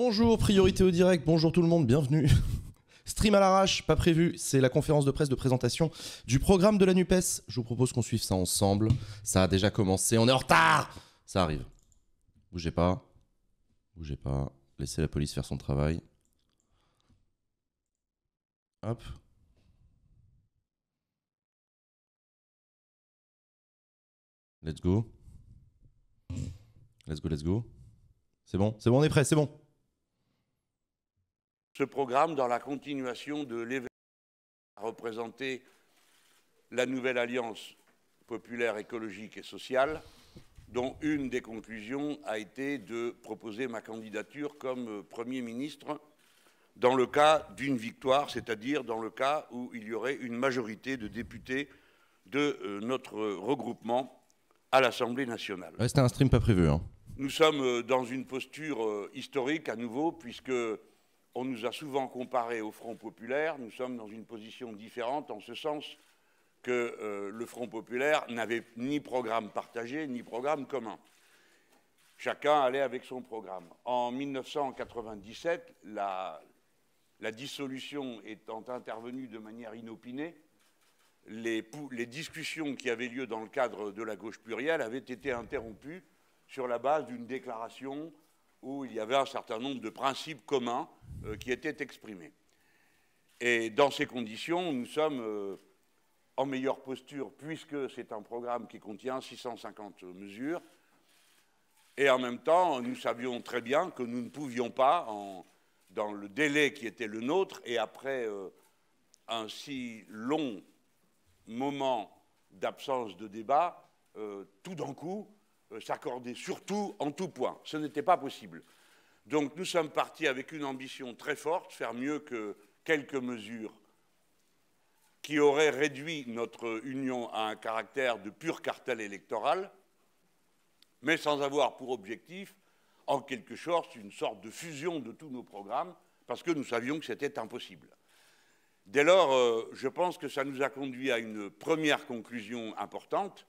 Bonjour, priorité au direct, bonjour tout le monde, bienvenue. Stream à l'arrache, pas prévu, c'est la conférence de presse de présentation du programme de la NUPES. Je vous propose qu'on suive ça ensemble. Ça a déjà commencé, on est en retard Ça arrive. Bougez pas, bougez pas, laissez la police faire son travail. Hop. Let's go. Let's go, let's go. C'est bon, c'est bon, on est prêt, c'est bon. Ce programme, dans la continuation de l'événement, a représenté la nouvelle alliance populaire, écologique et sociale, dont une des conclusions a été de proposer ma candidature comme euh, Premier ministre dans le cas d'une victoire, c'est-à-dire dans le cas où il y aurait une majorité de députés de euh, notre regroupement à l'Assemblée nationale. C'était un stream pas prévu. Hein. Nous sommes euh, dans une posture historique à nouveau, puisque on nous a souvent comparés au Front populaire. Nous sommes dans une position différente en ce sens que euh, le Front populaire n'avait ni programme partagé, ni programme commun. Chacun allait avec son programme. En 1997, la, dissolution étant intervenue de manière inopinée, les, discussions qui avaient lieu dans le cadre de la gauche plurielle avaient été interrompues sur la base d'une déclaration où il y avait un certain nombre de principes communs euh, qui étaient exprimés. Et dans ces conditions, nous sommes euh, en meilleure posture, puisque c'est un programme qui contient 650 mesures, et en même temps, nous savions très bien que nous ne pouvions pas, dans le délai qui était le nôtre, et après euh, un si long moment d'absence de débat, tout d'un coup, euh, s'accorder surtout en tout point. Ce n'était pas possible. Donc nous sommes partis avec une ambition très forte, faire mieux que quelques mesures qui auraient réduit notre union à un caractère de pur cartel électoral, mais sans avoir pour objectif, en quelque sorte, une sorte de fusion de tous nos programmes, parce que nous savions que c'était impossible. Dès lors, euh, je pense que ça nous a conduit à une première conclusion importante,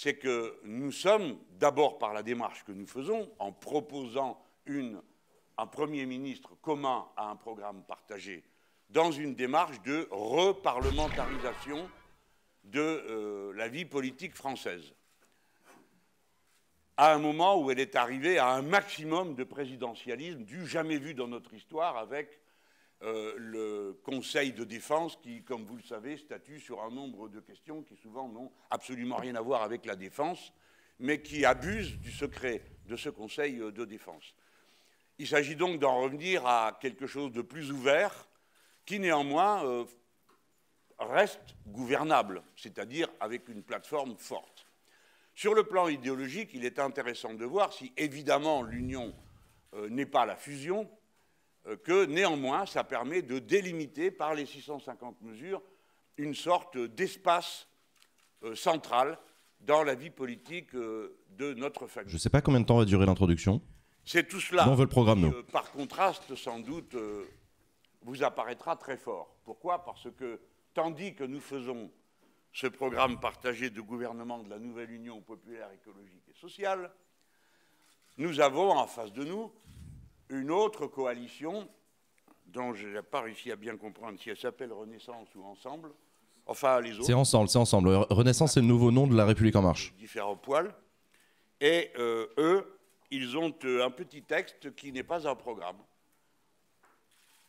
c'est que nous sommes, d'abord par la démarche que nous faisons, en proposant un Premier ministre commun à un programme partagé, dans une démarche de reparlementarisation de euh, la vie politique française, à un moment où elle est arrivée à un maximum de présidentialisme du jamais vu dans notre histoire avec euh, le Conseil de défense qui, comme vous le savez, statue sur un nombre de questions qui souvent n'ont absolument rien à voir avec la défense, mais qui abusent du secret de ce Conseil euh, de défense. Il s'agit donc d'en revenir à quelque chose de plus ouvert, qui néanmoins euh, reste gouvernable, c'est-à-dire avec une plateforme forte. Sur le plan idéologique, il est intéressant de voir si, évidemment, l'Union n'est pas la fusion, euh, que néanmoins, ça permet de délimiter par les 650 mesures une sorte d'espace euh, central dans la vie politique euh, de notre famille. Je ne sais pas combien de temps va durer l'introduction. C'est tout cela par contraste, sans doute, vous apparaîtra très fort. Pourquoi Parce que, tandis que nous faisons ce programme partagé de gouvernement de la nouvelle Union populaire écologique et sociale, nous avons en face de nous une autre coalition dont je n'ai pas réussi à bien comprendre si elle s'appelle Renaissance ou Ensemble. Enfin, les autres. C'est Ensemble, c'est Ensemble. Renaissance, c'est le nouveau nom de la République en marche. Différents poils. Et euh, eux, ils ont euh, un petit texte qui n'est pas un programme.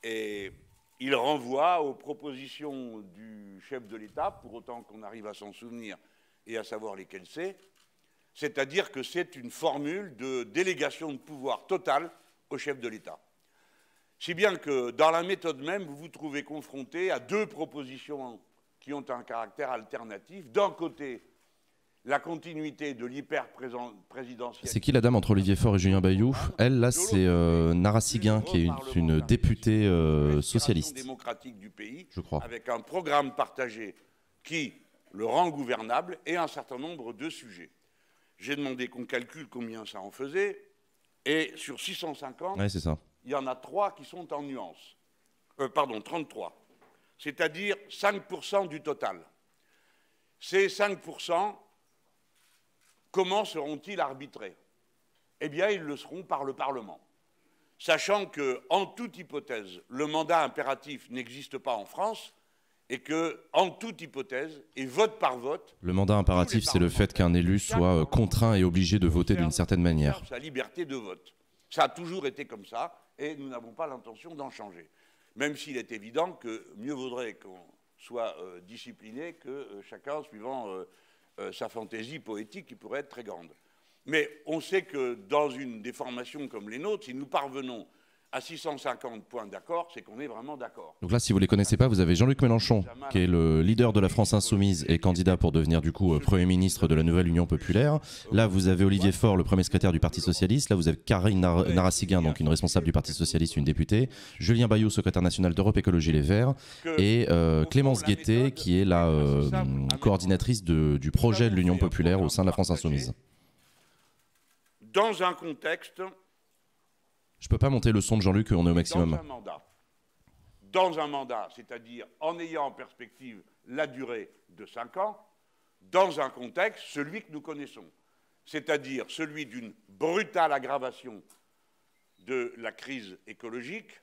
Et il renvoie aux propositions du chef de l'État, pour autant qu'on arrive à s'en souvenir et à savoir lesquelles c'est. C'est-à-dire que c'est une formule de délégation de pouvoir totale au chef de l'État. Si bien que dans la méthode même, vous vous trouvez confronté à deux propositions qui ont un caractère alternatif. D'un côté, la continuité de l'hyper-présidentielle. C'est qui la dame entre Olivier Faure et Julien Bayou ah, Elle, là, c'est euh, Nara Siguin, qui est une, députée euh, socialiste. démocratique du pays, je crois. Avec un programme partagé qui le rend gouvernable et un certain nombre de sujets. J'ai demandé qu'on calcule combien ça en faisait. Et sur 650, cent ça. il y en a 3 qui sont en nuance. Euh, pardon, 33. C'est-à-dire 5% du total. Ces 5%, comment seront-ils arbitrés Eh bien, ils le seront par le Parlement. Sachant que, en toute hypothèse, le mandat impératif n'existe pas en France, et que, en toute hypothèse, et vote par vote... Le mandat impératif, c'est le fait qu'un élu soit euh, contraint et obligé de voter d'une certaine manière. Sa liberté de vote. Ça a toujours été comme ça, et nous n'avons pas l'intention d'en changer. Même s'il est évident que mieux vaudrait qu'on soit euh, discipliné que euh, chacun suivant sa fantaisie poétique qui pourrait être très grande. Mais on sait que dans une déformation comme les nôtres, si nous parvenons à 650 points d'accord, c'est qu'on est vraiment d'accord. Donc là, si vous ne les connaissez pas, vous avez Jean-Luc Mélenchon, qui est le leader de la France insoumise et candidat pour devenir du coup euh, Premier ministre de la nouvelle Union populaire. Là, vous avez Olivier Faure, le Premier secrétaire du Parti socialiste. Là, vous avez Karine Narassiguin, donc une responsable du Parti socialiste, une députée. Julien Bayou, secrétaire national d'Europe Écologie Les Verts. Et euh, Clémence Guettet, qui est la euh, coordinatrice du projet de l'Union populaire au sein de la France insoumise. Dans un contexte je peux pas monter le son de Jean-Luc, on est au maximum. Dans un mandat, c'est-à-dire en ayant en perspective la durée de cinq ans, dans un contexte, celui que nous connaissons, c'est-à-dire celui d'une brutale aggravation de la crise écologique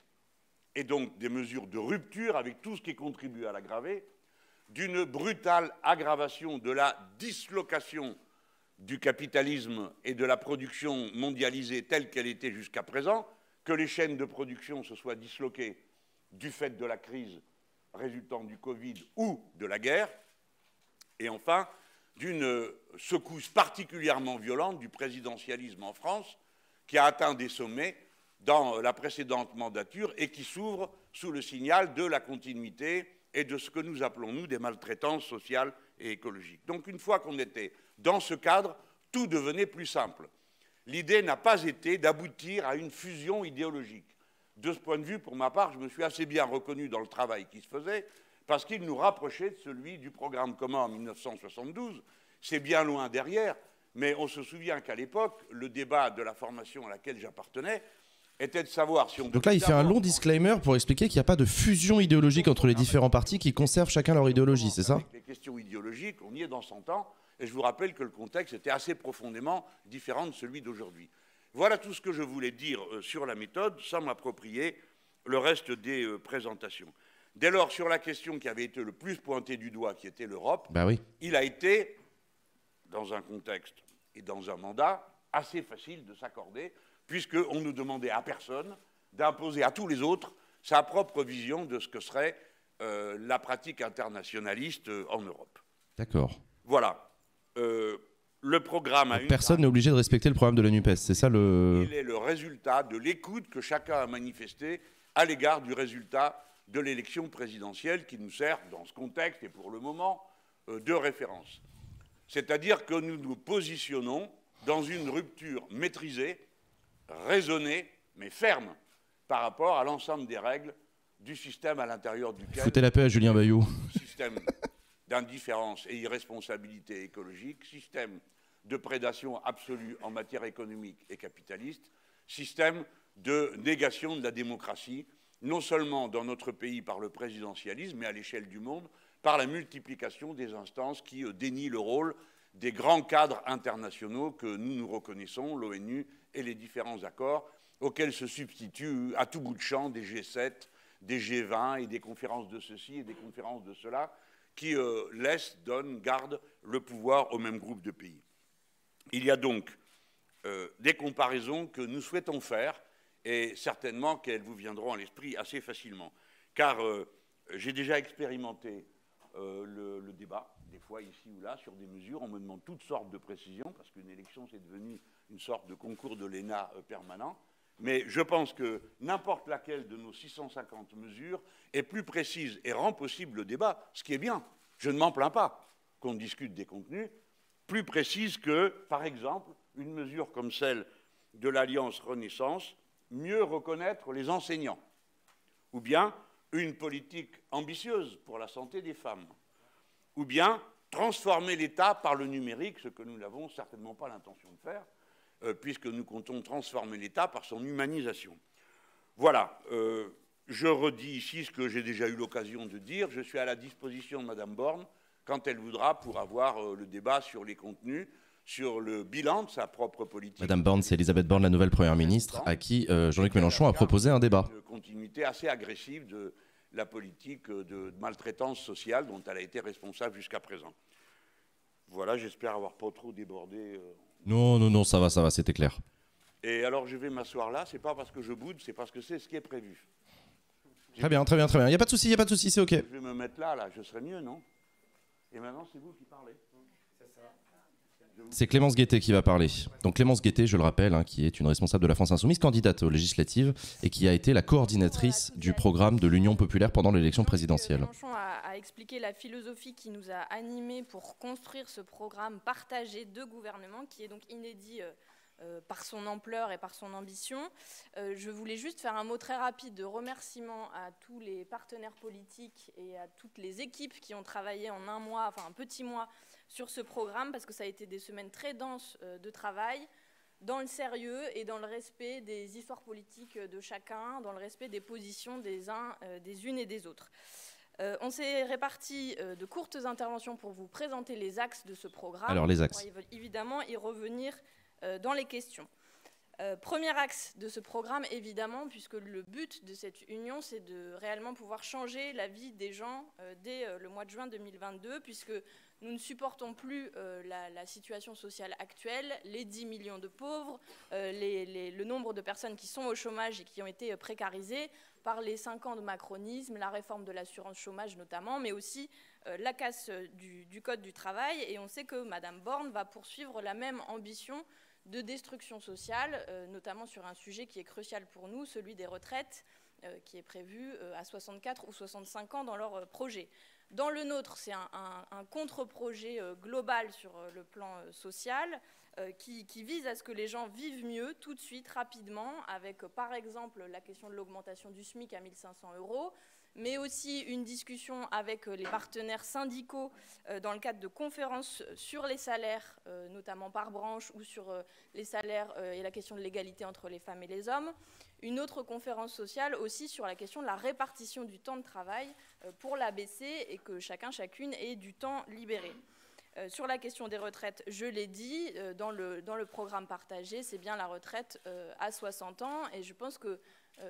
et donc des mesures de rupture avec tout ce qui contribue à l'aggraver, d'une brutale aggravation de la dislocation du capitalisme et de la production mondialisée telle qu'elle était jusqu'à présent, que les chaînes de production se soient disloquées du fait de la crise résultant du Covid ou de la guerre, et enfin d'une secousse particulièrement violente du présidentialisme en France, qui a atteint des sommets dans la précédente mandature et qui s'ouvre sous le signal de la continuité et de ce que nous appelons, nous, des maltraitances sociales et écologiques. Donc, une fois qu'on était dans ce cadre, tout devenait plus simple. L'idée n'a pas été d'aboutir à une fusion idéologique. De ce point de vue, pour ma part, je me suis assez bien reconnu dans le travail qui se faisait, parce qu'il nous rapprochait de celui du programme commun en 1972. C'est bien loin derrière, mais on se souvient qu'à l'époque, le débat de la formation à laquelle j'appartenais était de savoir si on... Donc là, il fait un long disclaimer pour expliquer qu'il n'y a pas de fusion idéologique entre les différents partis qui conservent chacun leur idéologie, c'est ça Les questions idéologiques, on y est dans son temps. Et je vous rappelle que le contexte était assez profondément différent de celui d'aujourd'hui. Voilà tout ce que je voulais dire euh, sur la méthode, sans m'approprier le reste des euh, présentations. Dès lors, sur la question qui avait été le plus pointée du doigt, qui était l'Europe, bah il a été, dans un contexte et dans un mandat, assez facile de s'accorder, puisqu'on ne demandait à personne d'imposer à tous les autres sa propre vision de ce que serait euh, la pratique internationaliste en Europe. D'accord. Voilà. Euh, le programme Personne n'est obligé de respecter le programme de la NUPES, c'est ça le... Il est le résultat de l'écoute que chacun a manifestée à l'égard du résultat de l'élection présidentielle qui nous sert, dans ce contexte et pour le moment, euh, de référence. C'est-à-dire que nous nous positionnons dans une rupture maîtrisée, raisonnée, mais ferme, par rapport à l'ensemble des règles du système à l'intérieur duquel... Foutez la paix à Julien Bayou. Système d'indifférence et irresponsabilité écologique, système de prédation absolue en matière économique et capitaliste, système de négation de la démocratie, non seulement dans notre pays par le présidentialisme, mais à l'échelle du monde, par la multiplication des instances qui euh, dénient le rôle des grands cadres internationaux que nous nous reconnaissons, l'ONU et les différents accords auxquels se substituent à tout bout de champ des G7, des G20 et des conférences de ceci et des conférences de cela, qui euh, laisse, donne, garde le pouvoir au même groupe de pays. Il y a donc euh, des comparaisons que nous souhaitons faire et certainement qu'elles vous viendront à l'esprit assez facilement. Car euh, j'ai déjà expérimenté le, le, débat, des fois ici ou là, sur des mesures. On me demande toutes sortes de précisions parce qu'une élection, c'est devenu une sorte de concours de l'ENA permanent mais je pense que n'importe laquelle de nos 650 mesures est plus précise et rend possible le débat, ce qui est bien. Je ne m'en plains pas qu'on discute des contenus, plus précise que, par exemple, une mesure comme celle de l'Alliance Renaissance, mieux reconnaître les enseignants, ou bien une politique ambitieuse pour la santé des femmes, ou bien transformer l'État par le numérique, ce que nous n'avons certainement pas l'intention de faire, euh, puisque nous comptons transformer l'État par son humanisation. Voilà, euh, je redis ici ce que j'ai déjà eu l'occasion de dire, je suis à la disposition de Madame Borne quand elle voudra pour avoir euh, le débat sur les contenus, sur le bilan de sa propre politique. Madame Borne, c'est Elisabeth Borne, la nouvelle Première ministre, à qui Jean-Luc Mélenchon a proposé un débat. Une continuité assez agressive de la politique de maltraitance sociale dont elle a été responsable jusqu'à présent. Voilà, j'espère avoir pas trop débordé. Non, non, non, ça va, ça va, c'était clair. Et alors je vais m'asseoir là, c'est pas parce que je boude, c'est parce que c'est ce qui est prévu. Très bien, très bien, très bien. Il n'y a pas de souci, il n'y a pas de souci, c'est OK. Je vais me mettre là, là, je serai mieux, non Et maintenant, c'est vous qui parlez. Ça ça. C'est Clémence Guettet qui va parler. Donc Clémence Guettet, je le rappelle, hein, qui est une responsable de la France Insoumise, candidate aux législatives et qui a été la coordinatrice du programme de l'Union populaire pendant l'élection présidentielle. Mélenchon a, a, expliqué la philosophie qui nous a animés pour construire ce programme partagé de gouvernement, qui est donc inédit. Euh, euh, par son ampleur et par son ambition. Euh, je voulais juste faire un mot très rapide de remerciement à tous les partenaires politiques et à toutes les équipes qui ont travaillé en un mois, enfin un petit mois, sur ce programme parce que ça a été des semaines très denses euh, de travail dans le sérieux et dans le respect des histoires politiques euh, de chacun, dans le respect des positions des uns, euh, des unes et des autres. on s'est réparti de courtes interventions pour vous présenter les axes de ce programme. Alors les axes. évidemment y revenir dans les questions. premier axe de ce programme, évidemment, puisque le but de cette union, c'est de réellement pouvoir changer la vie des gens dès le mois de juin 2022, puisque nous ne supportons plus euh, la, situation sociale actuelle, les 10 millions de pauvres, euh, le nombre de personnes qui sont au chômage et qui ont été euh, précarisées par les 5 ans de macronisme, la réforme de l'assurance chômage notamment, mais aussi la casse du, Code du travail. Et on sait que Mme Borne va poursuivre la même ambition de destruction sociale, notamment sur un sujet qui est crucial pour nous, celui des retraites, qui est prévu à 64 ou 65 ans dans leur projet. Dans le nôtre, c'est un, contre-projet euh, global sur euh, le plan euh, social qui, vise à ce que les gens vivent mieux tout de suite, rapidement, avec par exemple la question de l'augmentation du SMIC à 1500 euros, mais aussi une discussion avec les partenaires syndicaux dans le cadre de conférences sur les salaires, notamment par branche, ou sur les salaires et la question de l'égalité entre les femmes et les hommes. Une autre conférence sociale aussi sur la question de la répartition du temps de travail euh, pour la et que chacun, chacune ait du temps libéré. Euh, sur la question des retraites, je l'ai dit, euh, dans, le, dans le programme partagé, c'est bien la retraite à 60 ans. Et je pense que.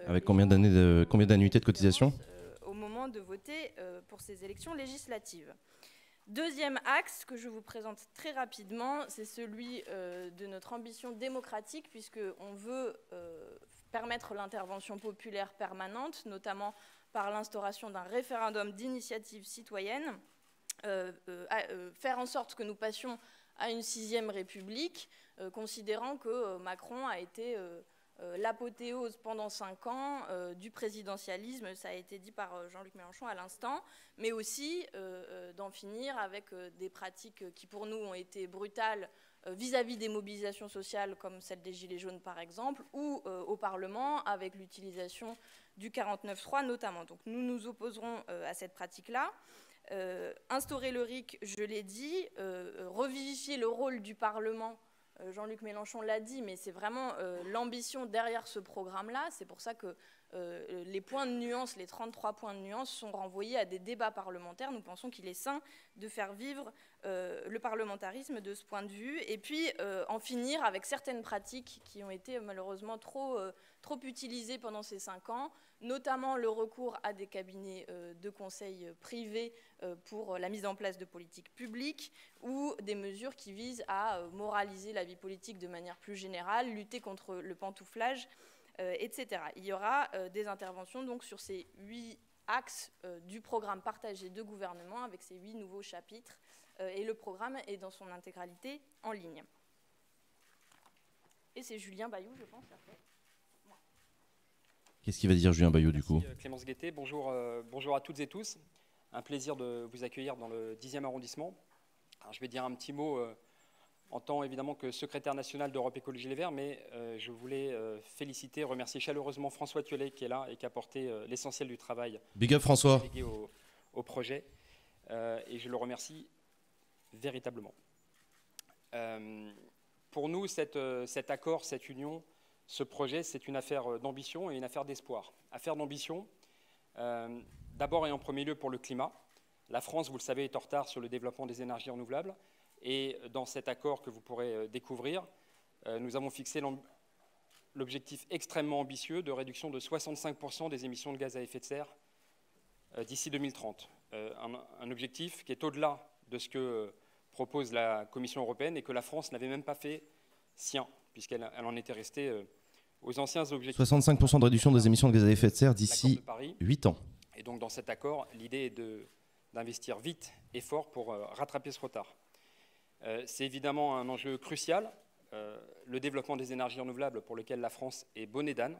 Avec combien d'années combien d'annuités de cotisation Au moment de voter pour ces élections législatives. Deuxième axe que je vous présente très rapidement, c'est celui de notre ambition démocratique, puisqu'on veut permettre l'intervention populaire permanente, notamment par l'instauration d'un référendum d'initiative citoyenne, euh, euh, euh, faire en sorte que nous passions à une sixième république, considérant que Macron a été l'apothéose pendant cinq ans du présidentialisme, ça a été dit par Jean-Luc Mélenchon à l'instant, mais aussi d'en finir avec des pratiques qui pour nous ont été brutales vis-à-vis des mobilisations sociales comme celle des Gilets jaunes par exemple, ou au Parlement avec l'utilisation du 49.3 notamment. Donc nous nous opposerons euh, à cette pratique-là. Euh, instaurer le RIC, je l'ai dit, euh, revivifier le rôle du Parlement Jean-Luc Mélenchon l'a dit, mais c'est vraiment l'ambition derrière ce programme-là. C'est pour ça que les points de nuance, les 33 points de nuance, sont renvoyés à des débats parlementaires. Nous pensons qu'il est sain de faire vivre le parlementarisme de ce point de vue, et puis en finir avec certaines pratiques qui ont été malheureusement trop, trop utilisées pendant ces cinq ans notamment le recours à des cabinets euh, de conseil privés euh, pour la mise en place de politiques publiques ou des mesures qui visent à euh, moraliser la vie politique de manière plus générale, lutter contre le pantouflage, etc. Il y aura des interventions donc sur ces huit axes du programme partagé de gouvernement avec ces huit nouveaux chapitres et le programme est dans son intégralité en ligne. Et c'est Julien Bayou, je pense, Qu'est-ce qu'il va dire Julien Bayot du coup euh, Clémence Guettet, bonjour, euh, bonjour à toutes et tous. Un plaisir de vous accueillir dans le 10e arrondissement. Alors, je vais dire un petit mot euh, en tant évidemment que secrétaire national d'Europe Écologie Les Verts, mais je voulais féliciter, remercier chaleureusement François Thiollet qui est là et qui a porté l'essentiel du travail. Big up François au, projet. et je le remercie véritablement. pour nous, cette, cet accord, cette union, ce projet, c'est une affaire euh, d'ambition et une affaire d'espoir. Affaire d'ambition, euh, d'abord et en premier lieu pour le climat. La France, vous le savez, est en retard sur le développement des énergies renouvelables. Et euh, dans cet accord que vous pourrez découvrir, nous avons fixé l'objectif extrêmement ambitieux de réduction de 65% des émissions de gaz à effet de serre d'ici 2030. un, objectif qui est au-delà de ce que propose la Commission européenne et que la France n'avait même pas fait sien puisqu'elle en était restée euh, aux anciens objectifs. 65% de réduction des émissions de gaz à effet de serre d'ici 8 ans. Et donc dans cet accord, l'idée est d'investir vite et fort pour euh, rattraper ce retard. Euh, c'est évidemment un enjeu crucial, le développement des énergies renouvelables pour lequel la France est bonnet d'âne,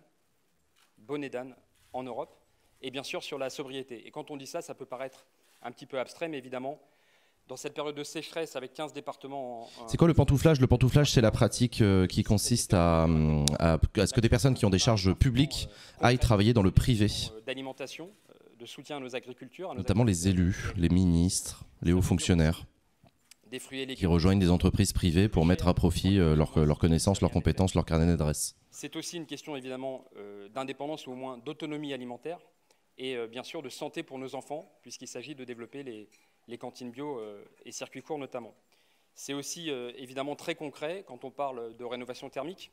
bonnet d'âne en Europe, et bien sûr sur la sobriété. Et quand on dit ça, ça peut paraître un petit peu abstrait, mais évidemment, dans cette période de sécheresse avec 15 départements. c'est quoi le pantouflage Le pantouflage, c'est la pratique euh, qui consiste à, ce que des personnes qui ont des charges publiques aillent travailler dans le privé. D'alimentation, euh, de soutien à nos agricultures. Notamment les élus, les ministres, les hauts fonctionnaires. Des fruits et légumes. qui rejoignent des entreprises privées pour mettre à profit euh, leurs connaissances, leurs compétences, leur carnet d'adresse. C'est aussi une question évidemment d'indépendance ou au moins d'autonomie alimentaire et bien sûr de santé pour nos enfants puisqu'il s'agit de développer les, les cantines bio euh, et circuits courts notamment. C'est aussi euh, évidemment très concret quand on parle de rénovation thermique.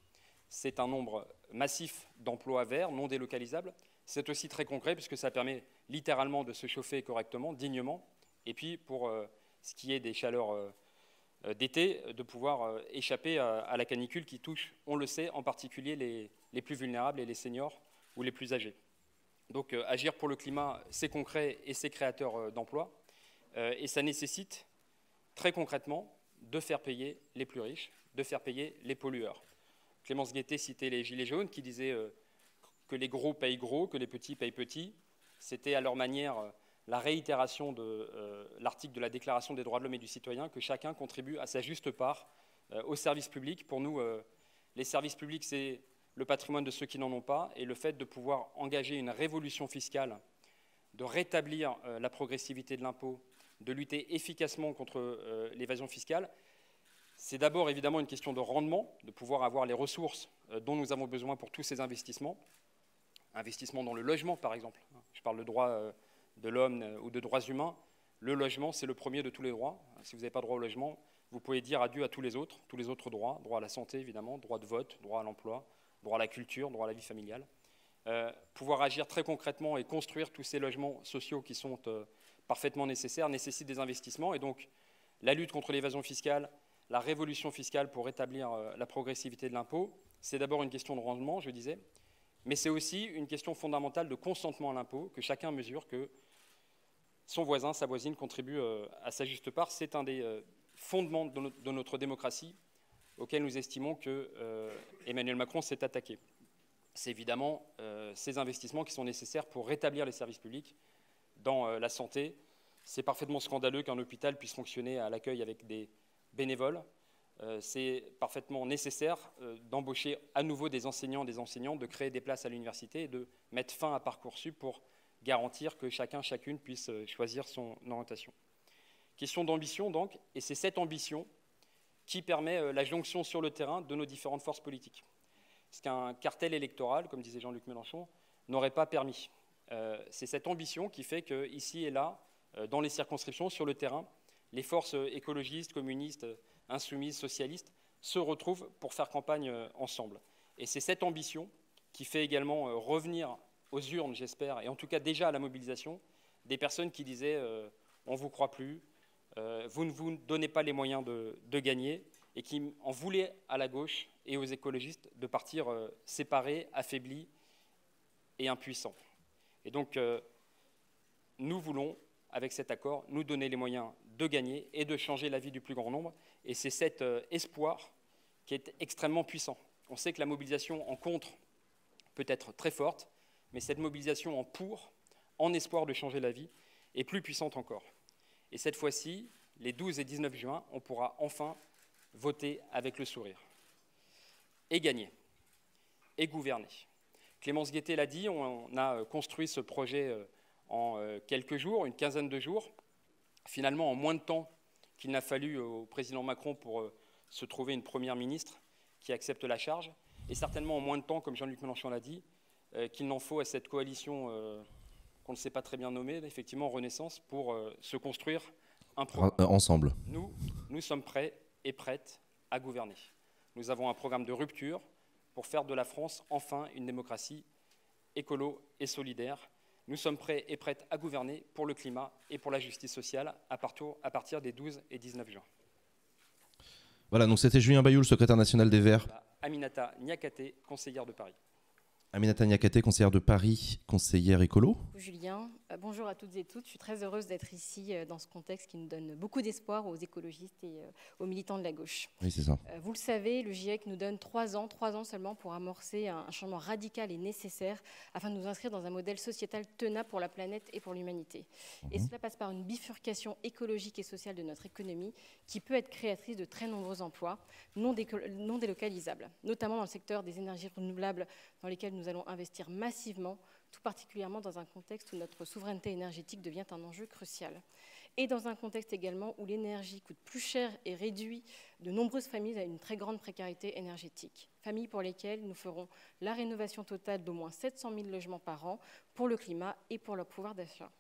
C'est un nombre massif d'emplois verts non délocalisables. C'est aussi très concret puisque ça permet littéralement de se chauffer correctement, dignement. Et puis pour euh, ce qui est des chaleurs d'été, de pouvoir échapper à la canicule qui touche, on le sait, en particulier les, plus vulnérables et les seniors ou les plus âgés. Donc agir pour le climat, c'est concret et c'est créateur d'emplois. Euh, et ça nécessite, très concrètement, de faire payer les plus riches, de faire payer les pollueurs. Clémence Guettet citait les Gilets jaunes qui disaient euh, que les gros payent gros, que les petits payent petits. C'était à leur manière euh, la réitération de l'article de la Déclaration des droits de l'homme et du citoyen, que chacun contribue à sa juste part aux services publics. Pour nous, les services publics, c'est le patrimoine de ceux qui n'en ont pas, et le fait de pouvoir engager une révolution fiscale, de rétablir la progressivité de l'impôt de lutter efficacement contre euh, l'évasion fiscale, c'est d'abord évidemment une question de rendement, de pouvoir avoir les ressources euh, dont nous avons besoin pour tous ces investissements. Investissements dans le logement, par exemple. Je parle de droits euh, de l'homme ou de droits humains. Le logement, c'est le premier de tous les droits. Si vous n'avez pas droit au logement, vous pouvez dire adieu à tous les autres, tous les autres droits, droit à la santé évidemment, droit de vote, droit à l'emploi, droit à la culture, droit à la vie familiale. pouvoir agir très concrètement et construire tous ces logements sociaux qui sont parfaitement nécessaire, nécessite des investissements. Et donc, la lutte contre l'évasion fiscale, la révolution fiscale pour rétablir euh, la progressivité de l'impôt, c'est d'abord une question de rendement, je disais, mais c'est aussi une question fondamentale de consentement à l'impôt, que chacun mesure que son voisin, sa voisine contribue euh, à sa juste part. C'est un des euh, fondements de notre démocratie auquel nous estimons que Emmanuel Macron s'est attaqué. C'est évidemment ces investissements qui sont nécessaires pour rétablir les services publics, dans euh, la santé. C'est parfaitement scandaleux qu'un hôpital puisse fonctionner à l'accueil avec des bénévoles. Euh, c'est parfaitement nécessaire euh, d'embaucher à nouveau des enseignants, des enseignants, de créer des places à l'université et de mettre fin à Parcoursup pour garantir que chacun, chacune puisse choisir son orientation. Question d'ambition donc, et c'est cette ambition qui permet la jonction sur le terrain de nos différentes forces politiques. Ce qu'un cartel électoral, comme disait Jean-Luc Mélenchon, n'aurait pas permis. Euh, c'est cette ambition qui fait qu'ici et là, euh, dans les circonscriptions, sur le terrain, les forces écologistes, communistes, insoumises, socialistes se retrouvent pour faire campagne euh, ensemble. Et c'est cette ambition qui fait également revenir aux urnes, j'espère, et en tout cas déjà à la mobilisation, des personnes qui disaient on ne vous croit plus, vous ne vous donnez pas les moyens de, gagner, et qui en voulaient à la gauche et aux écologistes de partir séparés, affaiblis et impuissants. Et donc, euh, nous voulons, avec cet accord, nous donner les moyens de gagner et de changer la vie du plus grand nombre. Et c'est cet euh, espoir qui est extrêmement puissant. On sait que la mobilisation en contre peut être très forte, mais cette mobilisation en pour, en espoir de changer la vie, est plus puissante encore. Et cette fois-ci, les 12 et 19 juin, on pourra enfin voter avec le sourire, et gagner, et gouverner. Clémence Guettet l'a dit, on a euh, construit ce projet euh, en euh, quelques jours, une quinzaine de jours, finalement en moins de temps qu'il n'a fallu au président Macron pour se trouver une première ministre qui accepte la charge, et certainement en moins de temps, comme Jean-Luc Mélenchon l'a dit, qu'il n'en faut à cette coalition qu'on ne sait pas très bien nommer, effectivement Renaissance, pour se construire un Ensemble. Nous, nous sommes prêts et prêtes à gouverner. Nous avons un programme de rupture, pour faire de la France enfin une démocratie écolo et solidaire. Nous sommes prêts et prêtes à gouverner pour le climat et pour la justice sociale à partir, à partir des 12 et 19 juin. Voilà, donc c'était Julien Bayou, le secrétaire national des Verts. Aminata Niakate, conseillère de Paris. Aminata Niakate, conseillère de Paris, conseillère écolo. Julien, euh, bonjour à toutes et tous. Je suis très heureuse d'être ici euh, dans ce contexte qui nous donne beaucoup d'espoir aux écologistes et euh, aux militants de la gauche. Oui, c'est ça. Vous le savez, le GIEC nous donne trois ans, trois ans seulement pour amorcer un changement radical et nécessaire afin de nous inscrire dans un modèle sociétal tenable pour la planète et pour l'humanité. Et mhm. cela passe par une bifurcation écologique et sociale de notre économie qui peut être créatrice de très nombreux emplois non, non délocalisables, notamment dans le secteur des énergies renouvelables dans lesquelles nous allons investir massivement tout particulièrement dans un contexte où notre souveraineté énergétique devient un enjeu crucial. Et dans un contexte également où l'énergie coûte plus cher et réduit de nombreuses familles à une très grande précarité énergétique. Familles pour lesquelles nous ferons la rénovation totale d'au moins 700 000 logements par an pour le climat et pour leur pouvoir d'achat.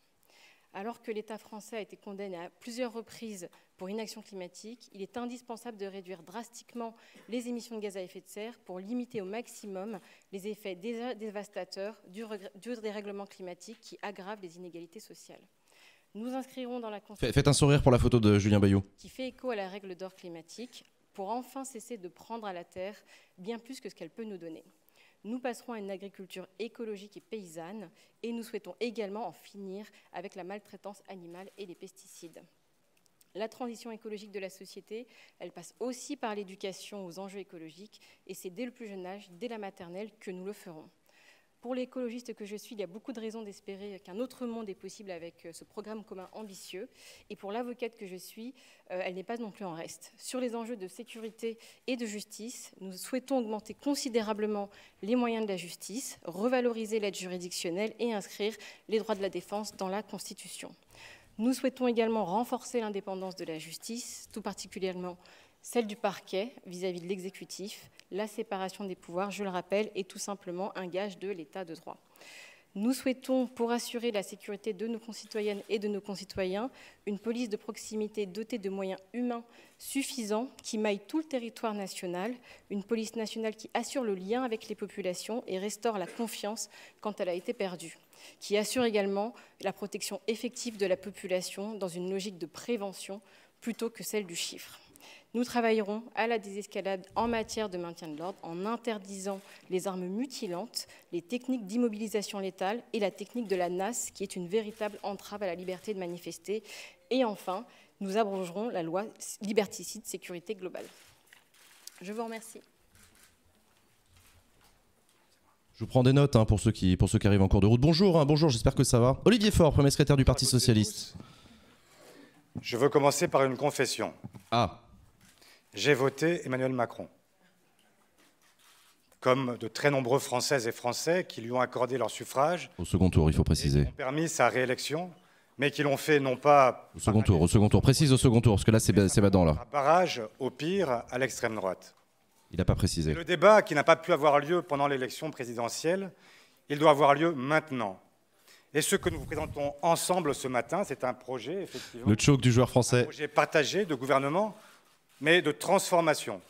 Alors que l'État français a été condamné à plusieurs reprises pour une action climatique, il est indispensable de réduire drastiquement les émissions de gaz à effet de serre pour limiter au maximum les effets dévastateurs du, dérèglement climatique qui aggrave les inégalités sociales. Nous inscrirons dans la Constitution... Faites un sourire pour la photo de Julien Bayou. Qui fait écho à la règle d'or climatique pour enfin cesser de prendre à la terre bien plus que ce qu'elle peut nous donner. Nous passerons à une agriculture écologique et paysanne et nous souhaitons également en finir avec la maltraitance animale et les pesticides. La transition écologique de la société, elle passe aussi par l'éducation aux enjeux écologiques, et c'est dès le plus jeune âge, dès la maternelle, que nous le ferons. Pour l'écologiste que je suis, il y a beaucoup de raisons d'espérer qu'un autre monde est possible avec euh, ce programme commun ambitieux. Et pour l'avocate que je suis, euh, elle n'est pas non plus en reste. Sur les enjeux de sécurité et de justice, nous souhaitons augmenter considérablement les moyens de la justice, revaloriser l'aide juridictionnelle et inscrire les droits de la défense dans la Constitution. Nous souhaitons également renforcer l'indépendance de la justice, tout particulièrement celle du parquet vis-à-vis de l'exécutif. La séparation des pouvoirs, je le rappelle, est tout simplement un gage de l'état de droit. Nous souhaitons, pour assurer la sécurité de nos concitoyennes et de nos concitoyens, une police de proximité dotée de moyens humains suffisants qui maille tout le territoire national, une police nationale qui assure le lien avec les populations et restaure la confiance quand elle a été perdue qui assure également la protection effective de la population dans une logique de prévention plutôt que celle du chiffre. Nous travaillerons à la désescalade en matière de maintien de l'ordre en interdisant les armes mutilantes, les techniques d'immobilisation létale et la technique de la NAS, qui est une véritable entrave à la liberté de manifester. Et enfin, nous abrogerons la loi liberticide sécurité globale. Je vous remercie. Je prends des notes hein, pour, ceux qui, pour ceux qui arrivent en cours de route. Bonjour, hein, bonjour, j'espère que ça va. Olivier Faure, premier secrétaire du Parti Socialiste. Je veux commencer par une confession. Ah. J'ai voté Emmanuel Macron. Comme de très nombreux Françaises et Français qui lui ont accordé leur suffrage. Au second tour, il faut préciser. ont permis sa réélection, mais qui l'ont fait non pas. Au second tour, au second tour. Précise au second tour, parce que là, c'est badant, là. barrage, au pire, à l'extrême droite. Le débat qui n'a pas pu avoir lieu pendant l'élection présidentielle, il doit avoir lieu maintenant. Et ce que nous vous présentons ensemble ce matin, c'est un projet, effectivement. Le choc du joueur français. Un projet partagé de gouvernement, mais de transformation.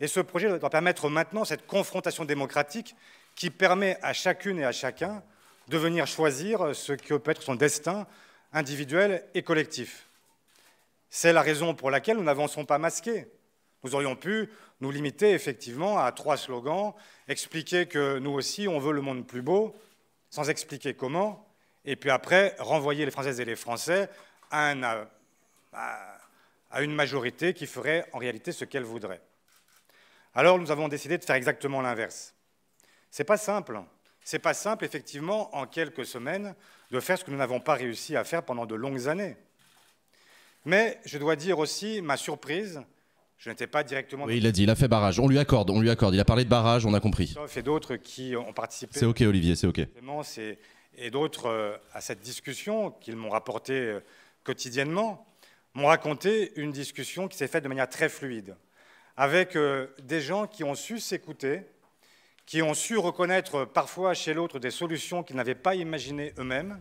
Et ce projet doit permettre maintenant cette confrontation démocratique qui permet à chacune et à chacun de venir choisir ce que peut être son destin individuel et collectif. C'est la raison pour laquelle nous n'avançons pas masqués. Nous aurions pu nous limiter effectivement à trois slogans, expliquer que nous aussi, on veut le monde plus beau, sans expliquer comment, et puis après, renvoyer les Françaises et les Français à, une majorité qui ferait en réalité ce qu'elle voudrait. Alors nous avons décidé de faire exactement l'inverse. C'est pas simple. C'est pas simple, effectivement, en quelques semaines, de faire ce que nous n'avons pas réussi à faire pendant de longues années. Mais je dois dire aussi ma surprise je n'étais pas directement. Oui, il a dit, il a fait barrage. On lui accorde, on lui accorde. Il a parlé de barrage, on a compris. fait d'autres qui ont participé. C'est OK, Olivier, c'est OK. Et d'autres euh, à cette discussion qu'ils m'ont rapportée euh, quotidiennement m'ont raconté une discussion qui s'est faite de manière très fluide, avec euh, des gens qui ont su s'écouter, qui ont su reconnaître parfois chez l'autre des solutions qu'ils n'avaient pas imaginées eux-mêmes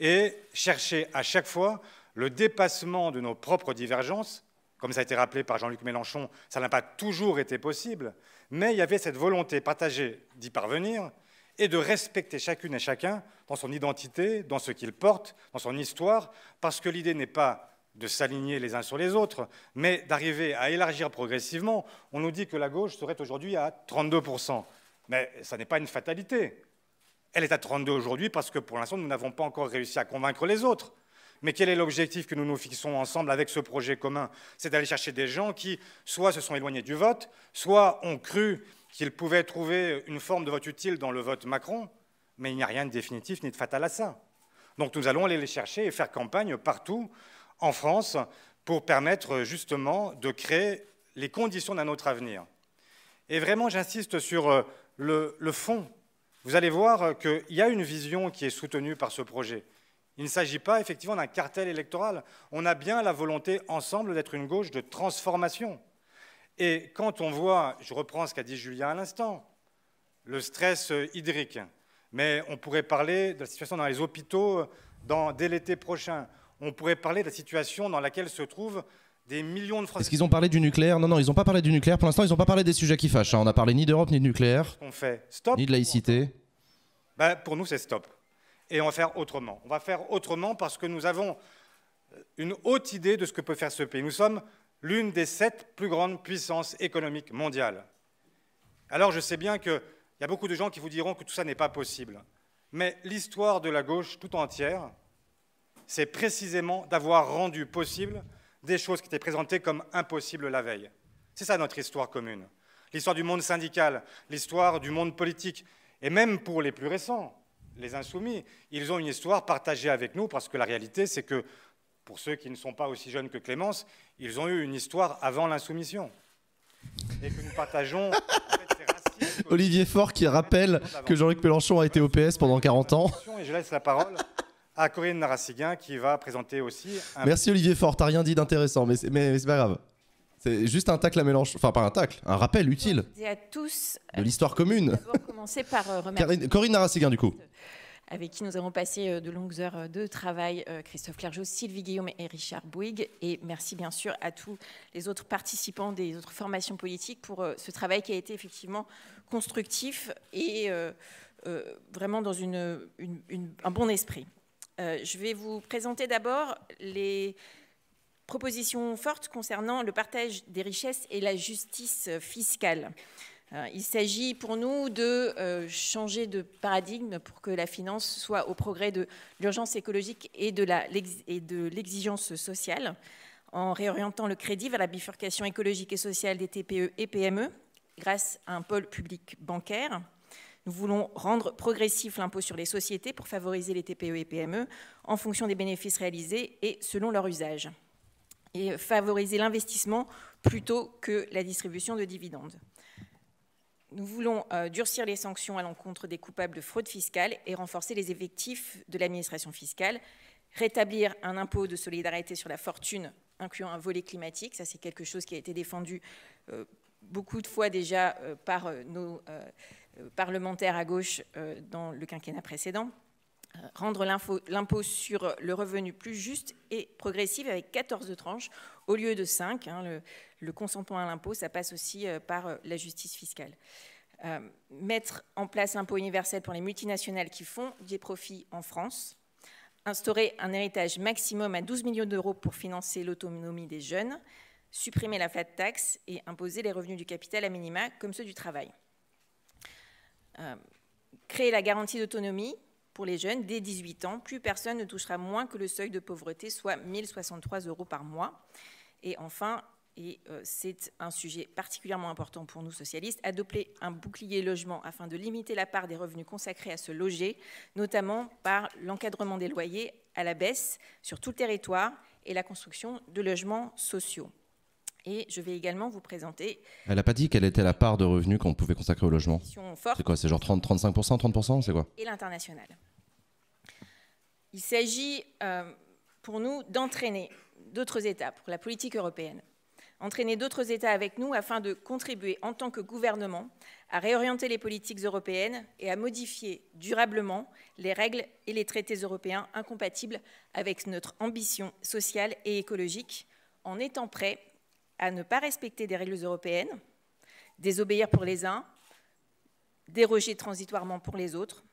et chercher à chaque fois le dépassement de nos propres divergences comme ça a été rappelé par Jean-Luc Mélenchon, ça n'a pas toujours été possible, mais il y avait cette volonté partagée d'y parvenir et de respecter chacune et chacun dans son identité, dans ce qu'il porte, dans son histoire, parce que l'idée n'est pas de s'aligner les uns sur les autres, mais d'arriver à élargir progressivement. On nous dit que la gauche serait aujourd'hui à 32%, mais ça n'est pas une fatalité. Elle est à 32 aujourd'hui parce que pour l'instant, nous n'avons pas encore réussi à convaincre les autres. Mais quel est l'objectif que nous nous fixons ensemble avec ce projet commun C'est d'aller chercher des gens qui, soit se sont éloignés du vote, soit ont cru qu'ils pouvaient trouver une forme de vote utile dans le vote Macron, mais il n'y a rien de définitif ni de fatal à ça. Donc nous allons aller les chercher et faire campagne partout en France pour permettre justement de créer les conditions d'un autre avenir. Et vraiment, j'insiste sur euh, le, le, fond. Vous allez voir euh, qu'il y a une vision qui est soutenue par ce projet. Il ne s'agit pas effectivement d'un cartel électoral. On a bien la volonté ensemble d'être une gauche de transformation. Et quand on voit, je reprends ce qu'a dit Julien à l'instant, le stress euh, hydrique, mais on pourrait parler de la situation dans les hôpitaux euh, dans, dès l'été prochain. On pourrait parler de la situation dans laquelle se trouvent des millions de Français. Est-ce qu'ils ont parlé du nucléaire Non, non, ils n'ont pas parlé du nucléaire. Pour l'instant, ils n'ont pas parlé des sujets qui fâchent. Hein. On n'a parlé ni d'Europe, ni de nucléaire, on fait stop, ni de laïcité. Bah, pour nous, c'est stop et on va faire autrement. On va faire autrement parce que nous avons une haute idée de ce que peut faire ce pays. Nous sommes l'une des sept plus grandes puissances économiques mondiales. Alors je sais bien qu'il y a beaucoup de gens qui vous diront que tout ça n'est pas possible. Mais l'histoire de la gauche tout entière, c'est précisément d'avoir rendu possible des choses qui étaient présentées comme impossibles la veille. C'est ça notre histoire commune. L'histoire du monde syndical, l'histoire du monde politique, et même pour les plus récents, les insoumis. Ils ont une histoire partagée avec nous parce que la réalité, c'est que, pour ceux qui ne sont pas aussi jeunes que Clémence, ils ont eu une histoire avant l'insoumission. Et que nous partageons. Olivier Faure qui rappelle que Jean-Luc Mélenchon a été OPS pendant 40 ans. Et je laisse la parole à Corinne Narassiguin qui va présenter aussi. Merci Olivier Faure, n'as rien dit d'intéressant, mais c'est pas grave. C'est juste un tacle à mélange, Enfin, pas un tacle, un rappel utile. Euh, de l'histoire commune. commencer par euh, Corinne Narassiguin, du coup. Euh, avec qui nous avons passé de longues heures de travail, Christophe Clergeau, Sylvie Guillaume et Richard Bouygues. Et merci bien sûr à tous les autres participants des autres formations politiques pour ce travail qui a été effectivement constructif et vraiment dans un bon esprit. je vais vous présenter d'abord les proposition forte concernant le partage des richesses et la justice fiscale. Euh, il s'agit pour nous de euh, changer de paradigme pour que la finance soit au progrès de l'urgence écologique et de l'exigence sociale, en réorientant le crédit vers la bifurcation écologique et sociale des TPE et PME grâce à un pôle public bancaire. Nous voulons rendre progressif l'impôt sur les sociétés pour favoriser les TPE et PME en fonction des bénéfices réalisés et selon leur usage et favoriser l'investissement plutôt que la distribution de dividendes. Nous voulons euh, durcir les sanctions à l'encontre des coupables de fraude fiscale et renforcer les effectifs de l'administration fiscale, rétablir un impôt de solidarité sur la fortune incluant un volet climatique, ça c'est quelque chose qui a été défendu euh, beaucoup de fois déjà euh, par nos parlementaires à gauche dans le quinquennat précédent, rendre l'impôt sur le revenu plus juste et progressif avec 14 tranches au lieu de 5. Hein. le, consentement à l'impôt, ça passe aussi euh, par euh, la justice fiscale. Euh, mettre en place l'impôt universel pour les multinationales qui font des profits en France. Instaurer un héritage maximum à 12 millions d'euros pour financer l'autonomie des jeunes. Supprimer la flat tax et imposer les revenus du capital à minima comme ceux du travail. créer la garantie d'autonomie pour les jeunes, dès 18 ans, plus personne ne touchera moins que le seuil de pauvreté, soit 1063 euros par mois. Et enfin, et euh, c'est un sujet particulièrement important pour nous socialistes, adopter un bouclier logement afin de limiter la part des revenus consacrés à se loger, notamment par l'encadrement des loyers à la baisse sur tout le territoire et la construction de logements sociaux. Et je vais également vous présenter. Elle n'a pas dit quelle était la part de revenus qu'on pouvait consacrer au logement. C'est quoi C'est genre 30, 35%, 30% C'est quoi Et l'international. Il s'agit euh, pour nous d'entraîner d'autres États pour la politique européenne. Entraîner d'autres États avec nous afin de contribuer en tant que gouvernement à réorienter les politiques européennes et à modifier durablement les règles et les traités européens incompatibles avec notre ambition sociale et écologique en étant prêts à ne pas respecter des règles européennes, désobéir pour les uns, déroger transitoirement pour les autres,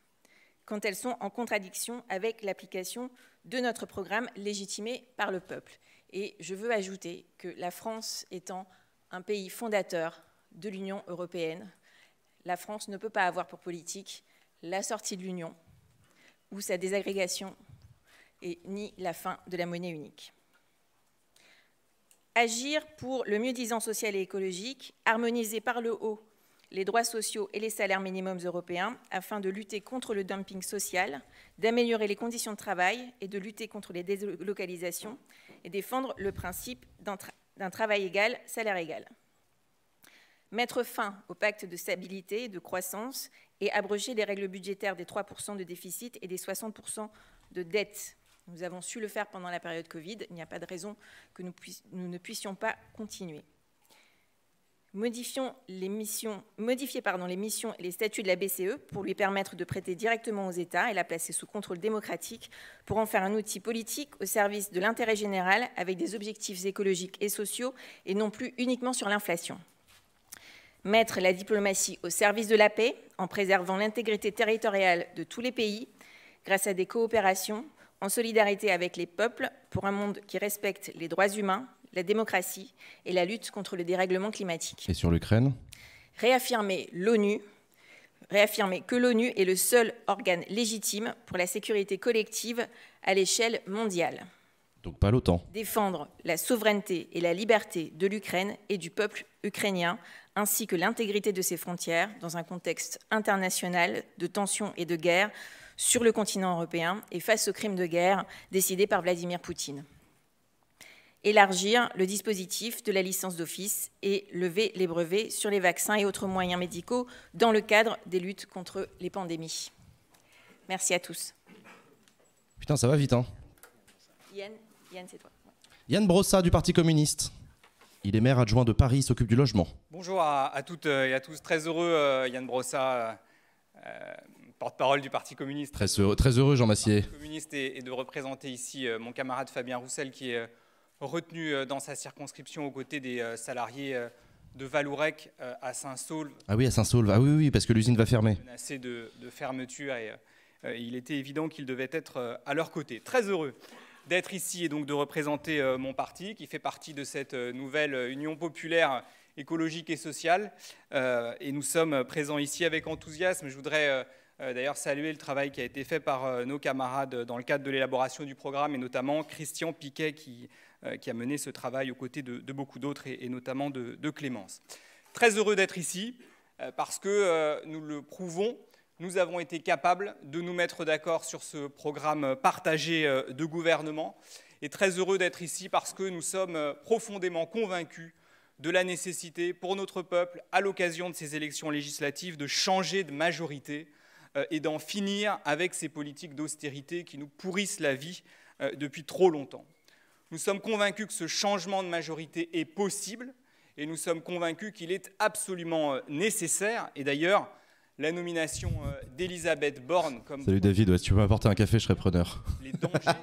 quand elles sont en contradiction avec l'application de notre programme légitimé par le peuple. Et je veux ajouter que la France étant un pays fondateur de l'Union européenne, la France ne peut pas avoir pour politique la sortie de l'Union ou sa désagrégation et ni la fin de la monnaie unique agir pour le mieux-disant social et écologique, harmoniser par le haut les droits sociaux et les salaires minimums européens afin de lutter contre le dumping social, d'améliorer les conditions de travail et de lutter contre les délocalisations et défendre le principe d'un travail égal, salaire égal. Mettre fin au pacte de stabilité et de croissance et abroger les règles budgétaires des 3% de déficit et des 60% de dette nous avons su le faire pendant la période Covid. Il n'y a pas de raison que nous, ne puissions pas continuer. Modifions les missions, modifier pardon, les missions et les statuts de la BCE pour lui permettre de prêter directement aux États et la placer sous contrôle démocratique pour en faire un outil politique au service de l'intérêt général avec des objectifs écologiques et sociaux et non plus uniquement sur l'inflation. Mettre la diplomatie au service de la paix en préservant l'intégrité territoriale de tous les pays grâce à des coopérations, en solidarité avec les peuples pour un monde qui respecte les droits humains, la démocratie et la lutte contre le dérèglement climatique. Et sur l'Ukraine Réaffirmer l'ONU, réaffirmer que l'ONU est le seul organe légitime pour la sécurité collective à l'échelle mondiale. Donc pas l'OTAN. Défendre la souveraineté et la liberté de l'Ukraine et du peuple ukrainien, ainsi que l'intégrité de ses frontières dans un contexte international de tensions et de guerres sur le continent européen et face aux crimes de guerre décidés par Vladimir Poutine. Élargir le dispositif de la licence d'office et lever les brevets sur les vaccins et autres moyens médicaux dans le cadre des luttes contre les pandémies. Merci à tous. Putain, ça va vite, hein Yann, c'est toi. Yann Brossa du Parti communiste. Il est maire adjoint de Paris, s'occupe du logement. Bonjour à, toutes euh, et à tous. Très heureux, euh, Yann Brossa. Euh, porte-parole du Parti communiste. Très heureux, très heureux Jean Massier. communiste et, de représenter ici euh, mon camarade Fabien Roussel qui est euh, retenu euh, dans sa circonscription aux côtés des salariés de Valourec à Saint-Saulve. Ah oui, à Saint-Saulve. Ah oui, oui, parce que l'usine va fermer. Menacé de, de fermeture et il était évident qu'il devait être à leur côté. Très heureux d'être ici et donc de représenter mon parti qui fait partie de cette nouvelle union populaire écologique et sociale. et nous sommes présents ici avec enthousiasme. Je voudrais euh, d'ailleurs, saluer le travail qui a été fait par euh, nos camarades dans le cadre de l'élaboration du programme, et notamment Christian Piquet qui, euh, a mené ce travail aux côtés de, beaucoup d'autres, et, notamment de, Clémence. Très heureux d'être ici, parce que nous le prouvons, nous avons été capables de nous mettre d'accord sur ce programme partagé de gouvernement, et très heureux d'être ici parce que nous sommes profondément convaincus de la nécessité pour notre peuple, à l'occasion de ces élections législatives, de changer de majorité euh, et d'en finir avec ces politiques d'austérité qui nous pourrissent la vie euh, depuis trop longtemps. Nous sommes convaincus que ce changement de majorité est possible et nous sommes convaincus qu'il est absolument euh, nécessaire. Et d'ailleurs, la nomination d'Elisabeth Borne comme... Salut David, tu peux m'apporter un café, je serai preneur. Les dangers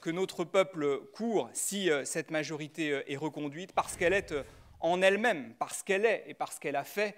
que notre peuple court si cette majorité est reconduite parce qu'elle est en elle-même, parce qu'elle est et parce qu'elle a fait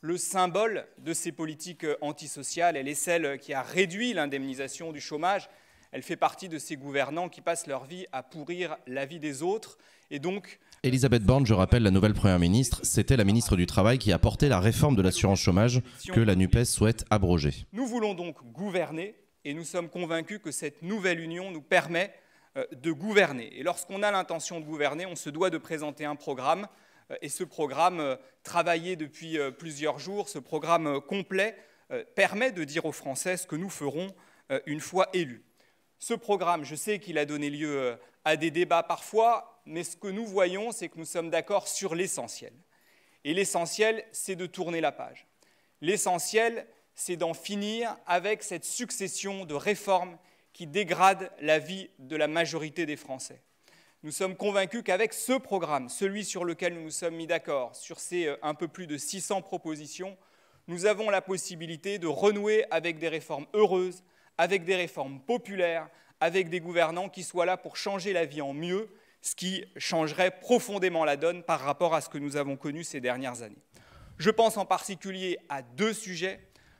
le symbole de ces politiques euh, antisociales. Elle est celle qui a réduit l'indemnisation du chômage. Elle fait partie de ces gouvernants qui passent leur vie à pourrir la vie des autres. Et donc, Elisabeth Borne, je rappelle la nouvelle Première ministre, c'était la ministre du Travail qui a porté la réforme de l'assurance chômage que la NUPES souhaite abroger. Nous voulons donc gouverner et nous sommes convaincus que cette nouvelle union nous permet euh, de gouverner. Et lorsqu'on a l'intention de gouverner, on se doit de présenter un programme euh, et ce programme, euh, travaillé depuis euh, plusieurs jours, ce programme complet, permet de dire aux Français ce que nous ferons une fois élus. Ce programme, je sais qu'il a donné lieu à des débats parfois, mais ce que nous voyons, c'est que nous sommes d'accord sur l'essentiel. Et l'essentiel, c'est de tourner la page. L'essentiel, c'est d'en finir avec cette succession de réformes qui dégradent la vie de la majorité des Français. Nous sommes convaincus qu'avec ce programme, celui sur lequel nous nous sommes mis d'accord, sur ces euh, un peu plus de 600 propositions, nous avons la possibilité de renouer avec des réformes heureuses, avec des réformes populaires, avec des gouvernants qui soient là pour changer la vie en mieux, ce qui changerait profondément la donne par rapport à ce que nous avons connu ces dernières années. Je pense en particulier à deux sujets.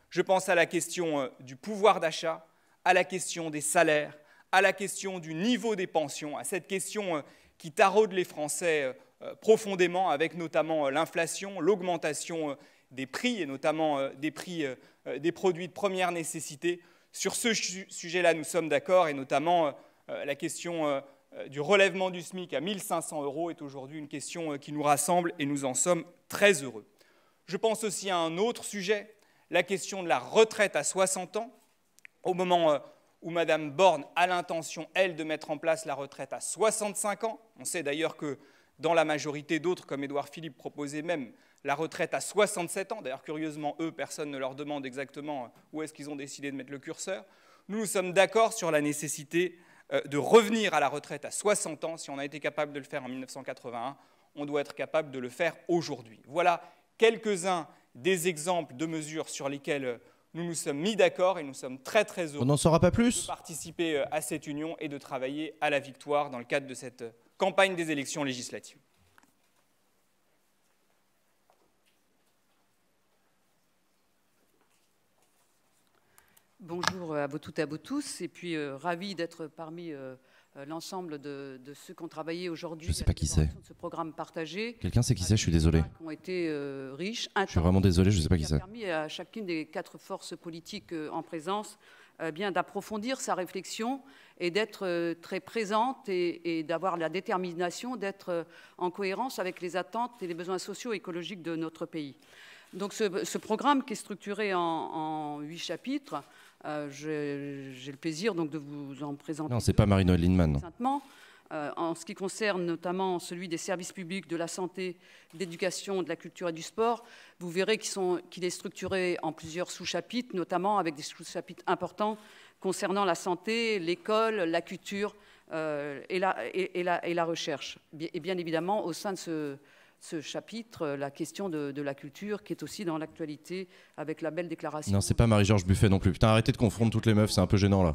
Je pense à la question euh, du pouvoir d'achat, à la question des salaires, à la question du niveau des pensions, à cette question euh, qui taraude les Français euh, euh, profondément, avec notamment l'inflation, l'augmentation des prix, et notamment des prix des produits de première nécessité. Sur ce sujet-là, nous sommes d'accord, et notamment la question du relèvement du SMIC à 1500 euros est aujourd'hui une question qui nous rassemble, et nous en sommes très heureux. Je pense aussi à un autre sujet, la question de la retraite à 60 ans. Au moment où Mme Borne a l'intention, elle, de mettre en place la retraite à 65 ans. On sait d'ailleurs que dans la majorité d'autres, comme Édouard Philippe, proposait même la retraite à 67 ans. D'ailleurs, curieusement, eux, personne ne leur demande exactement euh, où est-ce qu'ils ont décidé de mettre le curseur. Nous, nous sommes d'accord sur la nécessité euh, de revenir à la retraite à 60 ans. Si on a été capable de le faire en 1981, on doit être capable de le faire aujourd'hui. Voilà quelques-uns des exemples de mesures sur lesquelles euh, nous nous sommes mis d'accord et nous sommes très très heureux de participer euh, à cette union et de travailler à la victoire dans le cadre de cette euh, campagne des élections législatives. Bonjour euh, à vous toutes et à vous tous, et puis ravi d'être parmi euh, l'ensemble de, ceux qui ont travaillé aujourd'hui. Je sais pas qui c'est. Ce programme partagé. Quelqu'un sait qui c'est, je suis désolé. ont été euh, riches. Je suis vraiment désolé, je sais pas qui, c'est. permis à chacune des quatre forces politiques euh, en présence bien d'approfondir sa réflexion et d'être très présente et, d'avoir la détermination d'être en cohérence avec les attentes et les besoins sociaux et écologiques de notre pays. Donc ce, programme qui est structuré en huit chapitres euh, j'ai le plaisir donc de vous en présenter. Non, c'est pas Marie-Noël Lindemann. Euh, en ce qui concerne notamment celui des services publics, de la santé, d'éducation, de la culture et du sport, vous verrez qu'il est structuré en plusieurs sous-chapitres, notamment avec des sous-chapitres importants concernant la santé, l'école, la culture euh, et, et, et, la, recherche. Et bien évidemment, au sein de ce, ce chapitre, euh, la question de, la culture qui est aussi dans l'actualité avec la belle déclaration. Non, c'est pas Marie-Georges Buffet non plus. Putain, arrêtez de confondre toutes les meufs, c'est un peu gênant là.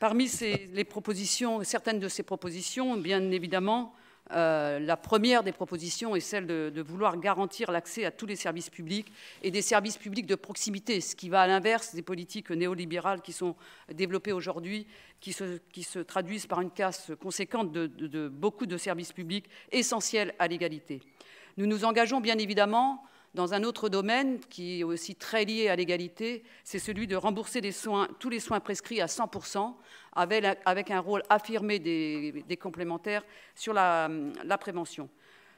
Parmi ces, les propositions, certaines de ces propositions, bien évidemment, euh, la première des propositions est celle de, vouloir garantir l'accès à tous les services publics et des services publics de proximité, ce qui va à l'inverse des politiques néolibérales qui sont développées aujourd'hui, qui se, traduisent par une casse conséquente de, de beaucoup de services publics essentiels à l'égalité. Nous nous engageons bien évidemment dans un autre domaine qui est aussi très lié à l'égalité, c'est celui de rembourser tous les soins prescrits à 100%, avec, un rôle affirmé des, complémentaires sur la, prévention.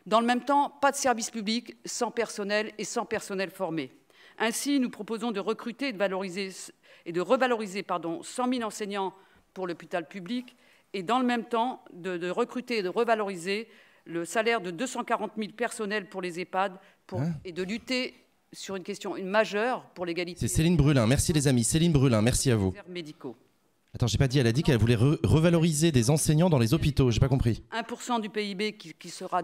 Dans le même temps, pas de service public sans personnel et sans personnel formé. Ainsi, nous proposons de recruter et de, valoriser, et de revaloriser pardon, 100 000 enseignants pour l'hôpital public et dans le même temps de, de, recruter et de revaloriser le salaire de 240 000 personnels pour les EHPAD, Hein et de lutter sur une question une majeure pour l'égalité. C'est Céline Brulin. Merci les amis. Céline Brulin, merci à vous. Médicaux. Attends, j'ai pas dit, elle a dit qu'elle voulait revaloriser des enseignants dans les hôpitaux, j'ai pas compris. 1% du PIB qui, qui, sera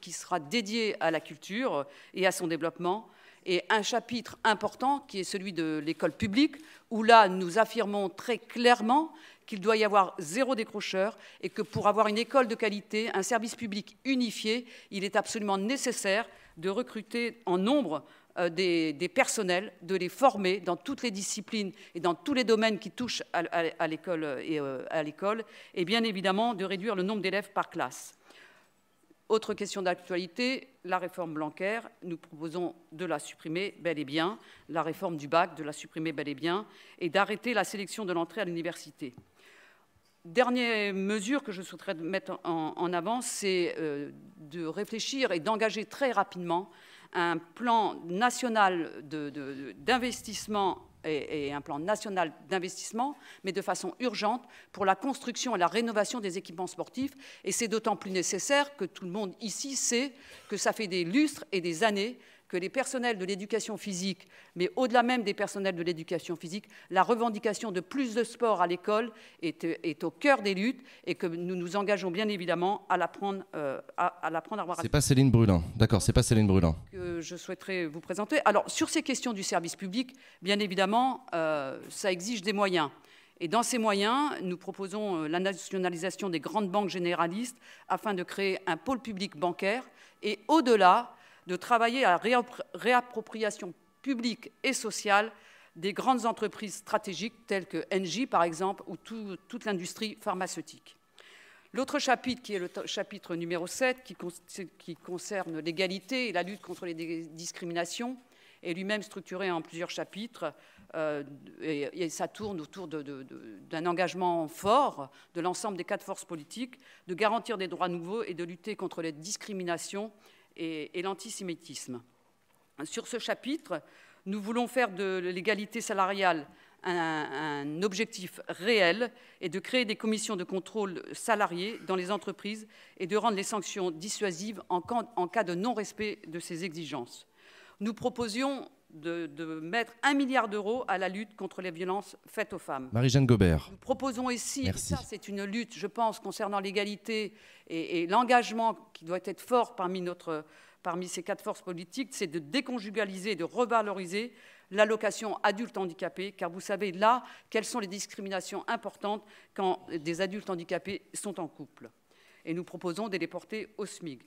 qui sera dédié à la culture et à son développement, et un chapitre important qui est celui de l'école publique, où là nous affirmons très clairement qu'il doit y avoir zéro décrocheur et que pour avoir une école de qualité, un service public unifié, il est absolument nécessaire de recruter en nombre euh, des, personnels, de les former dans toutes les disciplines et dans tous les domaines qui touchent à, l'école et euh, à l'école, et bien évidemment de réduire le nombre d'élèves par classe. Autre question d'actualité, la réforme Blanquer, nous proposons de la supprimer bel et bien, la réforme du bac, de la supprimer bel et bien, et d'arrêter la sélection de l'entrée à l'université. Dernière mesure que je souhaiterais mettre en, avant, c'est euh, de réfléchir et d'engager très rapidement un plan national d'investissement et, et, un plan national d'investissement, mais de façon urgente, pour la construction et la rénovation des équipements sportifs. Et c'est d'autant plus nécessaire que tout le monde ici sait que ça fait des lustres et des années que les personnels de l'éducation physique, mais au-delà même des personnels de l'éducation physique, la revendication de plus de sport à l'école est, au cœur des luttes et que nous nous engageons bien évidemment à l'apprendre euh, à, l'apprendre à C'est pas Céline Brûlant, d'accord, c'est pas Céline Brûlant. Que je souhaiterais vous présenter. Alors sur ces questions du service public, bien évidemment, euh, ça exige des moyens. Et dans ces moyens, nous proposons euh, la nationalisation des grandes banques généralistes afin de créer un pôle public bancaire et au-delà de travailler à la réappropriation publique et sociale des grandes entreprises stratégiques telles que Engie, par exemple, ou toute l'industrie pharmaceutique. L'autre chapitre, qui est le chapitre numéro 7, qui, concerne l'égalité et la lutte contre les discriminations, est lui-même structuré en plusieurs chapitres euh, et, et, ça tourne autour d'un engagement fort de l'ensemble des quatre forces politiques de garantir des droits nouveaux et de lutter contre les discriminations et, l'antisémitisme. Sur ce chapitre, nous voulons faire de l'égalité salariale un, objectif réel et de créer des commissions de contrôle salariés dans les entreprises et de rendre les sanctions dissuasives en, en cas de non-respect de ces exigences. Nous proposions de, mettre un milliard d'euros à la lutte contre les violences faites aux femmes. Marie-Jeanne Gobert. Nous proposons ici, ça c'est une lutte, je pense, concernant l'égalité et, l'engagement qui doit être fort parmi, ces quatre forces politiques, c'est de déconjugaliser, de revaloriser l'allocation adulte handicapé, car vous savez là quelles sont les discriminations importantes quand des adultes handicapés sont en couple. Et nous proposons de les porter au SMIG.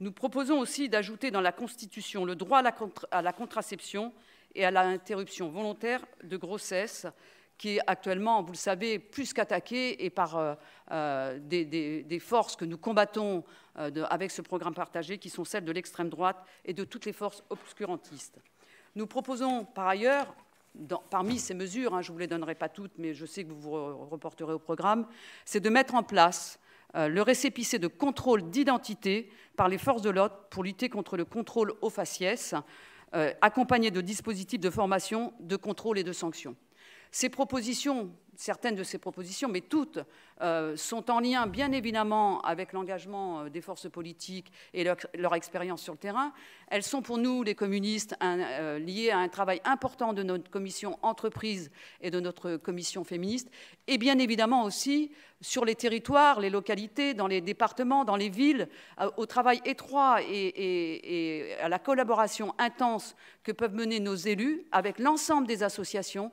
Nous proposons aussi d'ajouter dans la Constitution le droit à la, contraception et à l'interruption volontaire de grossesse, qui est actuellement, vous le savez, plus qu'attaqué et par euh, euh, des, forces que nous combattons euh, avec ce programme partagé, qui sont celles de l'extrême droite et de toutes les forces obscurantistes. Nous proposons par ailleurs, parmi ces mesures, hein, je ne vous les donnerai pas toutes, mais je sais que vous vous reporterez au programme, c'est de mettre en place euh, le récépissé de contrôle d'identité par les forces de l'ordre pour lutter contre le contrôle au faciès, euh, accompagné de dispositifs de formation, de contrôle et de sanctions. Ces propositions, certaines de ces propositions, mais toutes, euh, sont en lien bien évidemment avec l'engagement euh, des forces politiques et leur, expérience sur le terrain. Elles sont pour nous, les communistes, euh, liées à un travail important de notre commission entreprise et de notre commission féministe, et bien évidemment aussi sur les territoires, les localités, dans les départements, dans les villes, au travail étroit et à la collaboration intense que peuvent mener nos élus avec l'ensemble des associations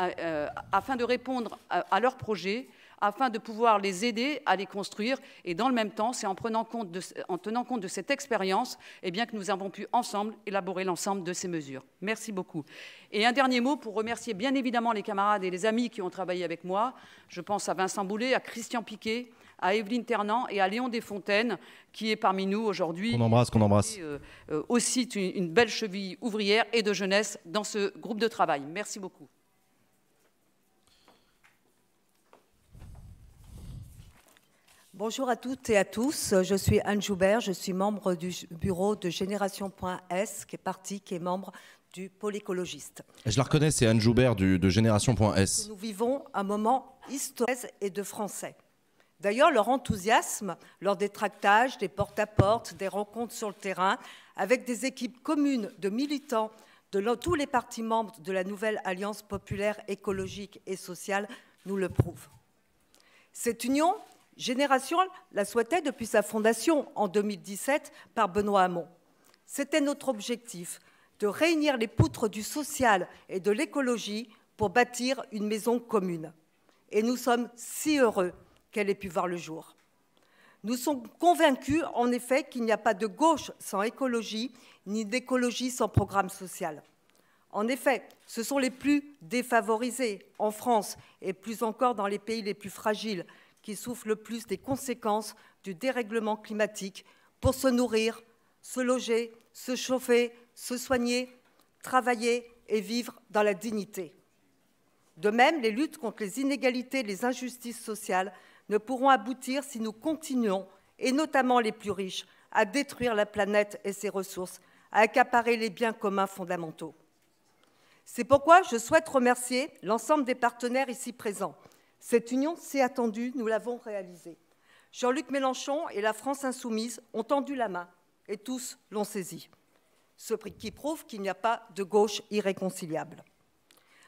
euh, afin de répondre à leurs projets, afin de pouvoir les aider à les construire. Et dans le même temps, c'est en, en, tenant compte de cette expérience eh bien, que nous avons pu ensemble élaborer l'ensemble de ces mesures. Merci beaucoup. Et un dernier mot pour remercier bien évidemment les camarades et les amis qui ont travaillé avec moi. Je pense à Vincent Boulet, à Christian Piquet, à Evelyne Ternant et à Léon Desfontaines, qui est parmi nous aujourd'hui. On embrasse, qu'on embrasse. Euh, euh, aussi une belle cheville ouvrière et de jeunesse dans ce groupe de travail. Merci beaucoup. Bonjour à toutes et à tous. Je suis Anne Joubert. Je suis membre du bureau de Génération.s, qui est parti, qui est membre du pôle écologiste. je la reconnais, c'est Anne Joubert de Génération.s. Nous vivons un moment historique et de français. D'ailleurs, leur enthousiasme lors des tractages, des porte à -porte, des rencontres sur le terrain, avec des équipes communes de militants de tous les partis membres de la nouvelle Alliance populaire écologique et sociale, nous le prouve. Cette union Génération la souhaitait depuis sa fondation en 2017 par Benoît Hamon. C'était notre objectif, de réunir les poutres du social et de l'écologie pour bâtir une maison commune. Et nous sommes si heureux qu'elle ait pu voir le jour. Nous sommes convaincus, en effet, qu'il n'y a pas de gauche sans écologie, ni d'écologie sans programme social. En effet, ce sont les plus défavorisés en France et plus encore dans les pays les plus fragiles qui souffrent le plus des conséquences du dérèglement climatique pour se nourrir, se loger, se chauffer, se soigner, travailler et vivre dans la dignité. De même, les luttes contre les inégalités et les injustices sociales ne pourront aboutir si nous continuons, et notamment les plus riches, à détruire la planète et ses ressources, à accaparer les biens communs fondamentaux. C'est pourquoi je souhaite remercier l'ensemble des partenaires ici présents, cette union, s'est attendue, nous l'avons réalisée. Jean-Luc Mélenchon et la France insoumise ont tendu la main et tous l'ont saisie. Ce qui prouve qu'il n'y a pas de gauche irréconciliable.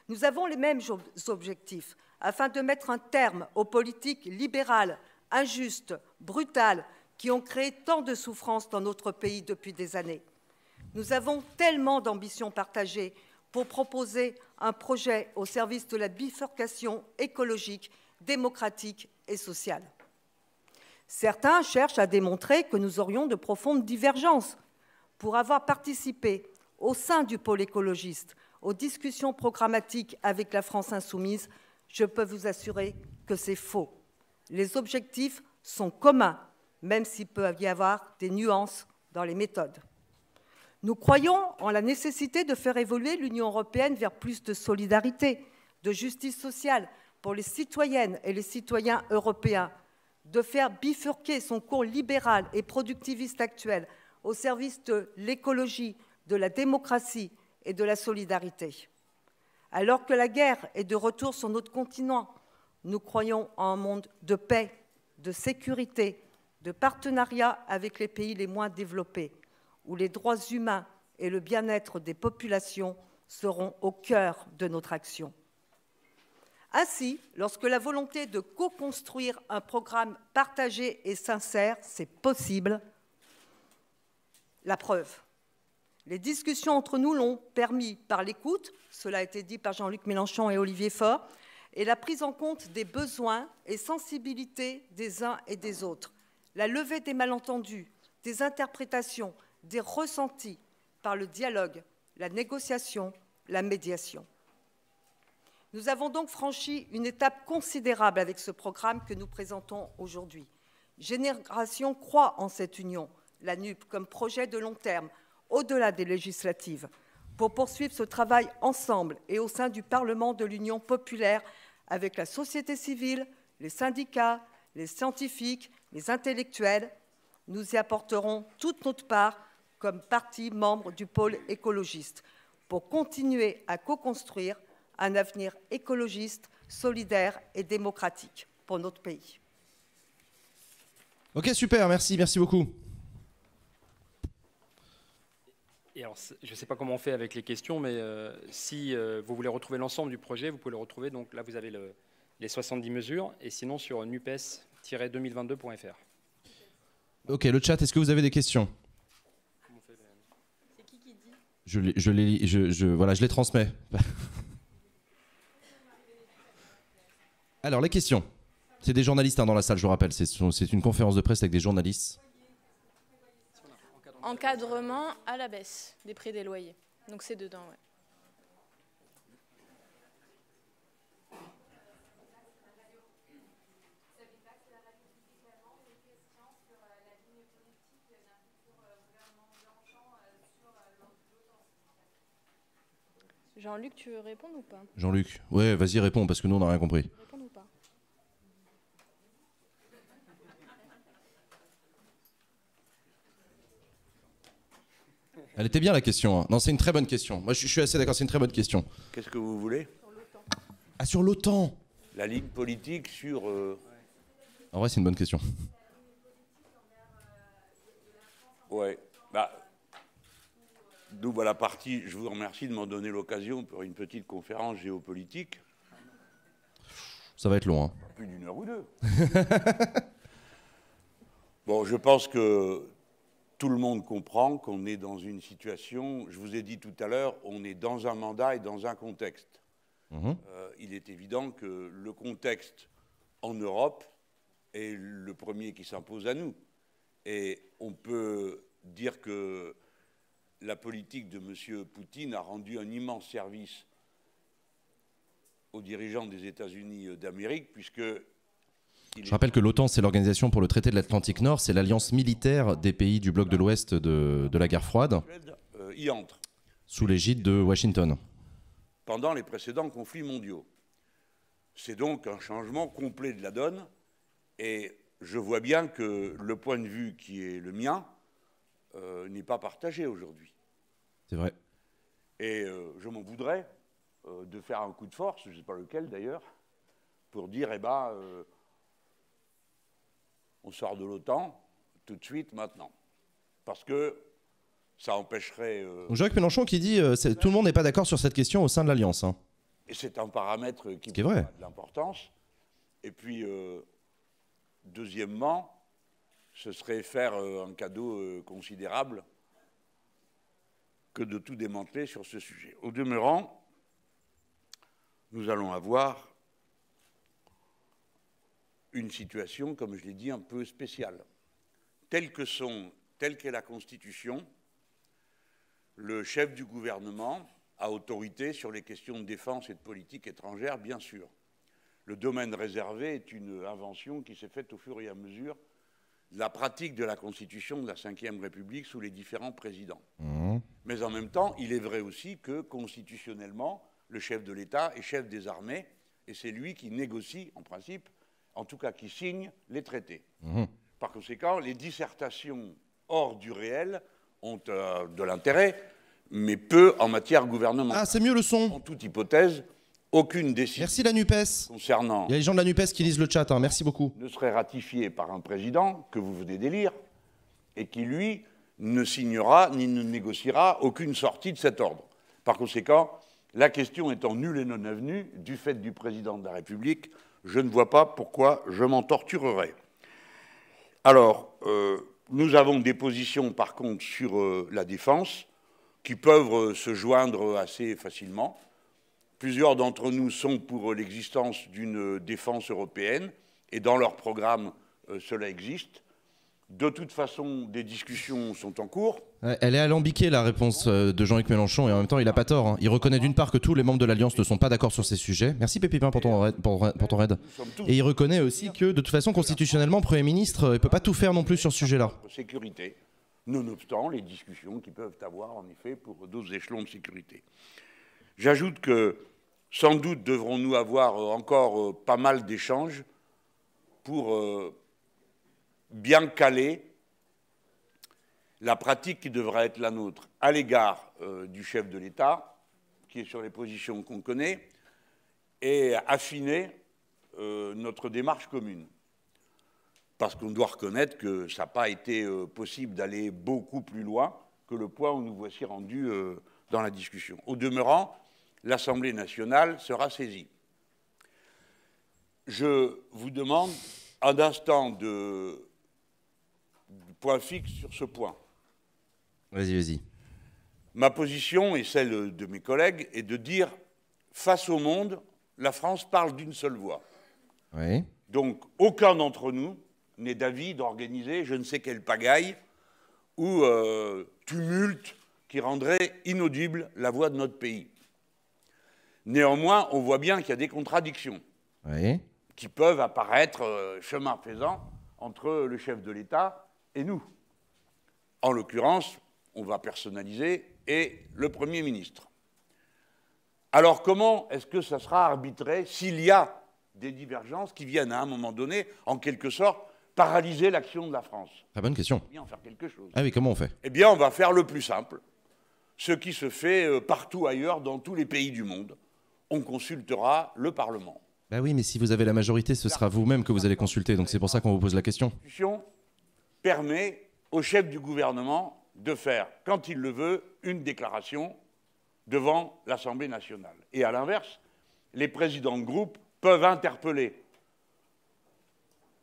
Nous avons les mêmes objectifs afin de mettre un terme aux politiques libérales, injustes, brutales, qui ont créé tant de souffrances dans notre pays depuis des années. Nous avons tellement d'ambitions partagées pour proposer un projet au service de la bifurcation écologique, démocratique et sociale. Certains cherchent à démontrer que nous aurions de profondes divergences pour avoir participé au sein du pôle écologiste aux discussions programmatiques avec la France insoumise, je peux vous assurer que c'est faux. Les objectifs sont communs, même s'il peut y avoir des nuances dans les méthodes. Nous croyons en la nécessité de faire évoluer l'Union européenne vers plus de solidarité, de justice sociale pour les citoyennes et les citoyens européens, de faire bifurquer son cours libéral et productiviste actuel au service de l'écologie, de la démocratie et de la solidarité. Alors que la guerre est de retour sur notre continent, nous croyons en un monde de paix, de sécurité, de partenariat avec les pays les moins développés où les droits humains et le bien-être des populations seront au cœur de notre action. Ainsi, lorsque la volonté de co-construire un programme partagé et sincère, c'est possible, la preuve. Les discussions entre nous l'ont permis par l'écoute, cela a été dit par Jean-Luc Mélenchon et Olivier Faure, et la prise en compte des besoins et sensibilités des uns et des autres, la levée des malentendus, des interprétations, des ressentis par le dialogue, la négociation, la médiation. Nous avons donc franchi une étape considérable avec ce programme que nous présentons aujourd'hui. Génération croit en cette union, la NUP, comme projet de long terme, au-delà des législatives, pour poursuivre ce travail ensemble et au sein du Parlement de l'Union populaire avec la société civile, les syndicats, les scientifiques, les intellectuels. Nous y apporterons toute notre part comme parti membre du pôle écologiste pour continuer à co-construire un avenir écologiste, solidaire et démocratique pour notre pays. Ok, super, merci, merci beaucoup. Et alors, je ne sais pas comment on fait avec les questions, mais euh, si euh, vous voulez retrouver l'ensemble du projet, vous pouvez le retrouver. Donc là, vous avez le, les 70 mesures, et sinon sur nupes-2022.fr. Ok, le chat, est-ce que vous avez des questions je les, je les, je, je, voilà, je les transmets. Alors, les questions. C'est des journalistes hein, dans la salle, je vous rappelle. C'est une conférence de presse avec des journalistes. Encadrement à la baisse des prix des loyers. Donc, c'est dedans, oui. Jean-Luc, tu veux répondre ou pas Jean-Luc, ouais, vas-y, réponds, parce que nous, on n'a rien compris. ou pas Elle était bien la question. Hein. Non, c'est une très bonne question. Moi, je, suis assez d'accord, c'est une très bonne question. Qu'est-ce que vous voulez Sur Ah, sur l'OTAN La ligne politique sur. Euh, en vrai, c'est une bonne question. Ouais. Bah, D'où voilà la partie, je vous remercie de m'en donner l'occasion pour une petite conférence géopolitique. Ça va être long. Hein. Plus d'une heure ou deux. bon, je pense que tout le monde comprend qu'on est dans une situation, je vous ai dit tout à l'heure, on est dans un mandat et dans un contexte. Mhm. Euh, il est évident que le contexte en Europe est le premier qui s'impose à nous. Et on peut dire que la politique de M. Poutine a rendu un immense service aux dirigeants des États-Unis d'Amérique, puisque je rappelle que l'OTAN, c'est l'organisation pour le traité de l'Atlantique Nord, c'est l'alliance militaire des pays du bloc de l'Ouest de, la guerre froide, euh, y entre. sous l'égide de Washington. Pendant les précédents conflits mondiaux. C'est donc un changement complet de la donne, et je vois bien que le point de vue qui est le mien euh, n'est pas partagé aujourd'hui. C'est vrai. Et euh, je m'en voudrais euh, de faire un coup de force, je ne sais pas lequel d'ailleurs, pour dire, eh ben, euh, on sort de l'OTAN tout de suite, maintenant. Parce que ça empêcherait... Jacques Mélenchon qui dit, tout le monde n'est pas d'accord sur cette question au sein de l'Alliance. Hein. Et c'est un paramètre qui, a est de l'importance. Et puis, deuxièmement, ce serait faire un cadeau considérable que de tout démanteler sur ce sujet. Au demeurant, nous allons avoir une situation, comme je l'ai dit, un peu spéciale. Telle que sont, telle qu'est la Constitution, le chef du gouvernement a autorité sur les questions de défense et de politique étrangère, bien sûr. Le domaine réservé est une invention qui s'est faite au fur et à mesure la pratique de la Constitution de la Ve République sous les différents présidents. Mmh. Mais en même temps, il est vrai aussi que constitutionnellement, le chef de l'État est chef des armées, et c'est lui qui négocie, en principe, en tout cas qui signe les traités. Mmh. Par conséquent, les dissertations hors du réel ont euh, de l'intérêt, mais peu en matière gouvernementale. Ah, c'est mieux le son En toute hypothèse, aucune décision. Merci la NUPES. Concernant. Il y a les gens de la NUPES qui lisent le chat, hein. merci beaucoup. Ne serait ratifié par un président que vous venez d'élire et qui, lui, ne signera ni ne négociera aucune sortie de cet ordre. Par conséquent, la question étant nulle et non avenue, du fait du président de la République, je ne vois pas pourquoi je m'en torturerais. Alors, euh, nous avons des positions, par contre, sur euh, la défense, qui peuvent euh, se joindre assez facilement. Plusieurs d'entre nous sont pour l'existence d'une défense européenne, et dans leur programme, euh, cela existe. De toute façon, des discussions sont en cours. Elle est alambiquée, la réponse euh, de Jean-Luc Mélenchon, et en même temps, il n'a pas tort. Hein. Il reconnaît d'une part que tous les membres de l'Alliance ne sont pas d'accord sur ces sujets. Merci Pépipin pour ton, raid, pour, ton raid. Et il reconnaît aussi que, de toute façon, constitutionnellement, Premier ministre ne euh, peut pas tout faire non plus sur ce sujet-là. Sécurité, nonobstant les discussions qui peuvent avoir, en effet, pour d'autres échelons de sécurité. J'ajoute que sans doute devrons-nous avoir euh, encore euh, pas mal d'échanges pour euh, bien caler la pratique qui devrait être la nôtre à l'égard du chef de l'État, qui est sur les positions qu'on connaît, et affiner notre démarche commune. Parce qu'on doit reconnaître que ça n'a pas été possible d'aller beaucoup plus loin que le point où nous voici rendus dans la discussion. Au demeurant, l'Assemblée nationale sera saisie. Je vous demande un instant de, point fixe sur ce point. Vas-y, vas-y. Ma position et celle de mes collègues est de dire face au monde, la France parle d'une seule voix. Donc aucun d'entre nous n'est d'avis d'organiser je ne sais quelle pagaille ou euh, tumulte qui rendrait inaudible la voix de notre pays. Néanmoins, on voit bien qu'il y a des contradictions qui peuvent apparaître euh, chemin faisant entre le chef de l'État et nous. En l'occurrence, on va personnaliser et le Premier ministre. Alors comment est-ce que ça sera arbitré s'il y a des divergences qui viennent à un moment donné, en quelque sorte, paralyser l'action de la France La bonne question. bien, on faire quelque chose. Ah oui, comment on fait Eh bien, on va faire le plus simple, ce qui se fait euh, partout ailleurs dans tous les pays du monde on consultera le Parlement. Ben oui, mais si vous avez la majorité, ce sera vous-même que vous allez consulter. Donc c'est pour ça qu'on vous pose la question. La Constitution permet au chef du gouvernement de faire, quand il le veut, une déclaration devant l'Assemblée nationale. Et à l'inverse, les présidents de groupe peuvent interpeller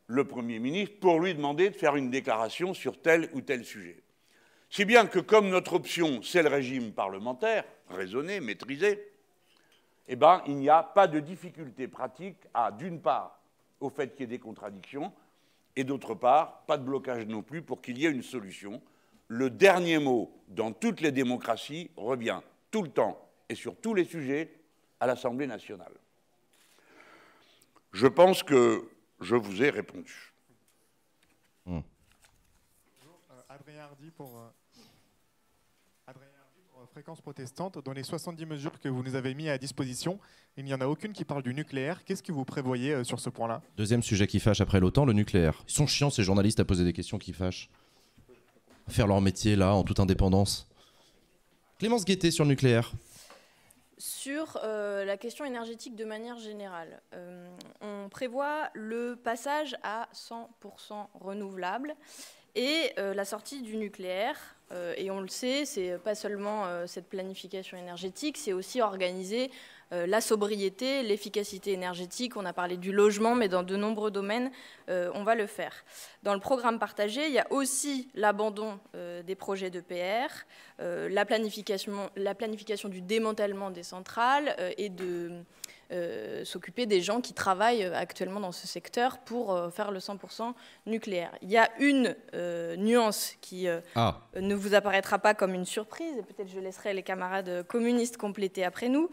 le Premier ministre pour lui demander de faire une déclaration sur tel ou tel sujet. Si bien que comme notre option, c'est le régime parlementaire, raisonné, maîtrisé, eh bien, il n'y a pas de difficulté pratique à, d'une part, au fait qu'il y ait des contradictions, et d'autre part, pas de blocage non plus pour qu'il y ait une solution. Le dernier mot dans toutes les démocraties revient tout le temps et sur tous les sujets à l'Assemblée nationale. Je pense que je vous ai répondu. Hmm. Bonjour, euh, Adrien Hardy pour euh, euh, fréquence protestante, dans les 70 mesures que vous nous avez mises à disposition, il n'y en a aucune qui parle du nucléaire. Qu'est-ce que vous prévoyez euh, sur ce point-là Deuxième sujet qui fâche après l'OTAN, le nucléaire. Ils sont chiants ces journalistes à poser des questions qui fâchent. Faire leur métier là, en toute indépendance. Clémence Guettet sur le nucléaire. Sur euh, la question énergétique de manière générale, on prévoit le passage à 100% renouvelable et la sortie du nucléaire euh, et on le sait, c'est pas seulement euh, cette planification énergétique, c'est aussi organiser euh, la sobriété, l'efficacité énergétique. On a parlé du logement, mais dans de nombreux domaines, on va le faire. Dans le programme partagé, il y a aussi l'abandon des projets de PR, la planification, la planification du démantèlement des centrales et de euh, s'occuper des gens qui travaillent euh, actuellement dans ce secteur pour euh, faire le 100% nucléaire. Il y a une nuance qui ah. ne vous apparaîtra pas comme une surprise, et peut-être je laisserai les camarades communistes compléter après nous.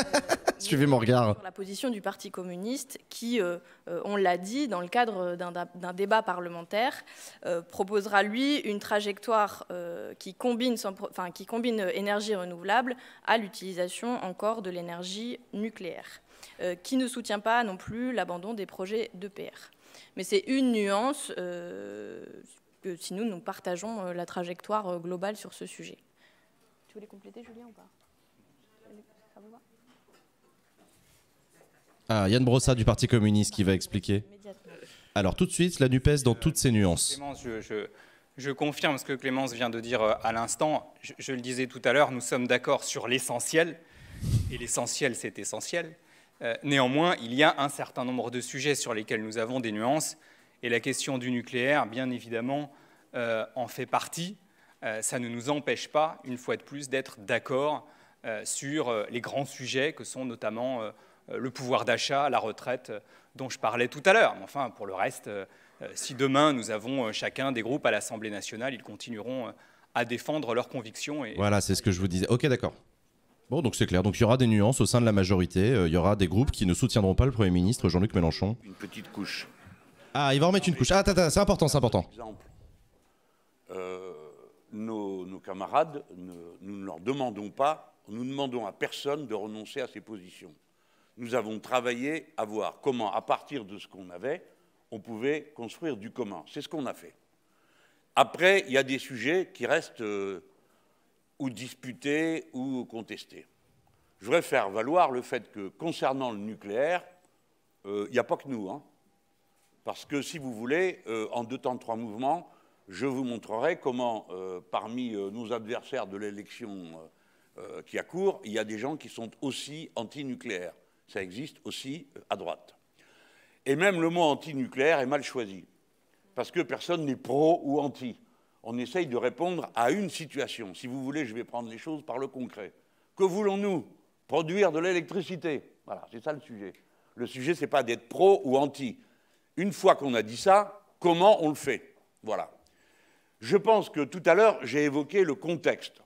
Suivez mon regard. la position du Parti communiste qui euh, on l'a dit, dans le cadre d'un débat parlementaire, euh, proposera lui une trajectoire euh, qui combine, enfin, énergie renouvelable à l'utilisation encore de l'énergie nucléaire, qui ne soutient pas non plus l'abandon des projets d'EPR. Mais c'est une nuance que si nous, nous partageons la trajectoire globale sur ce sujet. Tu voulais compléter, Julien, ou pas ah, Yann Brossa du Parti communiste qui va expliquer. Alors tout de suite, la NUPES dans toutes ses nuances. je, confirme ce que Clémence vient de dire euh, à l'instant. Je, le disais tout à l'heure, nous sommes d'accord sur l'essentiel, et l'essentiel c'est essentiel. Euh, néanmoins, il y a un certain nombre de sujets sur lesquels nous avons des nuances, et la question du nucléaire, bien évidemment, euh, en fait partie. ça ne nous empêche pas, une fois de plus, d'être d'accord sur les grands sujets que sont notamment euh, le pouvoir d'achat, la retraite euh, dont je parlais tout à l'heure. Mais enfin, pour le reste, euh, si demain nous avons chacun des groupes à l'Assemblée nationale, ils continueront à défendre leurs convictions. Voilà, c'est ce que je vous disais. Ok, d'accord. Bon, donc c'est clair. Donc il y aura des nuances au sein de la majorité. Il y aura des groupes qui ne soutiendront pas le Premier ministre Jean-Luc Mélenchon. Une petite couche. Ah, il va en remettre une couche. Ah, c'est important, c'est important. exemple, nos, nos, camarades, nous ne leur demandons pas, nous ne demandons à personne de renoncer à ses positions nous avons travaillé à voir comment, à partir de ce qu'on avait, on pouvait construire du commun. C'est ce qu'on a fait. Après, il y a des sujets qui restent euh, ou disputés ou contestés. Je voudrais faire valoir le fait que, concernant le nucléaire, euh, il n'y a pas que nous. Hein. parce que, si vous voulez, euh, en deux temps, trois mouvements, je vous montrerai comment, parmi nos adversaires de l'élection qui a cours, il y a des gens qui sont aussi anti-nucléaires. Ça existe aussi euh, à droite. Et même le mot anti-nucléaire est mal choisi, parce que personne n'est pro ou anti. On essaye de répondre à une situation. Si vous voulez, je vais prendre les choses par le concret. Que voulons-nous Produire de l'électricité. Voilà, c'est ça le sujet. Le sujet, ce n'est pas d'être pro ou anti. Une fois qu'on a dit ça, comment on le fait Voilà. Je pense que tout à l'heure, j'ai évoqué le contexte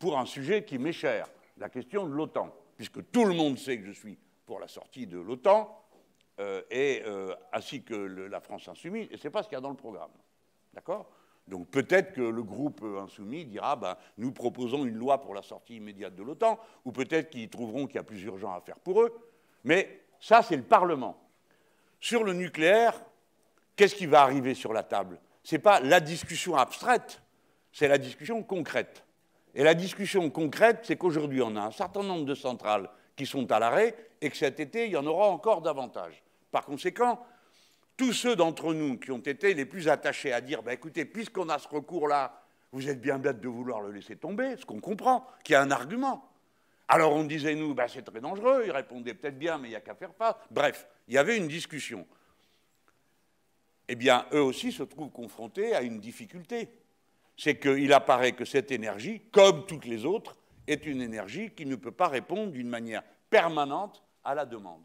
pour un sujet qui m'est cher, la question de l'OTAN, puisque tout le monde sait que je suis pour la sortie de l'OTAN, euh, et, euh, ainsi que la France insoumise, et ce n'est pas ce qu'il y a dans le programme. D'accord Donc peut-être que le groupe insoumis dira ben, nous proposons une loi pour la sortie immédiate de l'OTAN, ou peut-être qu'ils trouveront qu'il y a plus urgent à faire pour eux, mais ça, c'est le Parlement. Sur le nucléaire, qu'est-ce qui va arriver sur la table Ce n'est pas la discussion abstraite, c'est la discussion concrète. Et la discussion concrète, c'est qu'aujourd'hui, on a un certain nombre de centrales qui sont à l'arrêt et que cet été, il y en aura encore davantage. Par conséquent, tous ceux d'entre nous qui ont été les plus attachés à dire bah, écoutez, puisqu'on a ce recours-là, vous êtes bien bêtes de vouloir le laisser tomber, ce qu'on comprend, qu'il y a un argument. Alors on disait, nous, bah, c'est très dangereux, ils répondaient peut-être bien, mais il n'y a qu'à faire face. Bref, il y avait une discussion. Eh bien, eux aussi se trouvent confrontés à une difficulté. C'est qu'il apparaît que cette énergie, comme toutes les autres, est une énergie qui ne peut pas répondre d'une manière permanente à la demande.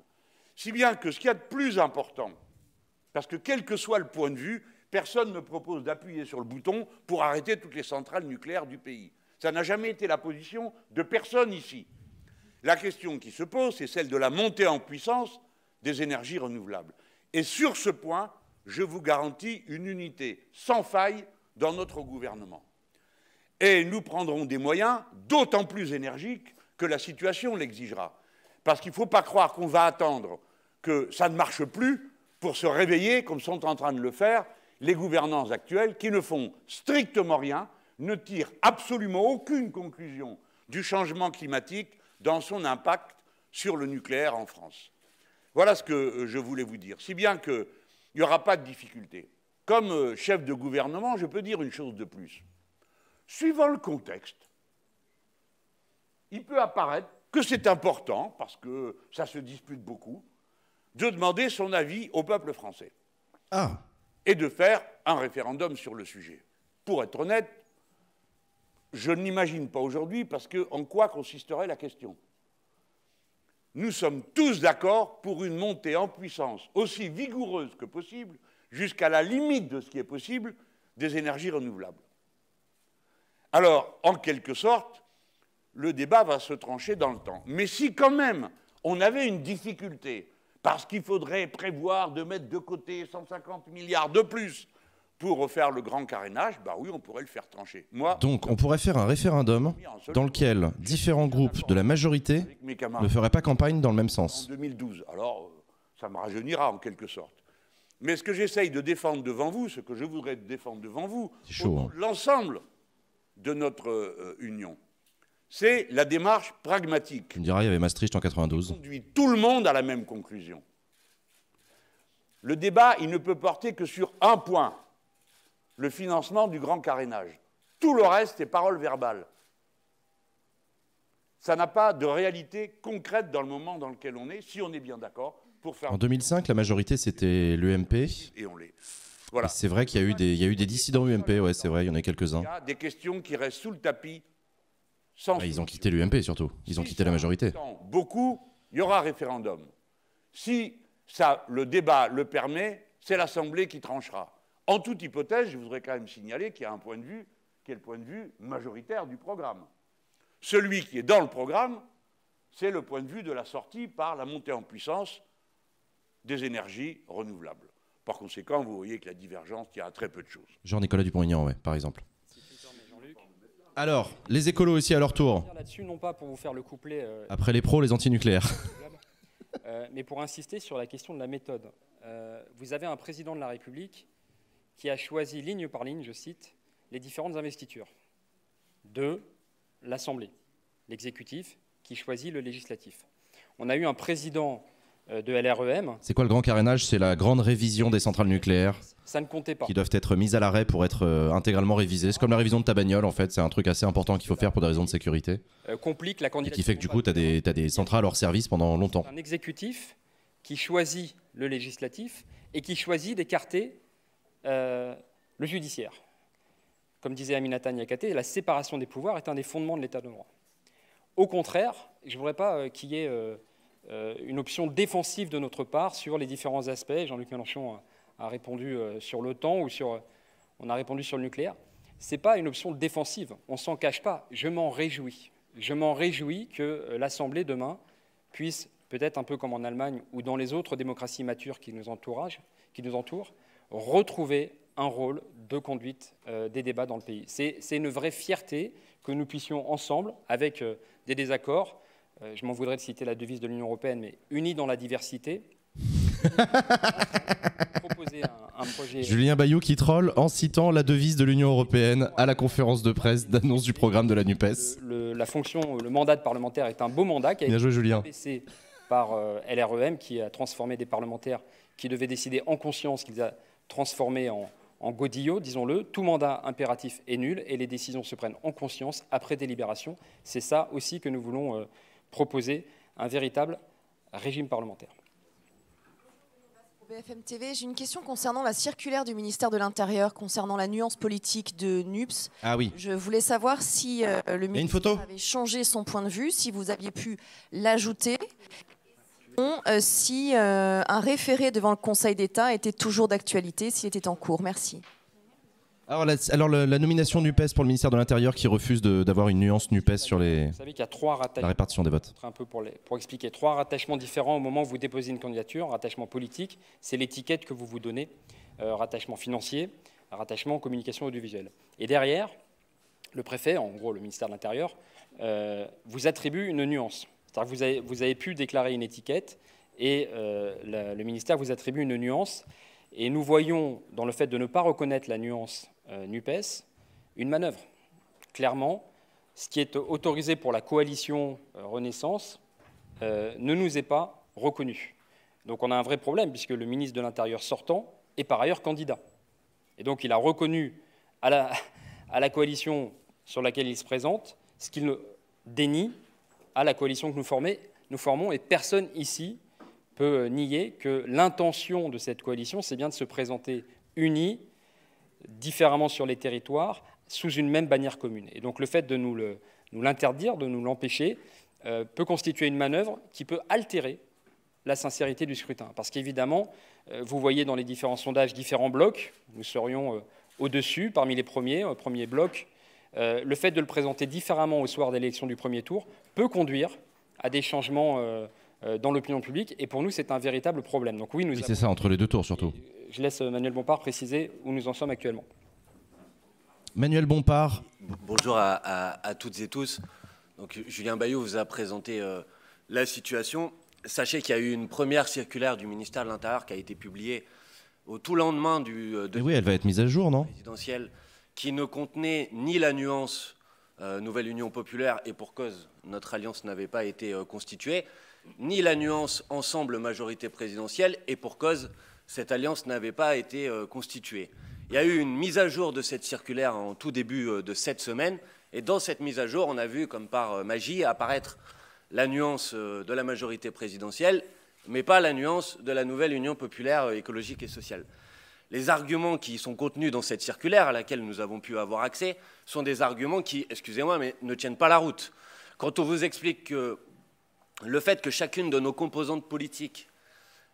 Si bien que ce qu'il y a de plus important, parce que quel que soit le point de vue, personne ne propose d'appuyer sur le bouton pour arrêter toutes les centrales nucléaires du pays. Ça n'a jamais été la position de personne ici. La question qui se pose, c'est celle de la montée en puissance des énergies renouvelables. Et sur ce point, je vous garantis une unité sans faille dans notre gouvernement. Et nous prendrons des moyens d'autant plus énergiques que la situation l'exigera. Parce qu'il ne faut pas croire qu'on va attendre que ça ne marche plus pour se réveiller, comme sont en train de le faire les gouvernances actuelles, qui ne font strictement rien, ne tirent absolument aucune conclusion du changement climatique dans son impact sur le nucléaire en France. Voilà ce que euh, je voulais vous dire. Si bien qu'il n'y aura pas de difficulté. Comme euh, chef de gouvernement, je peux dire une chose de plus. Suivant le contexte, il peut apparaître que c'est important, parce que ça se dispute beaucoup, de demander son avis au peuple français. Ah. Et de faire un référendum sur le sujet. Pour être honnête, je n'imagine pas aujourd'hui, parce que en quoi consisterait la question Nous sommes tous d'accord pour une montée en puissance aussi vigoureuse que possible, jusqu'à la limite de ce qui est possible, des énergies renouvelables. Alors, en quelque sorte, le débat va se trancher dans le temps. Mais si quand même on avait une difficulté, parce qu'il faudrait prévoir de mettre de côté 150 milliards de plus pour refaire le grand carénage, bah oui, on pourrait le faire trancher. Moi, Donc on pourrait faire un référendum dans lequel différents groupes de la majorité ne feraient pas campagne dans le même sens. En 2012, alors euh, ça me rajeunira en quelque sorte. Mais ce que j'essaye de défendre devant vous, ce que je voudrais défendre devant vous, hein. l'ensemble de notre euh, Union. C'est la démarche pragmatique. On me il y avait Maastricht en 92. Qui conduit tout le monde à la même conclusion. Le débat, il ne peut porter que sur un point, le financement du grand carénage. Tout le reste est parole verbale. Ça n'a pas de réalité concrète dans le moment dans lequel on est, si on est bien d'accord, pour faire... En 2005, la majorité, c'était l'UMP. Et on c'est vrai qu'il y, a eu des, dissidents UMP, ouais, c'est vrai, il y en a quelques-uns. Il y a des questions qui restent sous le tapis. Ah, ils ont quitté l'UMP surtout, ils ont quitté la majorité. Beaucoup, il y aura référendum. Si ça, le débat le permet, c'est l'Assemblée qui tranchera. En toute hypothèse, je voudrais quand même signaler qu'il y a un point de vue qui est le point de vue majoritaire du programme. Celui qui est dans le programme, c'est le point de vue de la sortie par la montée en puissance des énergies renouvelables. Par conséquent, vous voyez que la divergence tient à très peu de choses. Jean-Nicolas Dupont-Aignan, ouais, par exemple. Alors, les écolos aussi à leur tour. non pas pour vous faire le couplet. Euh, Après les pros, les antinucléaires. nucléaires euh, mais pour insister sur la question de la méthode. Euh, vous avez un président de la République qui a choisi ligne par ligne, je cite, les différentes investitures. De l'Assemblée, l'exécutif, qui choisit le législatif. On a eu un président euh, de LREM. C'est quoi le grand carénage C'est la grande révision des centrales nucléaires. Ça ne comptait pas. Qui doivent être mises à l'arrêt pour être euh, intégralement révisées. C'est comme la révision de ta bagnole, en fait. C'est un truc assez important qu'il faut faire pour des raisons de sécurité. Euh, complique la Et qui fait que du coup, tu as, des centrales hors service pendant longtemps. Un exécutif qui choisit le législatif et qui choisit d'écarter le judiciaire. Comme disait Aminata Niakate, la séparation des pouvoirs est un des fondements de l'état de droit. Au contraire, je ne voudrais pas qu'il y ait euh, une option défensive de notre part sur les différents aspects. Jean-Luc Mélenchon a, répondu euh, sur l'OTAN ou sur, euh, on a répondu sur le nucléaire. Ce n'est pas une option défensive, on ne s'en cache pas. Je m'en réjouis. Je m'en réjouis que l'Assemblée demain puisse, peut-être un peu comme en Allemagne ou dans les autres démocraties matures qui nous, qui nous entourent, retrouver un rôle de conduite des débats dans le pays. C'est une vraie fierté que nous puissions ensemble, avec des désaccords, euh, je m'en voudrais de citer la devise de l'Union européenne, mais unis dans la diversité. Julien Bayou qui troll en citant la devise de l'Union européenne à la conférence de presse d'annonce du programme de la NUPES. Le, la fonction, le mandat de parlementaire est un beau mandat qui a été par euh, LREM qui a transformé des parlementaires qui devaient décider en conscience qu'ils a transformé en, en godillot, disons-le. Tout mandat impératif est nul et les décisions se prennent en conscience après délibération. C'est ça aussi que nous voulons. Euh, proposer un véritable régime parlementaire. j'ai une question concernant la circulaire du ministère de l'Intérieur concernant la nuance politique de NUPS. Ah oui. Je voulais savoir si euh, le ministre avait changé son point de vue, si vous aviez pu l'ajouter, euh, si euh, un référé devant le Conseil d'État était toujours d'actualité, s'il était en cours. Merci. Alors, la, nomination NUPES pour le ministère de l'Intérieur qui refuse d'avoir une nuance NUPES sur les, la répartition des votes. pour, expliquer, trois rattachements différents au moment où vous déposez une candidature. Rattachement politique, c'est l'étiquette que vous vous donnez. Euh, rattachement financier, rattachement communication audiovisuelle. Et derrière, le préfet, en gros le ministère de l'Intérieur, euh, vous attribue une nuance. C'est-à-dire que vous avez, pu déclarer une étiquette et euh, le ministère vous attribue une nuance. Et nous voyons, dans le fait de ne pas reconnaître la nuance euh, NUPES une manœuvre. Clairement, ce qui est autorisé pour la coalition euh, Renaissance euh, ne nous est pas reconnu. Donc on a un vrai problème, puisque le ministre de l'Intérieur sortant est par ailleurs candidat. Et donc il a reconnu à la, coalition sur laquelle il se présente ce qu'il dénie à la coalition que nous, nous formons, et personne ici peut nier que l'intention de cette coalition, c'est bien de se présenter unie différemment sur les territoires sous une même bannière commune. Et donc le fait de nous l'interdire, de nous l'empêcher, euh, peut constituer une manœuvre qui peut altérer la sincérité du scrutin. Parce qu'évidemment, euh, vous voyez dans les différents sondages différents blocs, nous serions euh, au-dessus, parmi les premiers, blocs. le fait de le présenter différemment au soir l'élection du premier tour peut conduire à des changements euh, dans l'opinion publique. Et pour nous, c'est un véritable problème. Donc oui, nous. c'est ça entre les deux tours surtout. Euh, je laisse euh, Manuel Bompard préciser où nous en sommes actuellement. Manuel Bompard. Bonjour à, toutes et tous. Donc Julien Bayou vous a présenté la situation. Sachez qu'il y a eu une première circulaire du ministère de l'Intérieur qui a été publiée au tout lendemain du. Euh, oui, elle va être mise à jour, non Présidentielle, qui ne contenait ni la nuance Nouvelle Union populaire et pour cause, notre alliance n'avait pas été constituée, ni la nuance ensemble majorité présidentielle, et pour cause, cette alliance n'avait pas été euh, constituée. Il y a eu une mise à jour de cette circulaire en tout début euh, de cette semaine, et dans cette mise à jour, on a vu, comme par euh, magie, apparaître la nuance de la majorité présidentielle, mais pas la nuance de la nouvelle Union populaire écologique et sociale. Les arguments qui sont contenus dans cette circulaire à laquelle nous avons pu avoir accès sont des arguments qui, excusez-moi, mais ne tiennent pas la route. Quand on vous explique que le fait que chacune de nos composantes politiques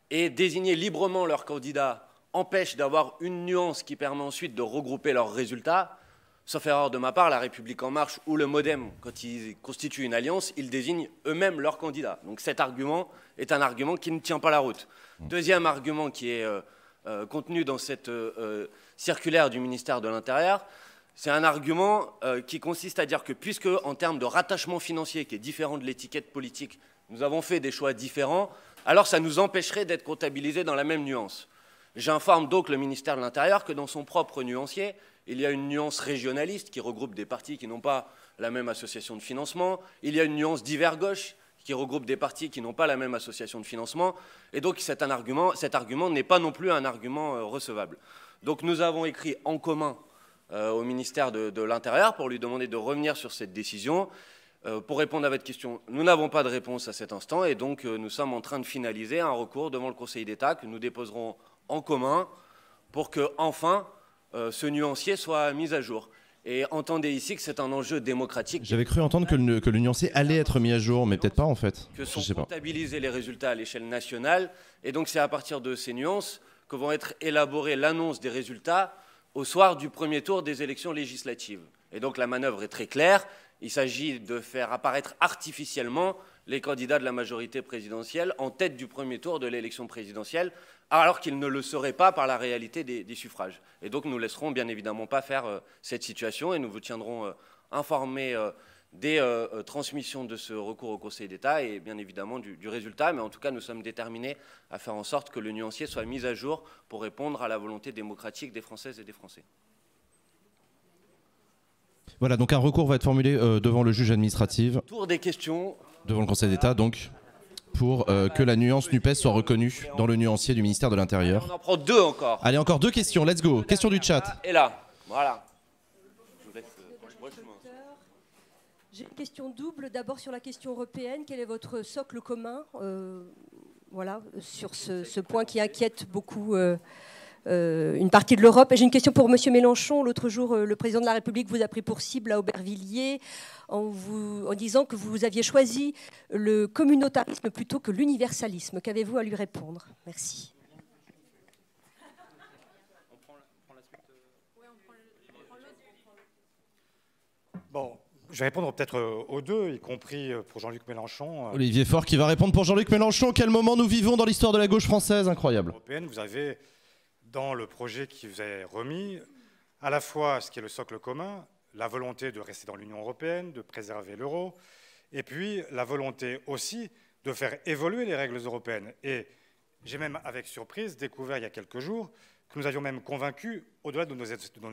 ait désigné librement leur candidat empêche d'avoir une nuance qui permet ensuite de regrouper leurs résultats, sauf erreur de ma part, la République en marche ou le Modem, quand ils constituent une alliance, ils désignent eux-mêmes leur candidat. Donc cet argument est un argument qui ne tient pas la route. Mmh. Deuxième argument qui est euh, euh, contenu dans cette euh, circulaire du ministère de l'Intérieur, c'est un argument qui consiste à dire que puisque en termes de rattachement financier, qui est différent de l'étiquette politique, nous avons fait des choix différents, alors ça nous empêcherait d'être comptabilisés dans la même nuance. J'informe donc le ministère de l'Intérieur que dans son propre nuancier, il y a une nuance régionaliste qui regroupe des partis qui n'ont pas la même association de financement, il y a une nuance divers gauche qui regroupe des partis qui n'ont pas la même association de financement, et donc cet, argument, n'est pas non plus un argument euh, recevable. Donc nous avons écrit en commun euh, au ministère de l'Intérieur pour lui demander de revenir sur cette décision euh, pour répondre à votre question, nous n'avons pas de réponse à cet instant et donc euh, nous sommes en train de finaliser un recours devant le Conseil d'État que nous déposerons en commun pour que enfin euh, ce nuancier soit mis à jour. Et entendez ici que c'est un enjeu démocratique. J'avais cru entendre que le, nuancier allait être mis à jour, mais peut-être pas en fait. Que sont comptabilisés les résultats à l'échelle nationale. Et donc c'est à partir de ces nuances que vont être élaborées l'annonce des résultats au soir du premier tour des élections législatives. Et donc la manœuvre est très claire. Il s'agit de faire apparaître artificiellement les candidats de la majorité présidentielle en tête du premier tour de l'élection présidentielle, alors qu'ils ne le seraient pas par la réalité des, suffrages. Et donc nous ne laisserons bien évidemment pas faire euh, cette situation et nous vous tiendrons euh, informés euh, des transmissions de ce recours au Conseil d'État et bien évidemment du, du, résultat. Mais en tout cas, nous sommes déterminés à faire en sorte que le nuancier soit mis à jour pour répondre à la volonté démocratique des Françaises et des Français. Voilà, donc un recours va être formulé euh, devant le juge administratif. Tour des questions. Devant le Conseil d'État, donc, pour euh, que la nuance NUPES soit reconnue dans le nuancier du ministère de l'Intérieur. On en prend deux encore. Allez, encore deux questions, let's go. Question du chat. Et là, voilà. Euh, J'ai une question double. D'abord sur la question européenne, quel est votre socle commun Voilà, sur ce, point qui inquiète beaucoup. Euh, une partie de l'Europe. Et j'ai une question pour M. Mélenchon. L'autre jour, euh, le président de la République vous a pris pour cible à Aubervilliers en, vous, en disant que vous aviez choisi le communautarisme plutôt que l'universalisme. Qu'avez-vous à lui répondre Merci. Bon, je vais répondre peut-être euh, aux deux, y compris pour Jean-Luc Mélenchon. Olivier Faure qui va répondre pour Jean-Luc Mélenchon. Quel moment nous vivons dans l'histoire de la gauche française Incroyable. vous avez dans le projet qui vous est remis à la fois ce qui est le socle commun, la volonté de rester dans l'Union européenne, de préserver l'euro, et puis la volonté aussi de faire évoluer les règles européennes. Et j'ai même avec surprise découvert il y a quelques jours que nous avions même convaincu, au-delà de, nos,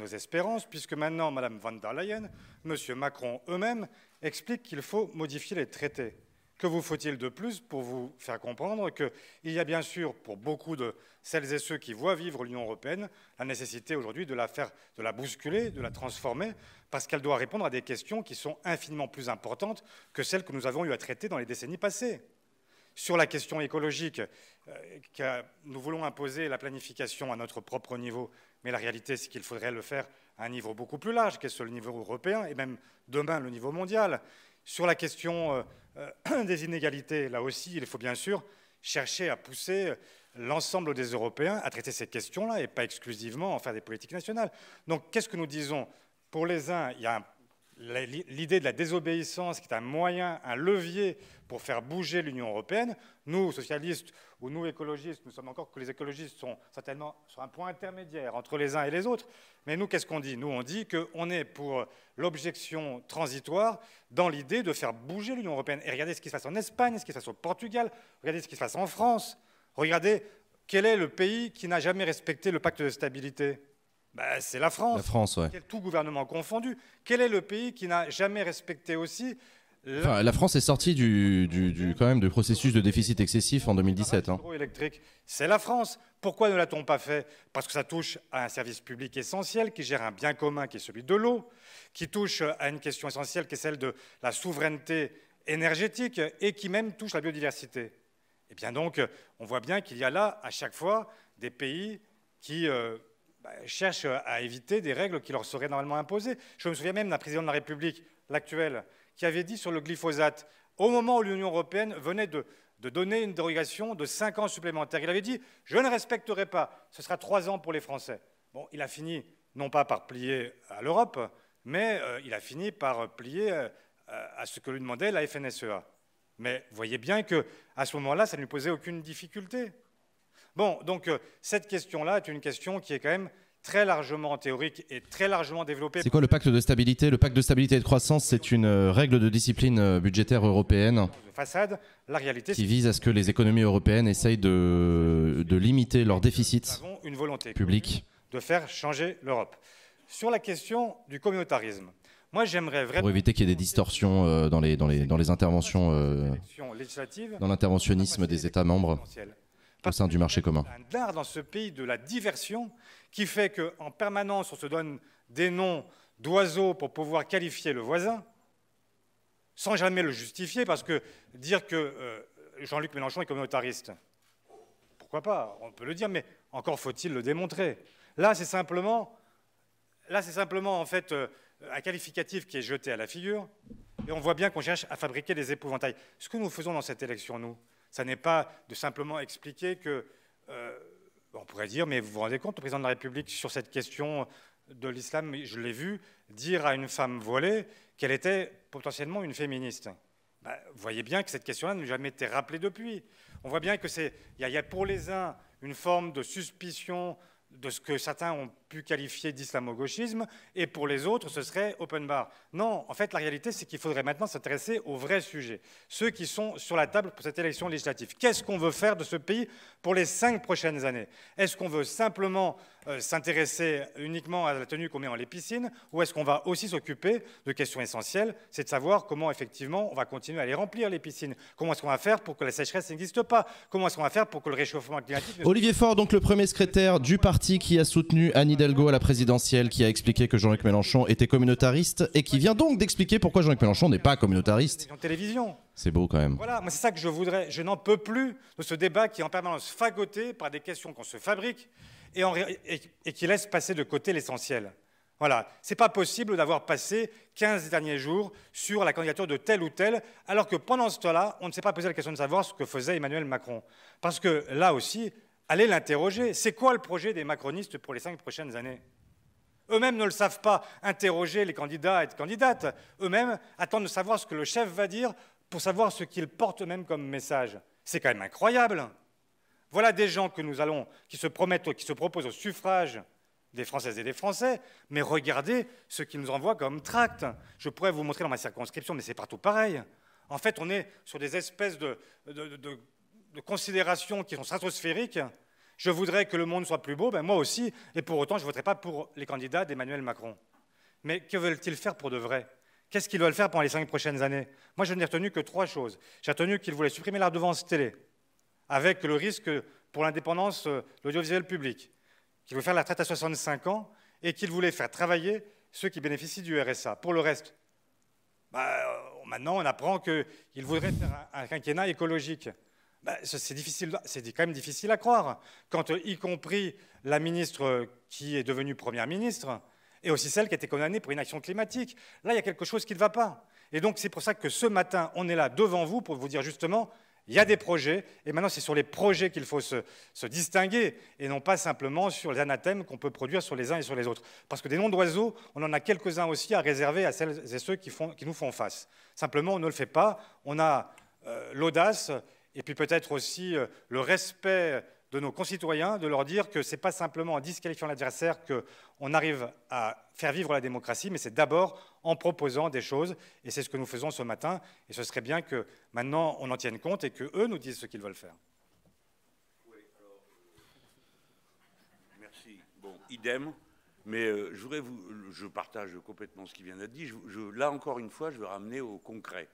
espérances, puisque maintenant Mme von der Leyen, M. Macron eux-mêmes expliquent qu'il faut modifier les traités. Que vous faut-il de plus pour vous faire comprendre qu'il y a bien sûr, pour beaucoup de celles et ceux qui voient vivre l'Union européenne, la nécessité aujourd'hui de la faire, de la bousculer, de la transformer, parce qu'elle doit répondre à des questions qui sont infiniment plus importantes que celles que nous avons eu à traiter dans les décennies passées. Sur la question écologique, euh, nous voulons imposer la planification à notre propre niveau, mais la réalité, c'est qu'il faudrait le faire à un niveau beaucoup plus large, qu'est ce le niveau européen et même demain le niveau mondial. Sur la question euh, euh, des inégalités, là aussi, il faut bien sûr chercher à pousser l'ensemble des Européens à traiter ces questions-là et pas exclusivement en faire des politiques nationales. Donc qu'est-ce que nous disons Pour les uns, il y a un l'idée de la désobéissance, qui est un moyen, un levier pour faire bouger l'Union européenne. Nous, socialistes ou nous, écologistes, nous sommes encore que les écologistes sont certainement sur un point intermédiaire entre les uns et les autres. Mais nous, qu'est-ce qu'on dit Nous, on dit qu'on est pour l'objection transitoire dans l'idée de faire bouger l'Union européenne. Et regardez ce qui se passe en Espagne, ce qui se passe au Portugal, regardez ce qui se passe en France. Regardez quel est le pays qui n'a jamais respecté le pacte de stabilité bah, c'est la France. La France, Tout gouvernement confondu. Quel est le pays qui n'a jamais respecté aussi la... France est sortie du, quand même, du processus de déficit excessif en 2017. Hein. C'est la France. Pourquoi ne l'a-t-on pas fait Parce que ça touche à un service public essentiel qui gère un bien commun qui est celui de l'eau, qui touche à une question essentielle qui est celle de la souveraineté énergétique et qui même touche la biodiversité. Et eh bien donc, on voit bien qu'il y a là, à chaque fois, des pays qui... Euh, bah, cherchent à éviter des règles qui leur seraient normalement imposées. Je me souviens même d'un président de la République, l'actuel, qui avait dit sur le glyphosate, au moment où l'Union européenne venait de, donner une dérogation de 5 ans supplémentaires, il avait dit Je ne respecterai pas, ce sera 3 ans pour les Français. Bon, il a fini, non pas par plier à l'Europe, mais euh, il a fini par plier euh, à ce que lui demandait la FNSEA. Mais vous voyez bien qu'à ce moment-là, ça ne lui posait aucune difficulté. Bon, donc euh, cette question-là est une question qui est quand même très largement théorique et très largement développée. C'est quoi le pacte de stabilité Le pacte de stabilité et de croissance, c'est une euh, règle de discipline euh, budgétaire européenne qui vise à ce que les économies européennes essayent de, limiter leurs déficits une volonté public de faire changer l'Europe. Sur la question du communautarisme, moi, j'aimerais vraiment. Pour éviter qu'il y ait des distorsions dans, les, dans, les, interventions, euh, dans l'interventionnisme des États membres au sein du marché commun. L'art dans ce pays de la diversion qui fait qu'en permanence on se donne des noms d'oiseaux pour pouvoir qualifier le voisin, sans jamais le justifier, parce que dire que euh, Jean-Luc Mélenchon est communautariste, pourquoi pas On peut le dire, mais encore faut-il le démontrer. Là, c'est simplement, en fait euh, un qualificatif qui est jeté à la figure, et on voit bien qu'on cherche à fabriquer des épouvantails. Ce que nous faisons dans cette élection, nous, ça n'est pas de simplement expliquer que, euh, on pourrait dire, mais vous vous rendez compte, le président de la République, sur cette question de l'islam, je l'ai vu, dire à une femme voilée qu'elle était potentiellement une féministe. Bah, vous voyez bien que cette question-là n'a jamais été rappelée depuis. On voit bien que il y, a pour les uns une forme de suspicion de ce que certains ont pu qualifier d'islamo-gauchisme, et pour les autres, ce serait open bar. Non, en fait, la réalité, c'est qu'il faudrait maintenant s'intéresser aux vrais sujets, ceux qui sont sur la table pour cette élection législative. Qu'est-ce qu'on veut faire de ce pays pour les cinq prochaines années Est-ce qu'on veut simplement euh, s'intéresser uniquement à la tenue qu'on met dans les piscines, ou est-ce qu'on va aussi s'occuper de questions essentielles, c'est de savoir comment effectivement on va continuer à les remplir les piscines, comment est-ce qu'on va faire pour que la sécheresse n'existe pas, comment est-ce qu'on va faire pour que le réchauffement climatique... Olivier Faure, donc le premier secrétaire du parti qui a soutenu Anne Hidalgo à la présidentielle, qui a expliqué que Jean-Luc Mélenchon était communautariste, et qui vient donc d'expliquer pourquoi Jean-Luc Mélenchon n'est pas communautariste. En télévision. C'est beau quand même. Voilà, moi c'est ça que je voudrais. Je n'en peux plus de ce débat qui est en permanence fagoté par des questions qu'on se fabrique et, qui laisse passer de côté l'essentiel. Voilà, c'est pas possible d'avoir passé 15 derniers jours sur la candidature de tel ou tel, alors que pendant ce temps-là, on ne s'est pas posé la question de savoir ce que faisait Emmanuel Macron. Parce que là aussi, allez l'interroger. C'est quoi le projet des macronistes pour les cinq prochaines années Eux-mêmes ne le savent pas. Interroger les candidats et les candidates, eux-mêmes attendent de savoir ce que le chef va dire pour savoir ce qu'ils portent eux-mêmes comme message. C'est quand même incroyable. Voilà des gens que nous allons, qui se promettent, qui se proposent au suffrage des Françaises et des Français, mais regardez ce qu'ils nous envoient comme tract. Je pourrais vous montrer dans ma circonscription, mais c'est partout pareil. En fait, on est sur des espèces de, considérations qui sont stratosphériques. Je voudrais que le monde soit plus beau, ben moi aussi, et pour autant, je ne voterai pas pour les candidats d'Emmanuel Macron. Mais que veulent-ils faire pour de vrai Qu'est-ce qu'ils veulent faire pendant les cinq prochaines années Moi, je n'ai retenu que trois choses. J'ai retenu qu'ils voulaient supprimer la redevance télé avec le risque pour l'indépendance euh, de l'audiovisuel public, qui veut faire la traite à 65 ans et qu'il voulait faire travailler ceux qui bénéficient du RSA. Pour le reste, bah, euh, maintenant on apprend qu'il voudrait faire un quinquennat écologique. Bah, c'est quand même difficile à croire, quand euh, y compris la ministre qui est devenue première ministre, et aussi celle qui a été condamnée pour une action climatique. Là, il y a quelque chose qui ne va pas. Et donc, c'est pour ça que ce matin, on est là devant vous pour vous dire justement, il y a des projets, et maintenant c'est sur les projets qu'il faut se, distinguer, et non pas simplement sur les anathèmes qu'on peut produire sur les uns et sur les autres. Parce que des noms d'oiseaux, on en a quelques-uns aussi à réserver à celles et ceux qui, nous font face. Simplement, on ne le fait pas, on a euh, l'audace, et puis peut-être aussi euh, le respect de nos concitoyens, de leur dire que ce n'est pas simplement en disqualifiant l'adversaire qu'on arrive à faire vivre la démocratie, mais c'est d'abord en proposant des choses. Et c'est ce que nous faisons ce matin. Et ce serait bien que maintenant on en tienne compte et que eux nous disent ce qu'ils veulent faire. Euh, merci. Bon, idem. Mais euh, je, voudrais vous, je partage complètement ce qui vient d'être dit. Je, là encore une fois, je veux ramener au concret.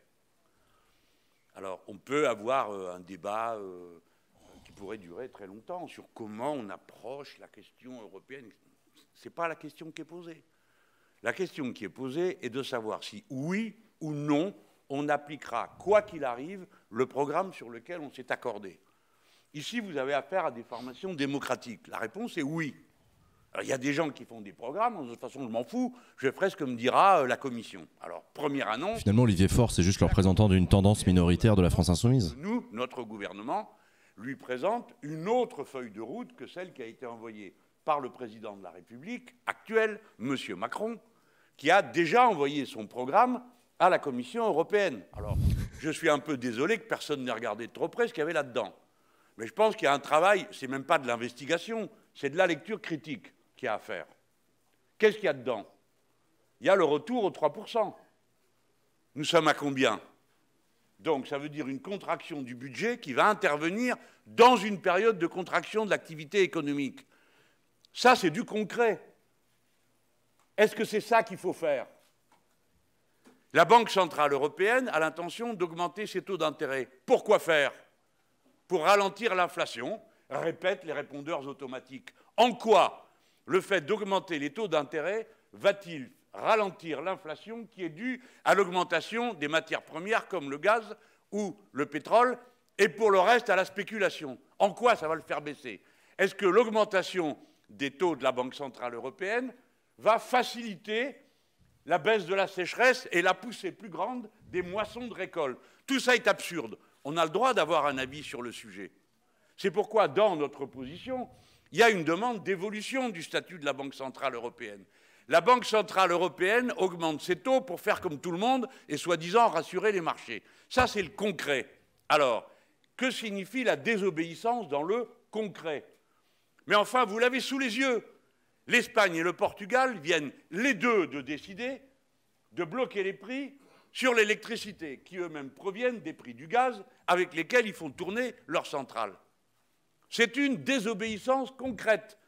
Alors, on peut avoir euh, un débat qui pourrait durer très longtemps sur comment on approche la question européenne. Ce n'est pas la question qui est posée. La question qui est posée est de savoir si oui ou non on appliquera, quoi qu'il arrive, le programme sur lequel on s'est accordé. Ici, vous avez affaire à des formations démocratiques. La réponse est oui. Alors, il y a des gens qui font des programmes, de toute façon, je m'en fous, je ferai ce que me dira euh, la Commission. Alors, première annonce. Finalement, Olivier Faure, c'est juste le représentant d'une tendance minoritaire de la France insoumise. Nous, notre gouvernement, lui présente une autre feuille de route que celle qui a été envoyée par le président de la République actuel, M. Macron, qui a déjà envoyé son programme à la Commission européenne. Alors, je suis un peu désolé que personne n'ait regardé de trop près ce qu'il y avait là-dedans. Mais je pense qu'il y a un travail, c'est même pas de l'investigation, c'est de la lecture critique qu'il y a à faire. Qu'est-ce qu'il y a dedans Il y a le retour aux 3%. Nous sommes à combien Donc ça veut dire une contraction du budget qui va intervenir dans une période de contraction de l'activité économique. Ça, c'est du concret. Est-ce que c'est ça qu'il faut faire La Banque centrale européenne a l'intention d'augmenter ses taux d'intérêt. Pourquoi faire Pour ralentir l'inflation, répètent les répondeurs automatiques. En quoi le fait d'augmenter les taux d'intérêt va-t-il ralentir l'inflation qui est due à l'augmentation des matières premières comme le gaz ou le pétrole et pour le reste à la spéculation En quoi ça va le faire baisser Est-ce que l'augmentation des taux de la Banque centrale européenne va faciliter la baisse de la sécheresse et la poussée plus grande des moissons de récolte. Tout ça est absurde. On a le droit d'avoir un avis sur le sujet. C'est pourquoi, dans notre position, il y a une demande d'évolution du statut de la Banque centrale européenne. La Banque centrale européenne augmente ses taux pour faire comme tout le monde et soi-disant rassurer les marchés. Ça, c'est le concret. Alors, que signifie la désobéissance dans le concret mais enfin, vous l'avez sous les yeux. L'Espagne et le Portugal viennent les deux de décider de bloquer les prix sur l'électricité, qui eux-mêmes proviennent des prix du gaz avec lesquels ils font tourner leurs centrales. C'est une désobéissance concrète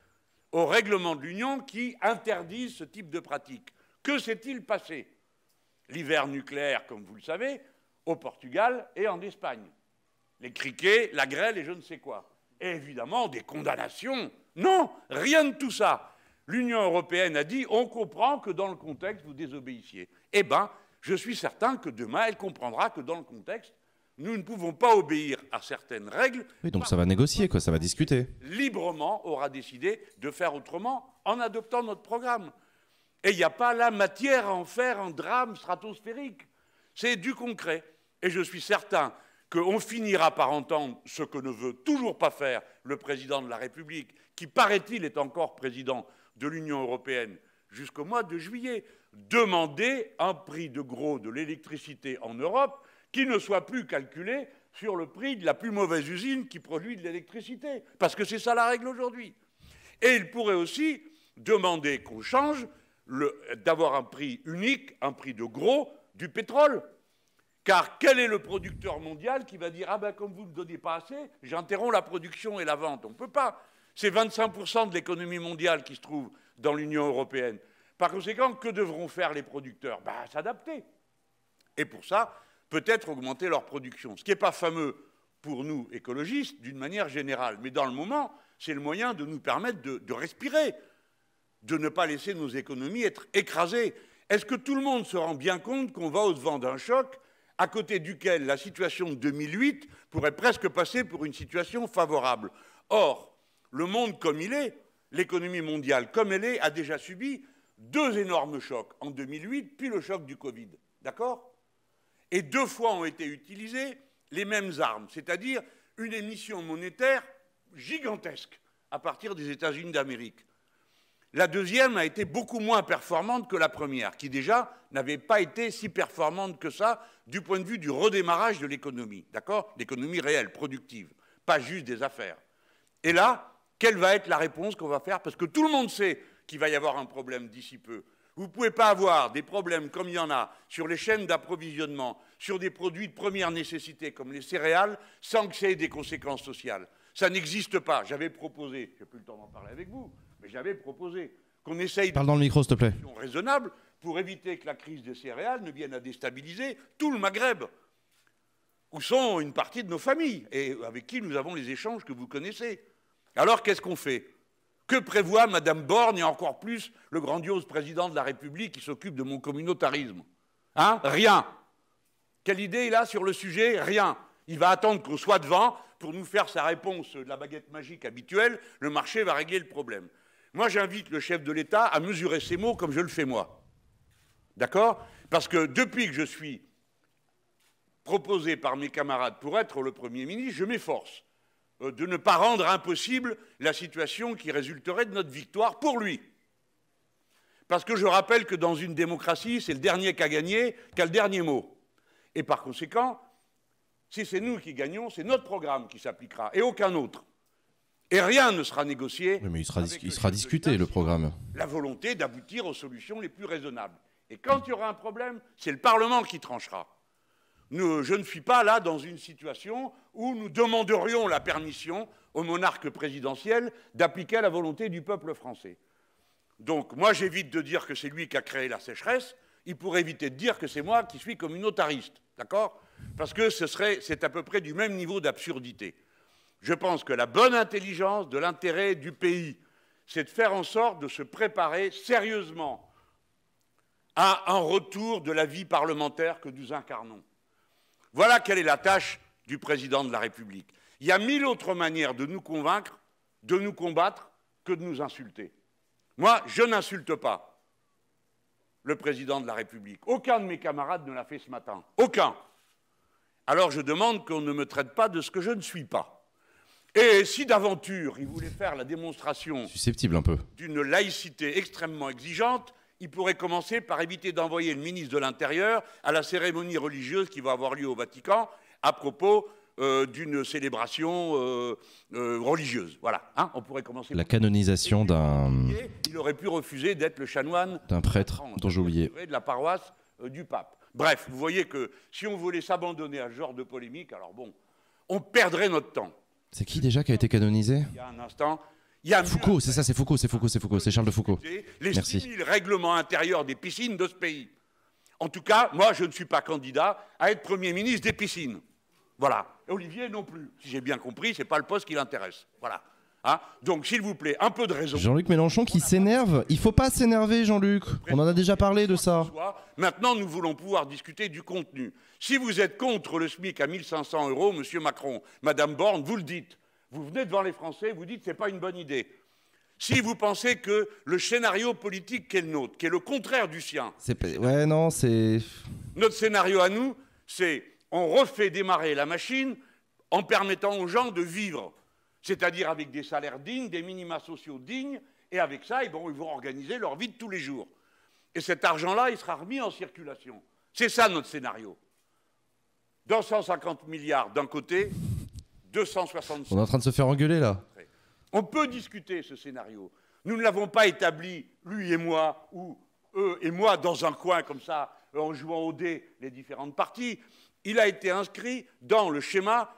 au règlement de l'Union qui interdit ce type de pratique. Que s'est-il passé L'hiver nucléaire, comme vous le savez, au Portugal et en Espagne. Les criquets, la grêle et je ne sais quoi et évidemment des condamnations. Non, rien de tout ça. L'Union européenne a dit on comprend que dans le contexte, vous désobéissiez. Eh bien, je suis certain que demain, elle comprendra que dans le contexte, nous ne pouvons pas obéir à certaines règles. Oui, donc ça va négocier, quoi, ça va discuter. Librement aura décidé de faire autrement en adoptant notre programme. Et il n'y a pas la matière à en faire un drame stratosphérique. C'est du concret. Et je suis certain qu'on finira par entendre ce que ne veut toujours pas faire le président de la République, qui paraît-il est encore président de l'Union européenne jusqu'au mois de juillet, demander un prix de gros de l'électricité en Europe qui ne soit plus calculé sur le prix de la plus mauvaise usine qui produit de l'électricité, parce que c'est ça la règle aujourd'hui. Et il pourrait aussi demander qu'on change d'avoir un prix unique, un prix de gros du pétrole, car quel est le producteur mondial qui va dire Ah ben, comme vous ne donnez pas assez, j'interromps la production et la vente On ne peut pas. C'est 25% de l'économie mondiale qui se trouve dans l'Union européenne. Par conséquent, que devront faire les producteurs ben, S'adapter. Et pour ça, peut-être augmenter leur production. Ce qui n'est pas fameux pour nous, écologistes, d'une manière générale. Mais dans le moment, c'est le moyen de nous permettre de, de respirer, de ne pas laisser nos économies être écrasées. Est-ce que tout le monde se rend bien compte qu'on va au-devant d'un choc à côté duquel la situation de 2008 pourrait presque passer pour une situation favorable. Or, le monde comme il est, l'économie mondiale comme elle est, a déjà subi deux énormes chocs en 2008, puis le choc du Covid. D'accord Et deux fois ont été utilisées les mêmes armes, c'est-à-dire une émission monétaire gigantesque à partir des États-Unis d'Amérique. La deuxième a été beaucoup moins performante que la première, qui déjà n'avait pas été si performante que ça du point de vue du redémarrage de l'économie, d'accord L'économie réelle, productive, pas juste des affaires. Et là, quelle va être la réponse qu'on va faire Parce que tout le monde sait qu'il va y avoir un problème d'ici peu. Vous ne pouvez pas avoir des problèmes comme il y en a sur les chaînes d'approvisionnement, sur des produits de première nécessité comme les céréales, sans que ça ait des conséquences sociales. Ça n'existe pas. J'avais proposé, Je n'ai plus le temps d'en parler avec vous, j'avais proposé qu'on essaye de faire le micro, s'il raisonnable pour éviter que la crise des céréales ne vienne à déstabiliser tout le Maghreb, où sont une partie de nos familles et avec qui nous avons les échanges que vous connaissez. Alors qu'est-ce qu'on fait Que prévoit Madame Borne et encore plus le grandiose président de la République qui s'occupe de mon communautarisme Hein Rien. Quelle idée il a sur le sujet Rien. Il va attendre qu'on soit devant pour nous faire sa réponse de la baguette magique habituelle. Le marché va régler le problème. Moi, j'invite le chef de l'État à mesurer ses mots comme je le fais moi. D'accord Parce que depuis que je suis proposé par mes camarades pour être le Premier ministre, je m'efforce euh, de ne pas rendre impossible la situation qui résulterait de notre victoire pour lui. Parce que je rappelle que dans une démocratie, c'est le dernier qui a gagné, qui a le dernier mot. Et par conséquent, si c'est nous qui gagnons, c'est notre programme qui s'appliquera et aucun autre. Et rien ne sera négocié. Oui, mais il sera, discuté, le programme. La volonté d'aboutir aux solutions les plus raisonnables. Et quand il y aura un problème, c'est le Parlement qui tranchera. je ne suis pas là dans une situation où nous demanderions la permission au monarque présidentiel d'appliquer la volonté du peuple français. Donc moi j'évite de dire que c'est lui qui a créé la sécheresse, il pourrait éviter de dire que c'est moi qui suis communautariste, d'accord Parce que c'est à peu près du même niveau d'absurdité. Je pense que la bonne intelligence de l'intérêt du pays, c'est de faire en sorte de se préparer sérieusement à un retour de la vie parlementaire que nous incarnons. Voilà quelle est la tâche du président de la République. Il y a mille autres manières de nous convaincre, de nous combattre, que de nous insulter. Moi, je n'insulte pas le président de la République. Aucun de mes camarades ne l'a fait ce matin. Aucun. Alors je demande qu'on ne me traite pas de ce que je ne suis pas. Et si d'aventure il voulait faire la démonstration susceptible un peu d'une laïcité extrêmement exigeante, il pourrait commencer par éviter d'envoyer le ministre de l'Intérieur à la cérémonie religieuse qui va avoir lieu au Vatican à propos euh, d'une célébration euh, euh, religieuse. Voilà, hein, on pourrait commencer. La canonisation d'un. Il aurait pu refuser d'être le chanoine d'un prêtre dont j'ai De la paroisse du pape. Bref, vous voyez que si on voulait s'abandonner à ce genre de polémique, alors bon, on perdrait notre temps. C'est qui déjà qui a été canonisé Il y a un instant. Foucault, c'est ça, c'est Foucault, c'est Foucault, c'est Foucault, c'est Charles de Foucault. Les Merci. le règlements intérieurs des piscines de ce pays. En tout cas, moi, je ne suis pas candidat à être Premier ministre des piscines. Voilà. Olivier non plus. Si j'ai bien compris, ce n'est pas le poste qui l'intéresse. Voilà. Ah, donc, s'il vous plaît, un peu de raison. Jean-Luc Mélenchon qui s'énerve. Il faut pas s'énerver, Jean-Luc. On en a déjà parlé de ça. Maintenant, nous voulons pouvoir discuter du contenu. Si vous êtes contre le SMIC à 1500 euros, Monsieur Macron, Madame Borne, vous le dites. Vous venez devant les Français, vous dites c'est pas une bonne idée. Si vous pensez que le scénario politique qui est le nôtre, qui est le contraire du sien, ouais non c'est notre scénario à nous, c'est on refait démarrer la machine en permettant aux gens de vivre c'est-à-dire avec des salaires dignes, des minima sociaux dignes, et avec ça, eh ben, ils vont, organiser leur vie de tous les jours. Et cet argent-là, il sera remis en circulation. C'est ça notre scénario. 250 milliards d'un côté, 265. On est en train de se faire engueuler là. On peut discuter ce scénario. Nous ne l'avons pas établi, lui et moi, ou eux et moi, dans un coin comme ça, en jouant au dé les différentes parties. Il a été inscrit dans le schéma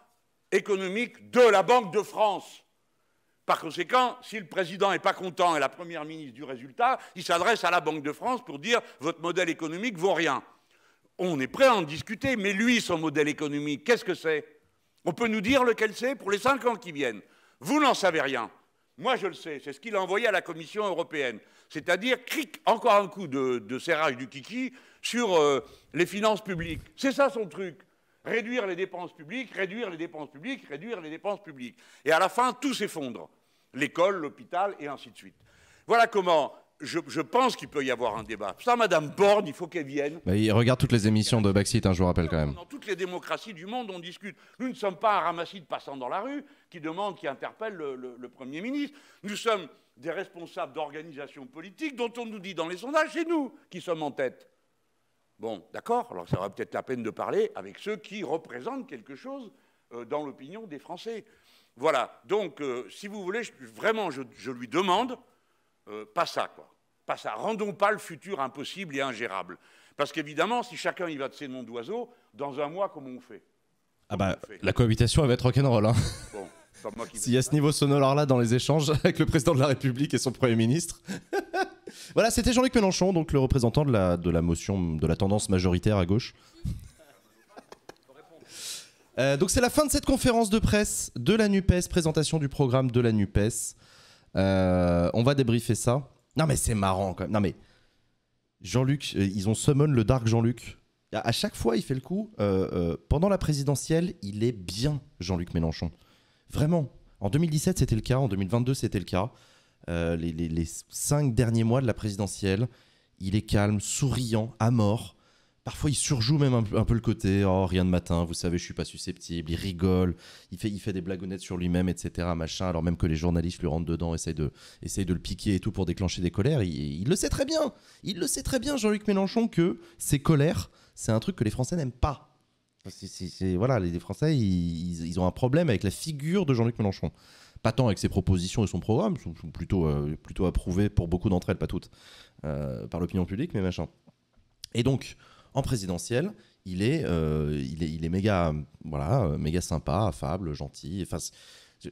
économique de la Banque de France. Par conséquent, si le président n'est pas content et la première ministre du résultat, il s'adresse à la Banque de France pour dire votre modèle économique vaut rien. On est prêt à en discuter, mais lui, son modèle économique, qu'est-ce que c'est On peut nous dire lequel c'est pour les cinq ans qui viennent. Vous n'en savez rien. Moi, je le sais. C'est ce qu'il a envoyé à la Commission européenne. C'est-à-dire, cric, encore un coup de, serrage du kiki sur euh, les finances publiques. C'est ça son truc. Réduire les dépenses publiques, réduire les dépenses publiques, réduire les dépenses publiques. Et à la fin, tout s'effondre. L'école, l'hôpital, et ainsi de suite. Voilà comment je, pense qu'il peut y avoir un débat. Ça, Madame Borne, il faut qu'elle vienne. Bah, il regarde toutes les émissions de Brexit, hein, je vous rappelle quand même. Dans toutes les démocraties du monde, on discute. Nous ne sommes pas un ramassis de passants dans la rue qui demande, qui interpelle le, le Premier ministre. Nous sommes des responsables d'organisations politiques dont on nous dit dans les sondages, c'est nous qui sommes en tête. Bon, d'accord, alors ça aura peut-être la peine de parler avec ceux qui représentent quelque chose euh, dans l'opinion des Français. Voilà, donc euh, si vous voulez, vraiment, je, lui demande, euh, pas ça, quoi. Pas ça. Rendons pas le futur impossible et ingérable. Parce qu'évidemment, si chacun y va de ses noms d'oiseaux, dans un mois, comment on fait Ah bah, la cohabitation, elle va être rock'n'roll. Hein. Bon, S'il y a ce niveau sonore-là dans les échanges avec le président de la République et son Premier ministre. Voilà, c'était Jean-Luc Mélenchon, donc le représentant de la, de la motion de la tendance majoritaire à gauche. Euh, donc c'est la fin de cette conférence de presse de la NUPES, présentation du programme de la NUPES. Euh, on va débriefer ça. Non mais c'est marrant quand même. Non mais Jean-Luc, euh, ils ont summon le Dark Jean-Luc. À, à, chaque fois, il fait le coup. pendant la présidentielle, il est bien Jean-Luc Mélenchon. Vraiment. En 2017, c'était le cas. En 2022, c'était le cas. Euh, les, cinq derniers mois de la présidentielle. Il est calme, souriant, à mort. Parfois, il surjoue même un, peu le côté oh rien de matin, vous savez, je suis pas susceptible. Il rigole, il fait, des blagonnettes sur lui-même, etc. Machin. Alors même que les journalistes lui rentrent dedans, essayent de, le piquer et tout pour déclencher des colères. Il, le sait très bien. Il le sait très bien, Jean-Luc Mélenchon, que ces colères, c'est un truc que les Français n'aiment pas. voilà, les Français, ils, ont un problème avec la figure de Jean-Luc Mélenchon pas tant avec ses propositions et son programme, sont, plutôt, euh, plutôt approuvées pour beaucoup d'entre elles, pas toutes, euh, par l'opinion publique, mais machin. Et donc, en présidentielle, euh, il est, il est, méga, voilà, méga sympa, affable, gentil.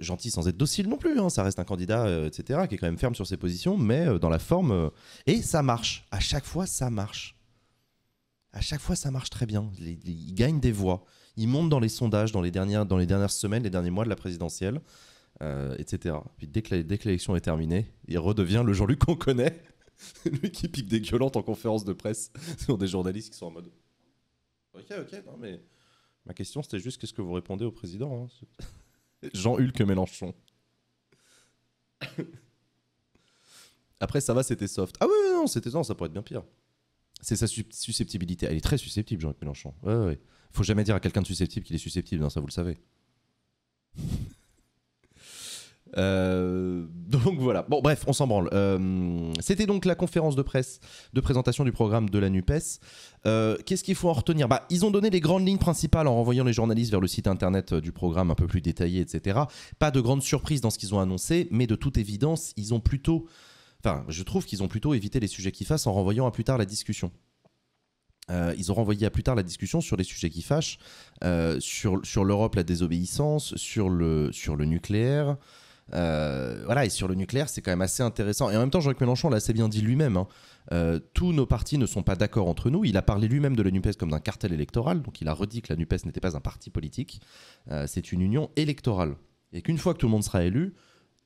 gentil sans être docile non plus. Hein, ça reste un candidat, etc., qui est quand même ferme sur ses positions, mais dans la forme. et ça marche. À chaque fois, ça marche. À chaque fois, ça marche très bien. Il, il, gagne des voix. Il monte dans les sondages dans les, dernières, dans les dernières semaines, les derniers mois de la présidentielle. Euh, etc. Puis dès que, l'élection est terminée, il redevient le Jean-Luc qu'on connaît, lui qui pique des violentes en conférence de presse sur des journalistes qui sont en mode Ok, ok, non mais ma question c'était juste qu'est-ce que vous répondez au président hein, Jean-Hulk Mélenchon. Après, ça va, c'était soft. Ah oui non, c'était non, ça pourrait être bien pire. C'est sa susceptibilité. Elle est très susceptible, Jean-Luc Mélenchon. Ouais, ouais, Faut jamais dire à quelqu'un de susceptible qu'il est susceptible, hein, ça vous le savez. Euh, donc voilà. Bon, bref, on s'en branle. Euh, c'était donc la conférence de presse de présentation du programme de la NUPES. Euh, qu'est-ce qu'il faut en retenir bah, Ils ont donné les grandes lignes principales en renvoyant les journalistes vers le site internet du programme un peu plus détaillé, etc. Pas de grandes surprises dans ce qu'ils ont annoncé, mais de toute évidence, ils ont plutôt. Enfin, je trouve qu'ils ont plutôt évité les sujets qui fassent en renvoyant à plus tard la discussion. ils ont renvoyé à plus tard la discussion sur les sujets qui fâchent, sur, sur l'Europe, la désobéissance, sur le, sur le nucléaire, euh, voilà, et sur le nucléaire, c'est quand même assez intéressant. Et en même temps, Jean-Luc Mélenchon l'a assez bien dit lui-même. Hein. Euh, tous nos partis ne sont pas d'accord entre nous. Il a parlé lui-même de la NUPES comme d'un cartel électoral, donc il a redit que la NUPES n'était pas un parti politique, euh, c'est une union électorale. Et qu'une fois que tout le monde sera élu,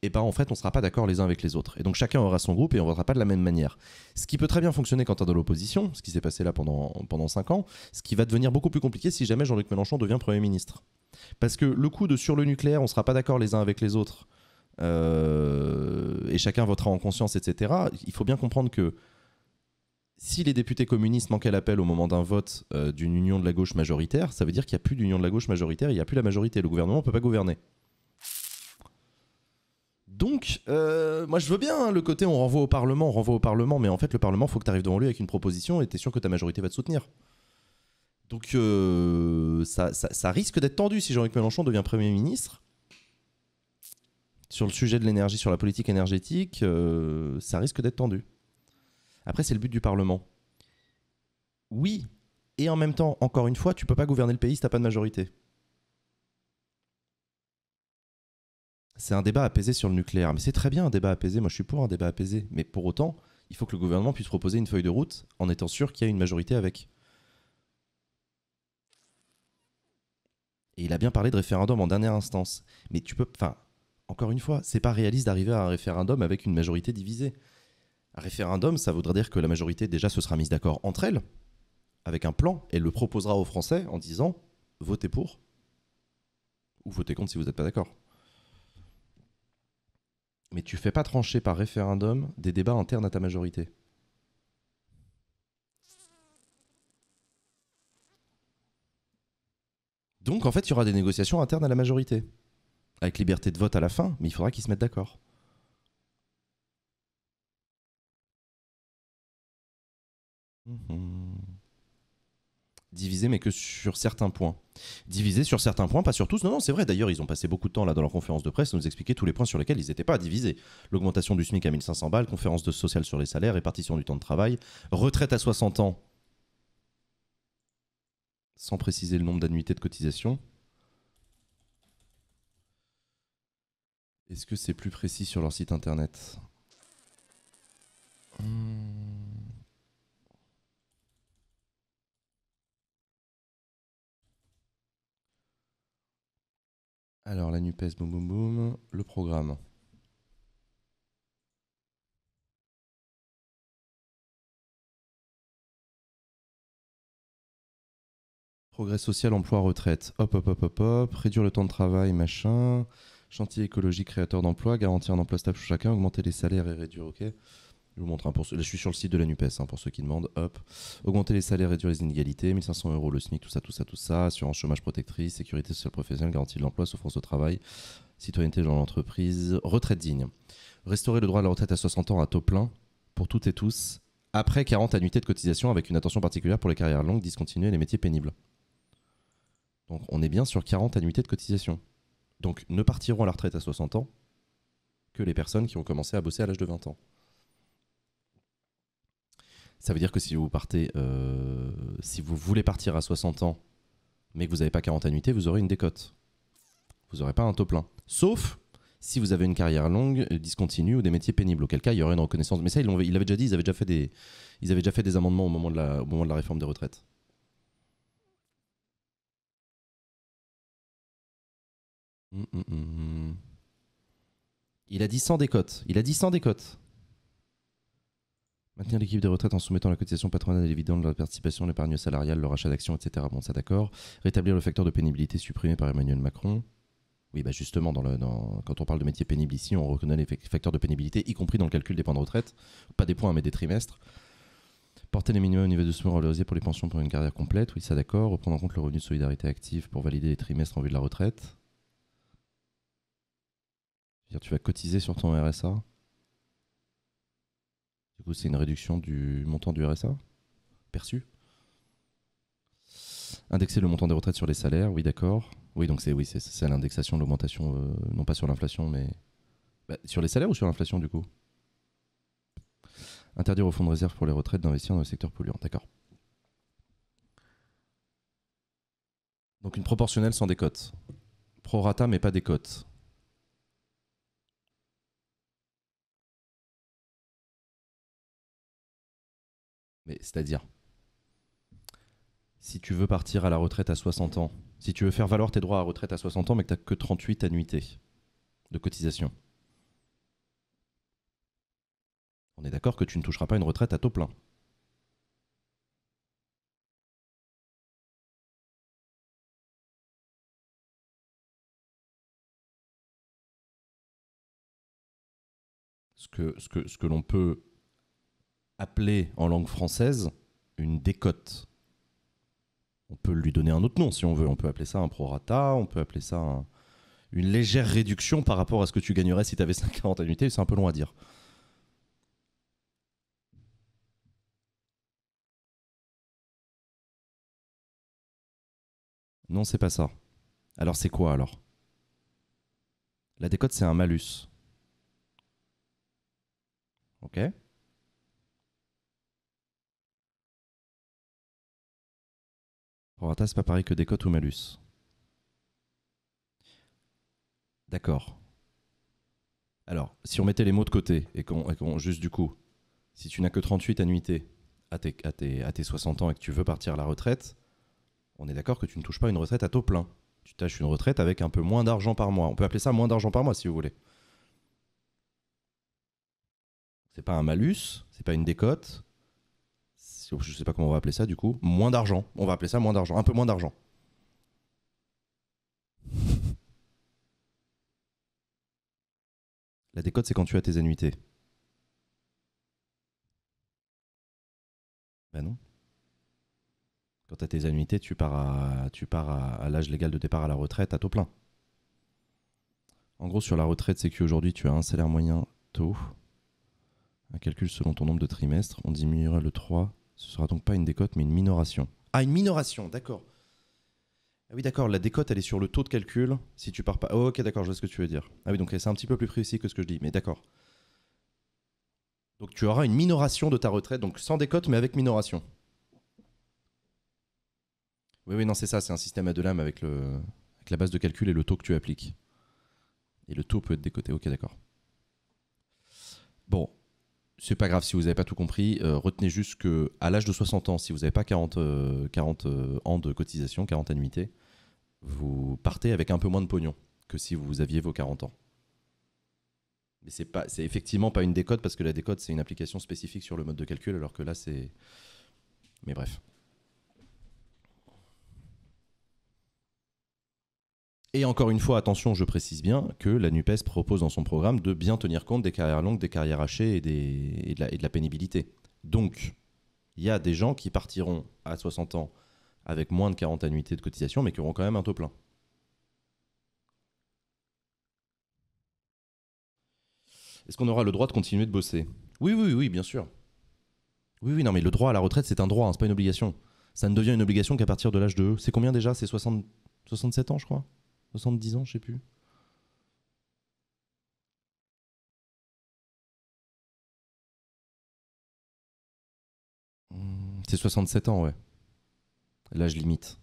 et eh ben en fait on sera pas d'accord les uns avec les autres. Et donc chacun aura son groupe et on votera pas de la même manière. Ce qui peut très bien fonctionner quand on est de l'opposition, ce qui s'est passé là pendant, pendant 5 ans, ce qui va devenir beaucoup plus compliqué si jamais Jean-Luc Mélenchon devient Premier ministre. Parce que le coup de sur le nucléaire, on ne sera pas d'accord les uns avec les autres, euh, et chacun votera en conscience, etc. Il faut bien comprendre que si les députés communistes à l'appel au moment d'un vote euh, d'une union de la gauche majoritaire, ça veut dire qu'il n'y a plus d'union de la gauche majoritaire, il n'y a plus la majorité, le gouvernement ne peut pas gouverner. Donc, euh, moi je veux bien hein, le côté on renvoie au Parlement, on renvoie au Parlement, mais en fait le Parlement, il faut que tu arrives devant lui avec une proposition et tu es sûr que ta majorité va te soutenir. Donc ça, ça, risque d'être tendu si Jean-Luc Mélenchon devient Premier ministre sur le sujet de l'énergie, sur la politique énergétique, euh, ça risque d'être tendu. Après, c'est le but du Parlement. Oui, et en même temps, encore une fois, tu peux pas gouverner le pays si tu t'as pas de majorité. C'est un débat apaisé sur le nucléaire, mais c'est très bien un débat apaisé. Moi, je suis pour un débat apaisé, mais pour autant, il faut que le gouvernement puisse proposer une feuille de route en étant sûr qu'il y a une majorité avec. Et il a bien parlé de référendum en dernière instance, mais tu peux, enfin, encore une fois, c'est pas réaliste d'arriver à un référendum avec une majorité divisée. Un référendum, ça voudrait dire que la majorité déjà se sera mise d'accord entre elles, avec un plan, et le proposera aux Français en disant votez pour ou votez contre si vous n'êtes pas d'accord. Mais tu fais pas trancher par référendum des débats internes à ta majorité. Donc en fait, il y aura des négociations internes à la majorité avec liberté de vote à la fin, mais il faudra qu'ils se mettent d'accord. Mmh. Divisé, mais que sur certains points. Divisé sur certains points, pas sur tous. Non, non, c'est vrai. D'ailleurs, ils ont passé beaucoup de temps là dans leur conférence de presse à nous expliquer tous les points sur lesquels ils n'étaient pas divisés. L'augmentation du SMIC à 1500 balles, conférence de sociale sur les salaires, répartition du temps de travail, retraite à 60 ans, sans préciser le nombre d'annuités de cotisation. Est-ce que c'est plus précis sur leur site internet hmm. Alors la NUPES, boum boum boum, le programme. Progrès social, emploi, retraite. Hop, hop, hop, hop, hop. Réduire le temps de travail, machin. Chantier écologique, créateur d'emplois, garantir un emploi stable pour chacun, augmenter les salaires et réduire. Ok. Je vous montre un hein, pour je suis sur le site de la Nupes hein, pour ceux qui demandent. Hop, augmenter les salaires, et réduire les inégalités, 1500 euros le SMIC, tout ça, tout ça, tout ça, assurance chômage protectrice, sécurité sociale professionnelle, garantie de l'emploi, souffrance au travail, citoyenneté dans l'entreprise, retraite digne, restaurer le droit à la retraite à 60 ans à taux plein pour toutes et tous après 40 annuités de cotisation avec une attention particulière pour les carrières longues, discontinuer et les métiers pénibles. Donc on est bien sur 40 annuités de cotisation. Donc ne partiront à la retraite à 60 ans que les personnes qui ont commencé à bosser à l'âge de 20 ans. Ça veut dire que si vous partez, euh, si vous voulez partir à 60 ans, mais que vous n'avez pas 40 annuités, vous aurez une décote. Vous n'aurez pas un taux plein. Sauf si vous avez une carrière longue, euh, discontinue ou des métiers pénibles, auquel cas il y aurait une reconnaissance. Mais ça, ils l'avaient déjà dit, ils avaient déjà fait des, ils avaient déjà fait des amendements au moment de la, au moment de la réforme des retraites. Hum, hum, hum, Il a dit sans décote. Il a dit sans décote. Maintenir l'équipe des retraites en soumettant la cotisation patronale et de la participation, l'épargne salariale, le rachat d'actions, etc. Bon, ça d'accord. Rétablir le facteur de pénibilité supprimé par Emmanuel Macron. Oui, bah justement, dans le, quand on parle de métier pénible ici, on reconnaît les facteurs de pénibilité, y compris dans le calcul des points de retraite. Pas des points, mais des trimestres. Porter les minimums au niveau de soins pour les pensions pour une carrière complète. Oui, ça d'accord. Reprendre en compte le revenu de solidarité active pour valider les trimestres en vue de la retraite tu vas cotiser sur ton RSA. Du coup, c'est une réduction du montant du RSA perçu. Indexer le montant des retraites sur les salaires, oui, d'accord. Oui, donc c'est oui, c'est l'indexation, l'augmentation, euh, non pas sur l'inflation, mais bah, sur les salaires ou sur l'inflation du coup. Interdire au fonds de réserve pour les retraites d'investir dans le secteur polluant, d'accord. Donc une proportionnelle sans décote. Prorata mais pas décote. Mais c'est-à-dire, si tu veux partir à la retraite à 60 ans, si tu veux faire valoir tes droits à retraite à 60 ans, mais que tu n'as que 38 annuités de cotisation, on est d'accord que tu ne toucheras pas une retraite à taux plein. ce que, ce que l'on peut appeler en langue française une décote. On peut lui donner un autre nom si on veut. On peut appeler ça un prorata, on peut appeler ça une légère réduction par rapport à ce que tu gagnerais si tu avais 50 annuités. C'est un peu long à dire. Non, c'est pas ça. Alors c'est quoi alors La décote, c'est un malus. Ok c'est pas pareil que décote ou malus. D'accord. Alors, si on mettait les mots de côté et qu'on, juste du coup, si tu n'as que 38 annuités à tes, 60 ans et que tu veux partir à la retraite, on est d'accord que tu ne touches pas une retraite à taux plein. Tu tâches une retraite avec un peu moins d'argent par mois. On peut appeler ça moins d'argent par mois si vous voulez. C'est pas un malus, c'est pas une décote, je ne sais pas comment on va appeler ça du coup, moins d'argent. On va appeler ça moins d'argent, un peu moins d'argent. La décote, c'est quand tu as tes annuités. Ben non. Quand tu as tes annuités, tu pars à, tu pars l'âge légal de départ à la retraite à taux plein. En gros, sur la retraite, c'est qu'aujourd'hui, tu as un salaire moyen taux. Un calcul selon ton nombre de trimestres. On diminuerait le 3 ce sera donc pas une décote, mais une minoration. Ah, une minoration, d'accord. Ah oui, d'accord, la décote, elle est sur le taux de calcul si tu pars pas. Oh, ok, d'accord, je vois ce que tu veux dire. Ah oui, donc c'est un petit peu plus précis que ce que je dis, mais d'accord. Donc tu auras une minoration de ta retraite, donc sans décote, mais avec minoration. Oui, oui, non, c'est ça, c'est un système à deux lames avec, le, avec la base de calcul et le taux que tu appliques. Et le taux peut être décoté, ok, d'accord. Bon, c'est pas grave si vous n'avez pas tout compris. Euh, retenez juste que à l'âge de 60 ans, si vous n'avez pas 40, euh, euh, ans de cotisation, 40 annuités, vous partez avec un peu moins de pognon que si vous aviez vos 40 ans. Mais c'est pas, c'est effectivement pas une décote parce que la décote c'est une application spécifique sur le mode de calcul, alors que là c'est. Mais bref. Et encore une fois, attention, je précise bien que la NUPES propose dans son programme de bien tenir compte des carrières longues, des carrières hachées et, de, la, pénibilité. Donc, il y a des gens qui partiront à 60 ans avec moins de 40 annuités de cotisation, mais qui auront quand même un taux plein. Est-ce qu'on aura le droit de continuer de bosser Oui, oui, oui, bien sûr. Oui, oui, non, mais le droit à la retraite, c'est un droit, hein, c'est pas une obligation. Ça ne devient une obligation qu'à partir de l'âge de... C'est combien déjà C'est 60... 67 ans, je crois 70 ans, je sais plus. Hmm, c'est 67 ans, ouais. L'âge limite.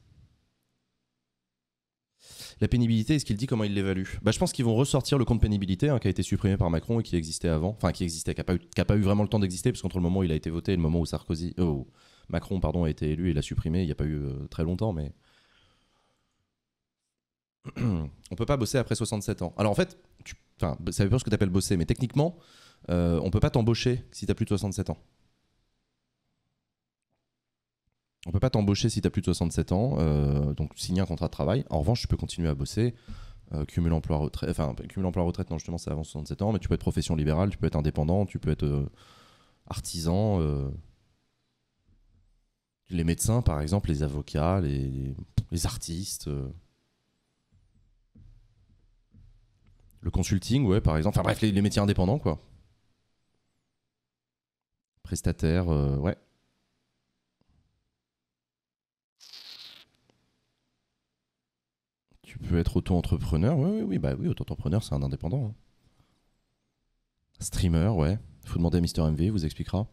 La pénibilité, est-ce qu'il dit comment il l'évalue bah, Je pense qu'ils vont ressortir le compte pénibilité hein, qui a été supprimé par Macron et qui existait avant. Enfin, qui existait, qui n'a pas, eu vraiment le temps d'exister, parce qu'entre le moment où il a été voté et le moment où Sarkozy, euh, Macron pardon, a été élu, et l'a supprimé, il n'y a pas eu euh, très longtemps, mais on peut pas bosser après 67 ans. Alors en fait, tu, ça veut dire ce que tu appelles bosser, mais techniquement, euh, on peut pas t'embaucher si tu as plus de 67 ans. On peut pas t'embaucher si tu as plus de 67 ans, euh, donc signer un contrat de travail. En revanche, tu peux continuer à bosser, cumuler euh, cumul emploi-retraite, enfin emploi-retraite, non justement c'est avant 67 ans, mais tu peux être profession libérale, tu peux être indépendant, tu peux être artisan. les médecins par exemple, les avocats, les artistes. Le consulting, ouais, par exemple. Enfin bref, les, métiers indépendants, quoi. Prestataire, euh, ouais. Tu peux être auto-entrepreneur, oui, oui, oui, bah oui, auto-entrepreneur, c'est un indépendant. Hein. Streamer, ouais. Faut demander à Mister MV, il vous expliquera.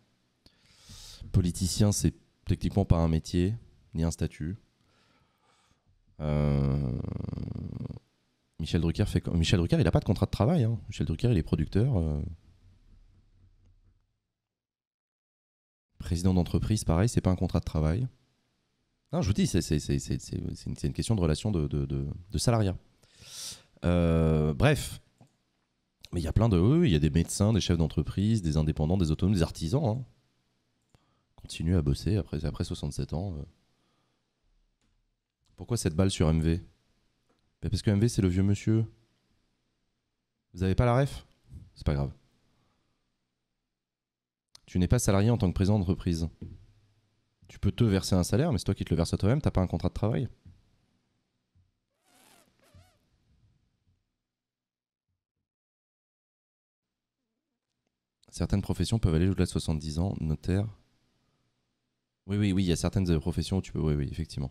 Politicien, c'est techniquement pas un métier, ni un statut. Euh, Michel Drucker fait Michel Drucker, il n'a pas de contrat de travail. Hein. Michel Drucker, il est producteur. Euh. Président d'entreprise, pareil, c'est pas un contrat de travail. Non, je vous dis, c'est une, question de relation de, salariat. Euh, bref. Mais il y a plein de. il y a des médecins, des chefs d'entreprise, des indépendants, des autonomes, des artisans. Hein. à bosser après, après 67 ans. Euh. Pourquoi cette balle sur MV parce que MV, c'est le vieux monsieur. Vous avez pas la ref C'est pas grave. Tu n'es pas salarié en tant que président d'entreprise. Tu peux te verser un salaire, mais c'est toi qui te le verses à toi-même, t'as pas un contrat de travail. Certaines professions peuvent aller au-delà de 70 ans, notaire. Oui, oui, oui, il y a certaines professions où tu peux. Oui, oui, effectivement.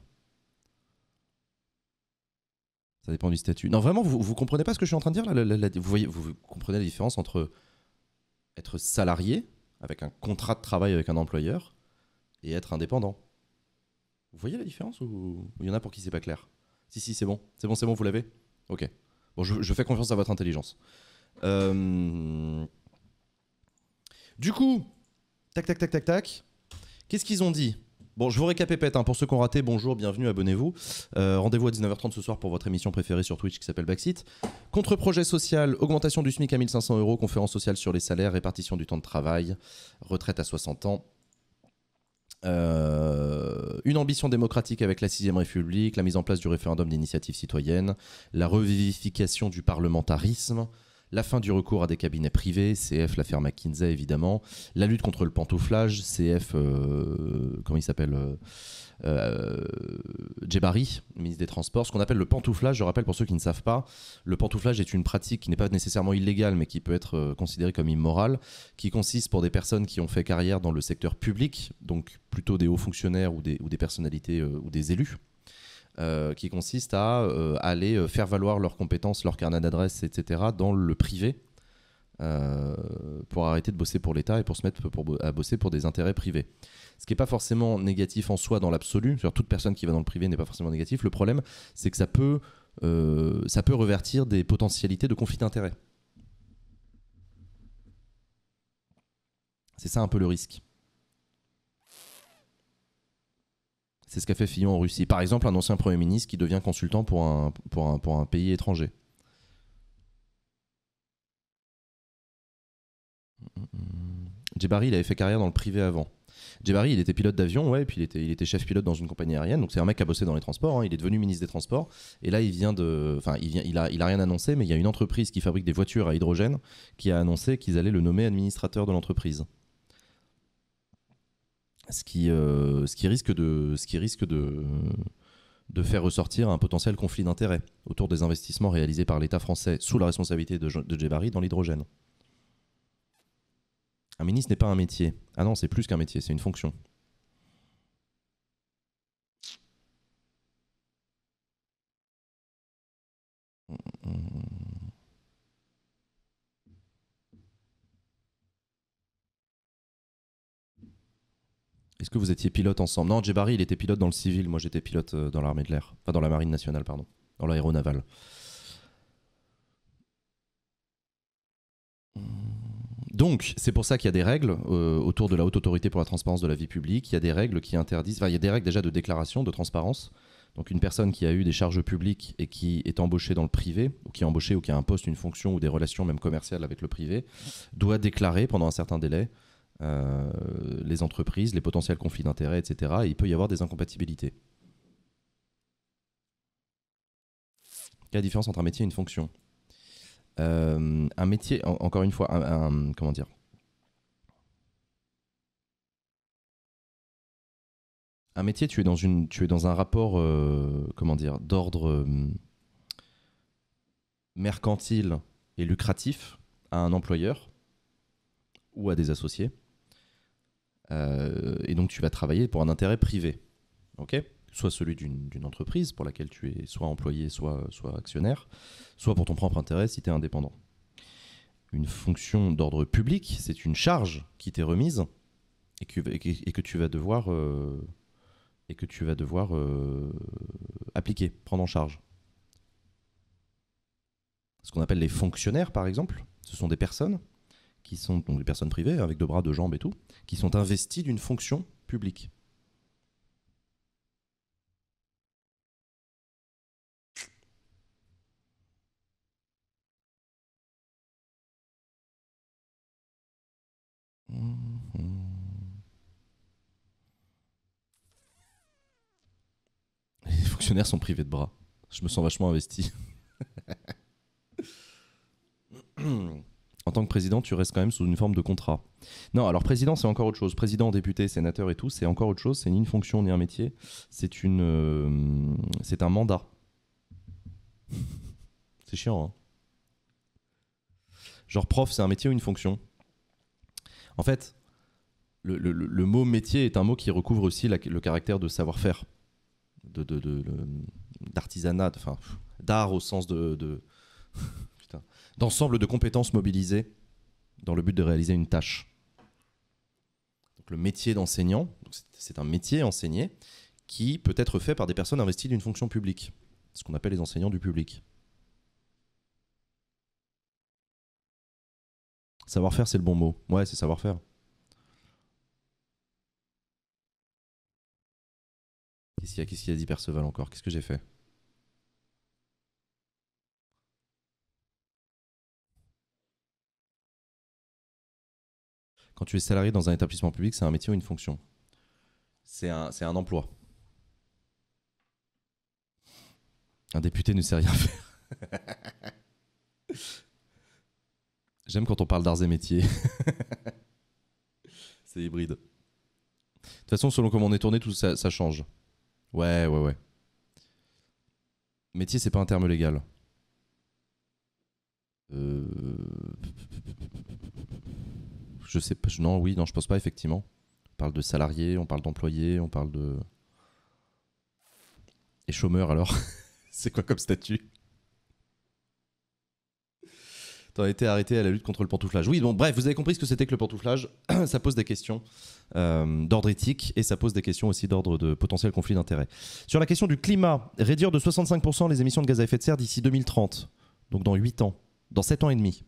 Ça dépend du statut. Non, vraiment, vous, vous comprenez pas ce que je suis en train de dire vous, comprenez la différence entre être salarié avec un contrat de travail avec un employeur et être indépendant. Vous voyez la différence ou il y en a pour qui c'est pas clair Si, si, c'est bon. C'est bon, c'est bon, vous l'avez Ok. Bon, je, fais confiance à votre intelligence. Euh, du coup, tac, tac, tac, tac, tac. Qu'est-ce qu'ils ont dit Bon, je vous récapépète, hein, pour ceux qui ont raté, bonjour, bienvenue, abonnez-vous. Euh, rendez-vous à 19h30 ce soir pour votre émission préférée sur Twitch qui s'appelle Backseat. Contre-projet social, augmentation du SMIC à 1500 euros, conférence sociale sur les salaires, répartition du temps de travail, retraite à 60 ans. Euh, une ambition démocratique avec la 6 République, la mise en place du référendum d'initiative citoyenne, la revivification du parlementarisme, la fin du recours à des cabinets privés, CF, l'affaire McKinsey évidemment, la lutte contre le pantouflage, CF, euh, comment il s'appelle euh, euh ministre des Transports, ce qu'on appelle le pantouflage, je rappelle pour ceux qui ne savent pas, le pantouflage est une pratique qui n'est pas nécessairement illégale mais qui peut être euh, considérée comme immorale, qui consiste pour des personnes qui ont fait carrière dans le secteur public, donc plutôt des hauts fonctionnaires ou des, personnalités ou des élus, euh, qui consiste à euh, aller euh, faire valoir leurs compétences, leur carnet d'adresse, etc., dans le privé, pour arrêter de bosser pour l'État et pour se mettre à bosser pour des intérêts privés. Ce qui n'est pas forcément négatif en soi dans l'absolu, toute personne qui va dans le privé n'est pas forcément négatif. Le problème, c'est que ça peut, ça peut revertir des potentialités de conflit d'intérêts. C'est ça un peu le risque. C'est ce qu'a fait Fillon en Russie. Par exemple, un ancien Premier ministre qui devient consultant pour un, pour un, pays étranger. Jebari, il avait fait carrière dans le privé avant. Jebari, il était pilote d'avion, et puis il était, il était chef pilote dans une compagnie aérienne. Donc c'est un mec qui a bossé dans les transports. Hein. il est devenu ministre des Transports. Et là, il vient de, il vient, il il a rien annoncé, mais il y a une entreprise qui fabrique des voitures à hydrogène qui a annoncé qu'ils allaient le nommer administrateur de l'entreprise. Euh, ce qui, risque de, ce qui risque de, faire ressortir un potentiel conflit d'intérêts autour des investissements réalisés par l'État français sous la responsabilité de, de dans l'hydrogène. Un ministre n'est pas un métier. Ah non, c'est plus qu'un métier, c'est une fonction. Est-ce que vous étiez pilote ensemble Non, Jebari, il était pilote dans le civil. Moi, j'étais pilote euh, dans l'armée de l'air. Enfin, dans la marine nationale, pardon. Dans l'aéronavale. Donc, c'est pour ça qu'il y a des règles euh, autour de la haute autorité pour la transparence de la vie publique. Il y a des règles qui interdisent. Enfin, il y a des règles déjà de déclaration, de transparence. Donc, une personne qui a eu des charges publiques et qui est embauchée dans le privé, ou qui est embauchée ou qui a un poste, une fonction ou des relations même commerciales avec le privé, doit déclarer pendant un certain délai euh, les entreprises, les potentiels conflits d'intérêts, etc. il peut y avoir des incompatibilités. Quelle la différence entre un métier et une fonction euh, Un métier, encore une fois, un, comment dire Un métier, tu es dans, une, tu es dans un rapport, euh, comment dire, d'ordre mercantile et lucratif à un employeur ou à des associés. Euh, et donc tu vas travailler pour un intérêt privé, ok soit celui d'une entreprise pour laquelle tu es soit employé, soit, actionnaire, soit pour ton propre intérêt si tu es indépendant. Une fonction d'ordre public, c'est une charge qui t'est remise et que, tu vas devoir, et que tu vas devoir euh, euh, appliquer, prendre en charge. Ce qu'on appelle les fonctionnaires, par exemple, ce sont des personnes qui sont donc des personnes privées, avec deux bras, deux jambes et tout, qui sont investies d'une fonction publique. Les fonctionnaires sont privés de bras. Je me sens vachement investi. en tant que président, tu restes quand même sous une forme de contrat. Non, alors président, c'est encore autre chose. Président, député, sénateur et tout, c'est encore autre chose. C'est ni une fonction ni un métier. C'est une, euh, c'est un mandat. c'est chiant. Hein. Genre prof, c'est un métier ou une fonction. En fait, le, mot métier est un mot qui recouvre aussi le caractère de savoir-faire, de, d'artisanat, enfin d'art au sens de d'ensemble de compétences mobilisées dans le but de réaliser une tâche. Donc, le métier d'enseignant, c'est un métier enseigné qui peut être fait par des personnes investies d'une fonction publique, ce qu'on appelle les enseignants du public. Savoir-faire, c'est le bon mot. Ouais, c'est savoir-faire. Qu'est-ce qu'il y a quest a dit Perceval encore Qu'est-ce que j'ai fait Quand tu es salarié dans un établissement public, c'est un métier ou une fonction C'est un, un emploi. Un député ne sait rien faire. J'aime quand on parle d'arts et métiers. c'est hybride. De toute façon, selon comment on est tourné, tout ça, change. Ouais, ouais, ouais. Métier, c'est pas un terme légal. Euh je sais pas. Non, oui, non, je pense pas, effectivement. On parle de salariés, on parle d'employés, on parle de. Et chômeurs, alors C'est quoi comme statut T'as été arrêté à la lutte contre le pantouflage. Oui, bon, bref, vous avez compris ce que c'était que le pantouflage. ça pose des questions euh, d'ordre éthique et ça pose des questions aussi d'ordre de potentiel conflit d'intérêts. Sur la question du climat, réduire de 65% les émissions de gaz à effet de serre d'ici 2030, donc dans 8 ans, dans 7 ans et demi.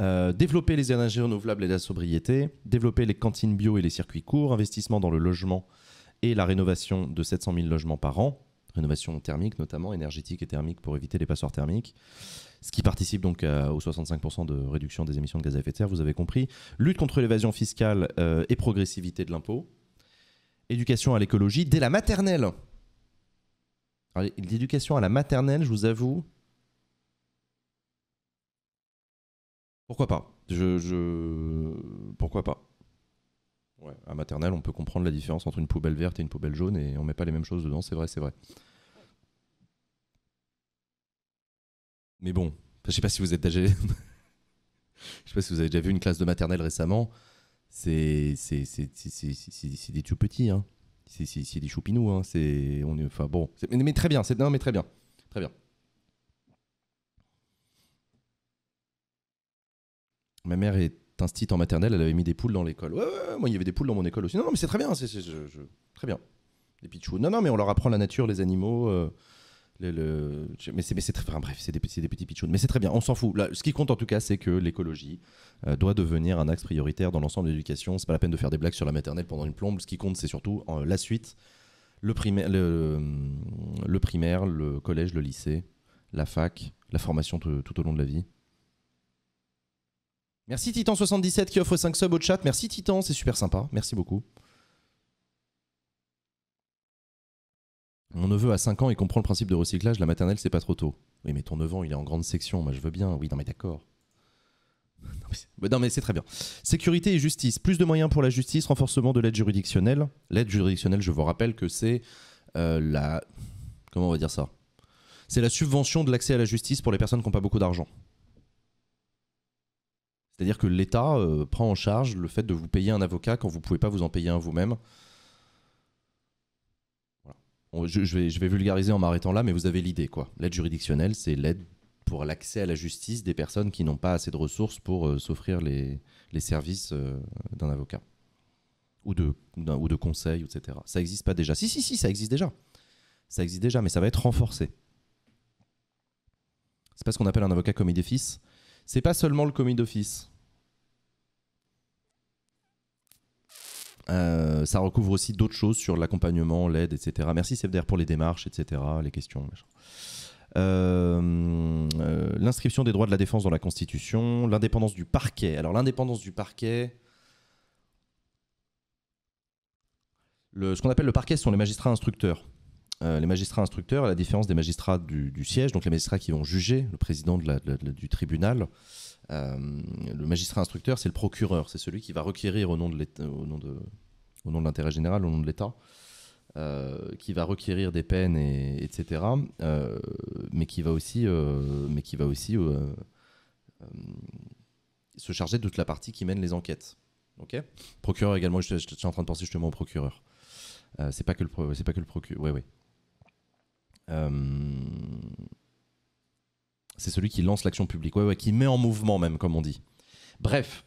Euh, développer les énergies renouvelables et la sobriété, développer les cantines bio et les circuits courts, investissement dans le logement et la rénovation de 700 000 logements par an, rénovation thermique notamment, énergétique et thermique pour éviter les passoires thermiques, ce qui participe donc euh, aux 65% de réduction des émissions de gaz à effet de serre, vous avez compris, lutte contre l'évasion fiscale euh, et progressivité de l'impôt, éducation à l'écologie dès la maternelle. L'éducation à la maternelle, je vous avoue, Pourquoi pas je, je, Pourquoi pas ouais, À maternelle, on peut comprendre la différence entre une poubelle verte et une poubelle jaune et on met pas les mêmes choses dedans, c'est vrai, c'est vrai. Mais bon, je sais pas si vous êtes âgé. je sais pas si vous avez déjà vu une classe de maternelle récemment. C'est des tout petits, hein. C'est des choupinous, hein. C'est on enfin bon, mais, très bien, c'est mais très bien, très bien. ma mère est instite en maternelle, elle avait mis des poules dans l'école. Ouais, ouais, moi il y avait des poules dans mon école aussi. Non, non mais c'est très bien, c'est, très bien. Des pitchous. Non, non, mais on leur apprend la nature, les animaux. Euh, mais c'est, très, bref, c'est des, petits pitchouns. Mais c'est très bien, on s'en fout. ce qui compte en tout cas, c'est que l'écologie euh, doit devenir un axe prioritaire dans l'ensemble de l'éducation. C'est pas la peine de faire des blagues sur la maternelle pendant une plombe. Ce qui compte, c'est surtout la suite, le, primaire, le collège, le lycée, la fac, la formation tout au long de la vie. Merci Titan77 qui offre 5 subs au chat. Merci Titan, c'est super sympa. Merci beaucoup. Mon neveu a 5 ans et comprend le principe de recyclage. La maternelle, c'est pas trop tôt. Oui, mais ton neveu, il est en grande section. Moi, je veux bien. Oui, non, mais d'accord. Non, mais c'est très bien. Sécurité et justice. Plus de moyens pour la justice, renforcement de l'aide juridictionnelle. L'aide juridictionnelle, je vous rappelle que c'est euh, la. Comment on va dire ça C'est la subvention de l'accès à la justice pour les personnes qui n'ont pas beaucoup d'argent. C'est-à-dire que l'État euh, prend en charge le fait de vous payer un avocat quand vous ne pouvez pas vous en payer un vous-même. Voilà. Je, vais, je vais vulgariser en m'arrêtant là, mais vous avez l'idée. quoi. L'aide juridictionnelle, c'est l'aide pour l'accès à la justice des personnes qui n'ont pas assez de ressources pour euh, s'offrir les, services euh, d'un avocat ou de, ou de conseil, etc. Ça n'existe pas déjà. Si, si, si, ça existe déjà. Ça existe déjà, mais ça va être renforcé. C'est pas ce qu'on appelle un avocat comme édifice c'est pas seulement le comité d'office. Euh, ça recouvre aussi d'autres choses sur l'accompagnement, l'aide, etc. Merci CFDR pour les démarches, etc., les questions. Euh, euh, l'inscription des droits de la défense dans la Constitution, l'indépendance du parquet. Alors l'indépendance du parquet, le, ce qu'on appelle le parquet, ce sont les magistrats instructeurs. Euh, les magistrats instructeurs, à la différence des magistrats du, siège, donc les magistrats qui vont juger le président de du tribunal, euh, le magistrat instructeur, c'est le procureur, c'est celui qui va requérir au nom de l'intérêt général, au nom de l'État, euh, qui va requérir des peines, et, etc. mais qui va aussi, mais qui va aussi se charger de toute la partie qui mène les enquêtes. Ok. Procureur également. Je, suis en train de penser justement au procureur. c'est pas que le c'est pas que le procureur. Oui, oui. Euh, c'est celui qui lance l'action publique, qui met en mouvement même, comme on dit. Bref,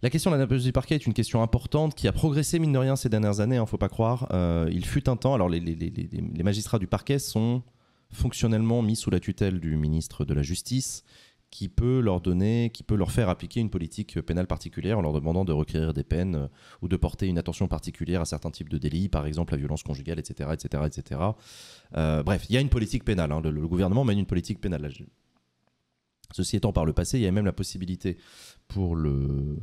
la question de la du parquet est une question importante qui a progressé, mine de rien, ces dernières années, ne hein, faut pas croire. Euh, il fut un temps, alors les, magistrats du parquet sont fonctionnellement mis sous la tutelle du ministre de la Justice, qui peut leur donner, qui peut leur faire appliquer une politique pénale particulière en leur demandant de requérir des peines euh, ou de porter une attention particulière à certains types de délits, par exemple la violence conjugale, etc. etc., etc. bref, il y a une politique pénale. Hein, le, gouvernement mène une politique pénale. Ceci étant, par le passé, il y a même la possibilité pour le,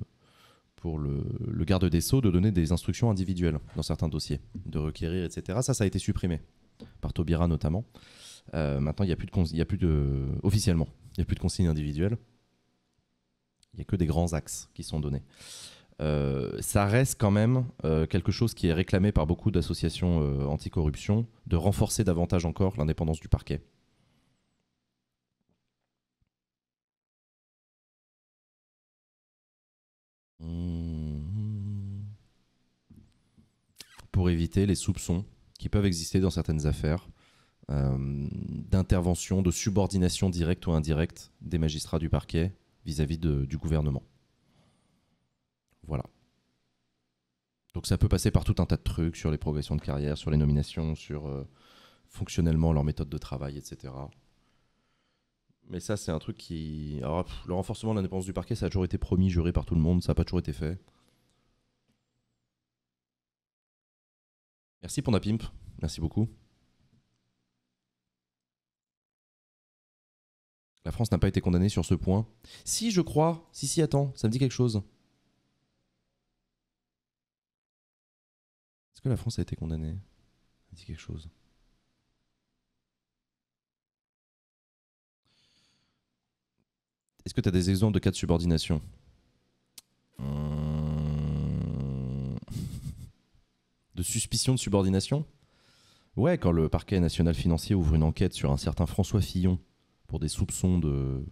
garde des Sceaux de donner des instructions individuelles dans certains dossiers, de requérir, etc. Ça, ça a été supprimé, par Taubira notamment. Euh, maintenant, il n'y a plus de. Il y a plus de officiellement, il n'y a plus de consignes individuelles. Il n'y a que des grands axes qui sont donnés. Euh, ça reste quand même euh, quelque chose qui est réclamé par beaucoup d'associations euh, anticorruption, de renforcer davantage encore l'indépendance du parquet. Mmh. Pour éviter les soupçons qui peuvent exister dans certaines affaires euh, d'intervention, de subordination directe ou indirecte des magistrats du parquet vis-à-vis du gouvernement. Voilà. Donc ça peut passer par tout un tas de trucs sur les progressions de carrière, sur les nominations, sur euh, fonctionnellement leur méthode de travail, etc. Mais ça, c'est un truc qui... Alors, le renforcement de l'indépendance du parquet, ça a toujours été promis, juré par tout le monde, ça n'a pas toujours été fait. Merci pimp merci beaucoup. La France n'a pas été condamnée sur ce point. Si, je crois. Si, si, attends, ça me dit quelque chose. Est-ce que la France a été condamnée Ça me dit quelque chose. Est-ce que tu as des exemples de cas de subordination euh... De suspicion de subordination Ouais, quand le parquet national financier ouvre une enquête sur un certain François Fillon pour des soupçons de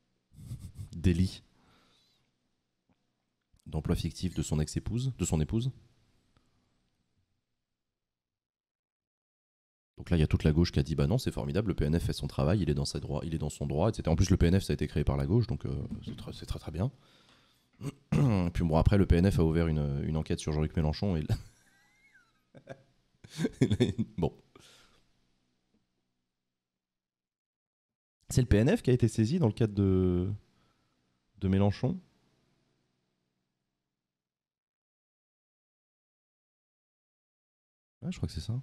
délit d'emploi fictif de son ex-épouse, de son épouse. Donc là, il y a toute la gauche qui a dit bah non, c'est formidable, le PNF fait son travail, il est dans il est dans son droit, etc. En plus, le PNF ça a été créé par la gauche, donc euh, c'est très, très, bien. puis bon, après, le PNF a ouvert une, une enquête sur Jean-Luc Mélenchon et bon, C'est le PNF qui a été saisi dans le cadre de, Mélenchon je crois que c'est ça.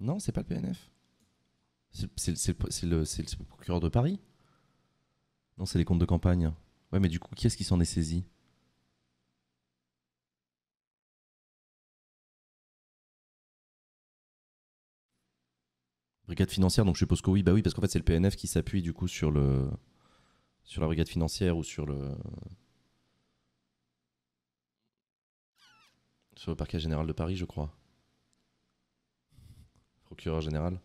Non, c'est pas le PNF. C'est le, le, procureur de Paris Non, c'est les comptes de campagne. Ouais, mais du coup, qui est-ce qui s'en est saisi Brigade financière, donc je suppose que oui, bah oui, parce qu'en fait c'est le PNF qui s'appuie du coup sur le sur la brigade financière ou sur le sur le parquet général de Paris, je crois. Procureur général.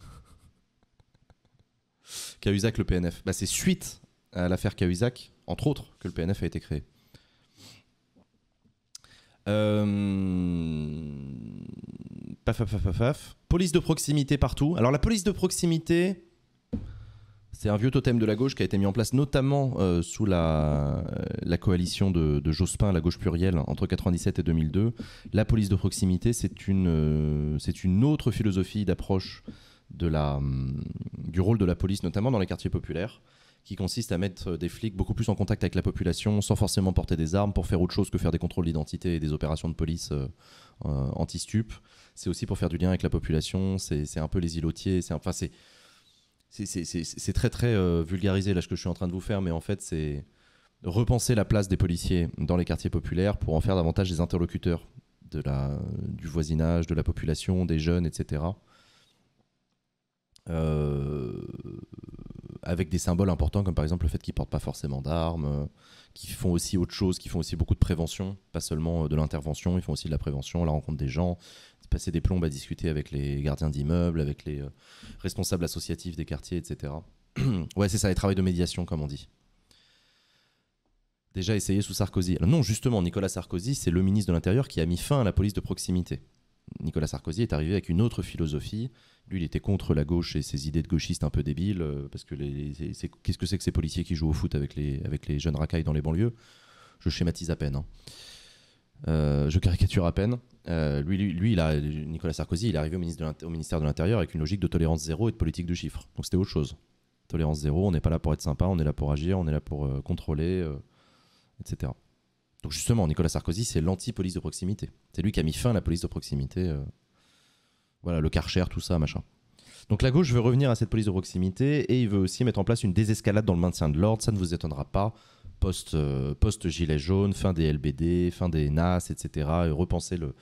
Cahuzac, le PNF. Bah, c'est suite à l'affaire Cahuzac, entre autres, que le PNF a été créé. Euh... Paf, Police de proximité partout. Alors la police de proximité, c'est un vieux totem de la gauche qui a été mis en place notamment euh, sous la, euh, coalition de, Jospin, la gauche plurielle, entre 1997 et 2002. La police de proximité, c'est une, euh, c'est une autre philosophie d'approche de la, hum, du rôle de la police, notamment dans les quartiers populaires qui consiste à mettre des flics beaucoup plus en contact avec la population sans forcément porter des armes pour faire autre chose que faire des contrôles d'identité et des opérations de police anti-stup c'est aussi pour faire du lien avec la population, c'est un peu les îlotiers, c'est enfin c'est très très euh, vulgarisé là ce que je suis en train de vous faire, mais en fait c'est repenser la place des policiers dans les quartiers populaires pour en faire davantage des interlocuteurs de la, du voisinage, de la population, des jeunes, etc. Euh, avec des symboles importants comme par exemple le fait qu'ils portent pas forcément d'armes, qu'ils font aussi autre chose, qu'ils font aussi beaucoup de prévention, pas seulement euh, de l'intervention, ils font aussi de la prévention, la rencontre des gens, passer des plombes à discuter avec les gardiens d'immeubles, avec les euh, responsables associatifs des quartiers, etc. ouais, c'est ça, les travaux de médiation, comme on dit. Déjà essayé sous Sarkozy. non, justement, Nicolas Sarkozy, c'est le ministre de l'Intérieur qui a mis fin à la police de proximité. Nicolas Sarkozy est arrivé avec une autre philosophie. Lui, il était contre la gauche et ses idées de gauchistes un peu débiles, euh, parce que qu'est-ce que c'est que ces policiers qui jouent au foot avec les, avec les jeunes racailles dans les banlieues Je schématise à peine. Hein. Euh, je caricature à peine. Euh, lui, lui, Nicolas Sarkozy, il est arrivé au, ministère de l'Intérieur avec une logique de tolérance zéro et de politique de chiffres. Donc c'était autre chose. Tolérance zéro, on n'est pas là pour être sympa, on est là pour agir, on est là pour euh, contrôler, etc. Donc justement, Nicolas Sarkozy, c'est l'anti-police de proximité. C'est lui qui a mis fin à la police de proximité. voilà, le Karcher, tout ça, machin. Donc la gauche veut revenir à cette police de proximité et il veut aussi mettre en place une désescalade dans le maintien de l'ordre. Ça ne vous étonnera pas post, euh, gilet jaune, fin des LBD, fin des NAS, etc. Et repenser le,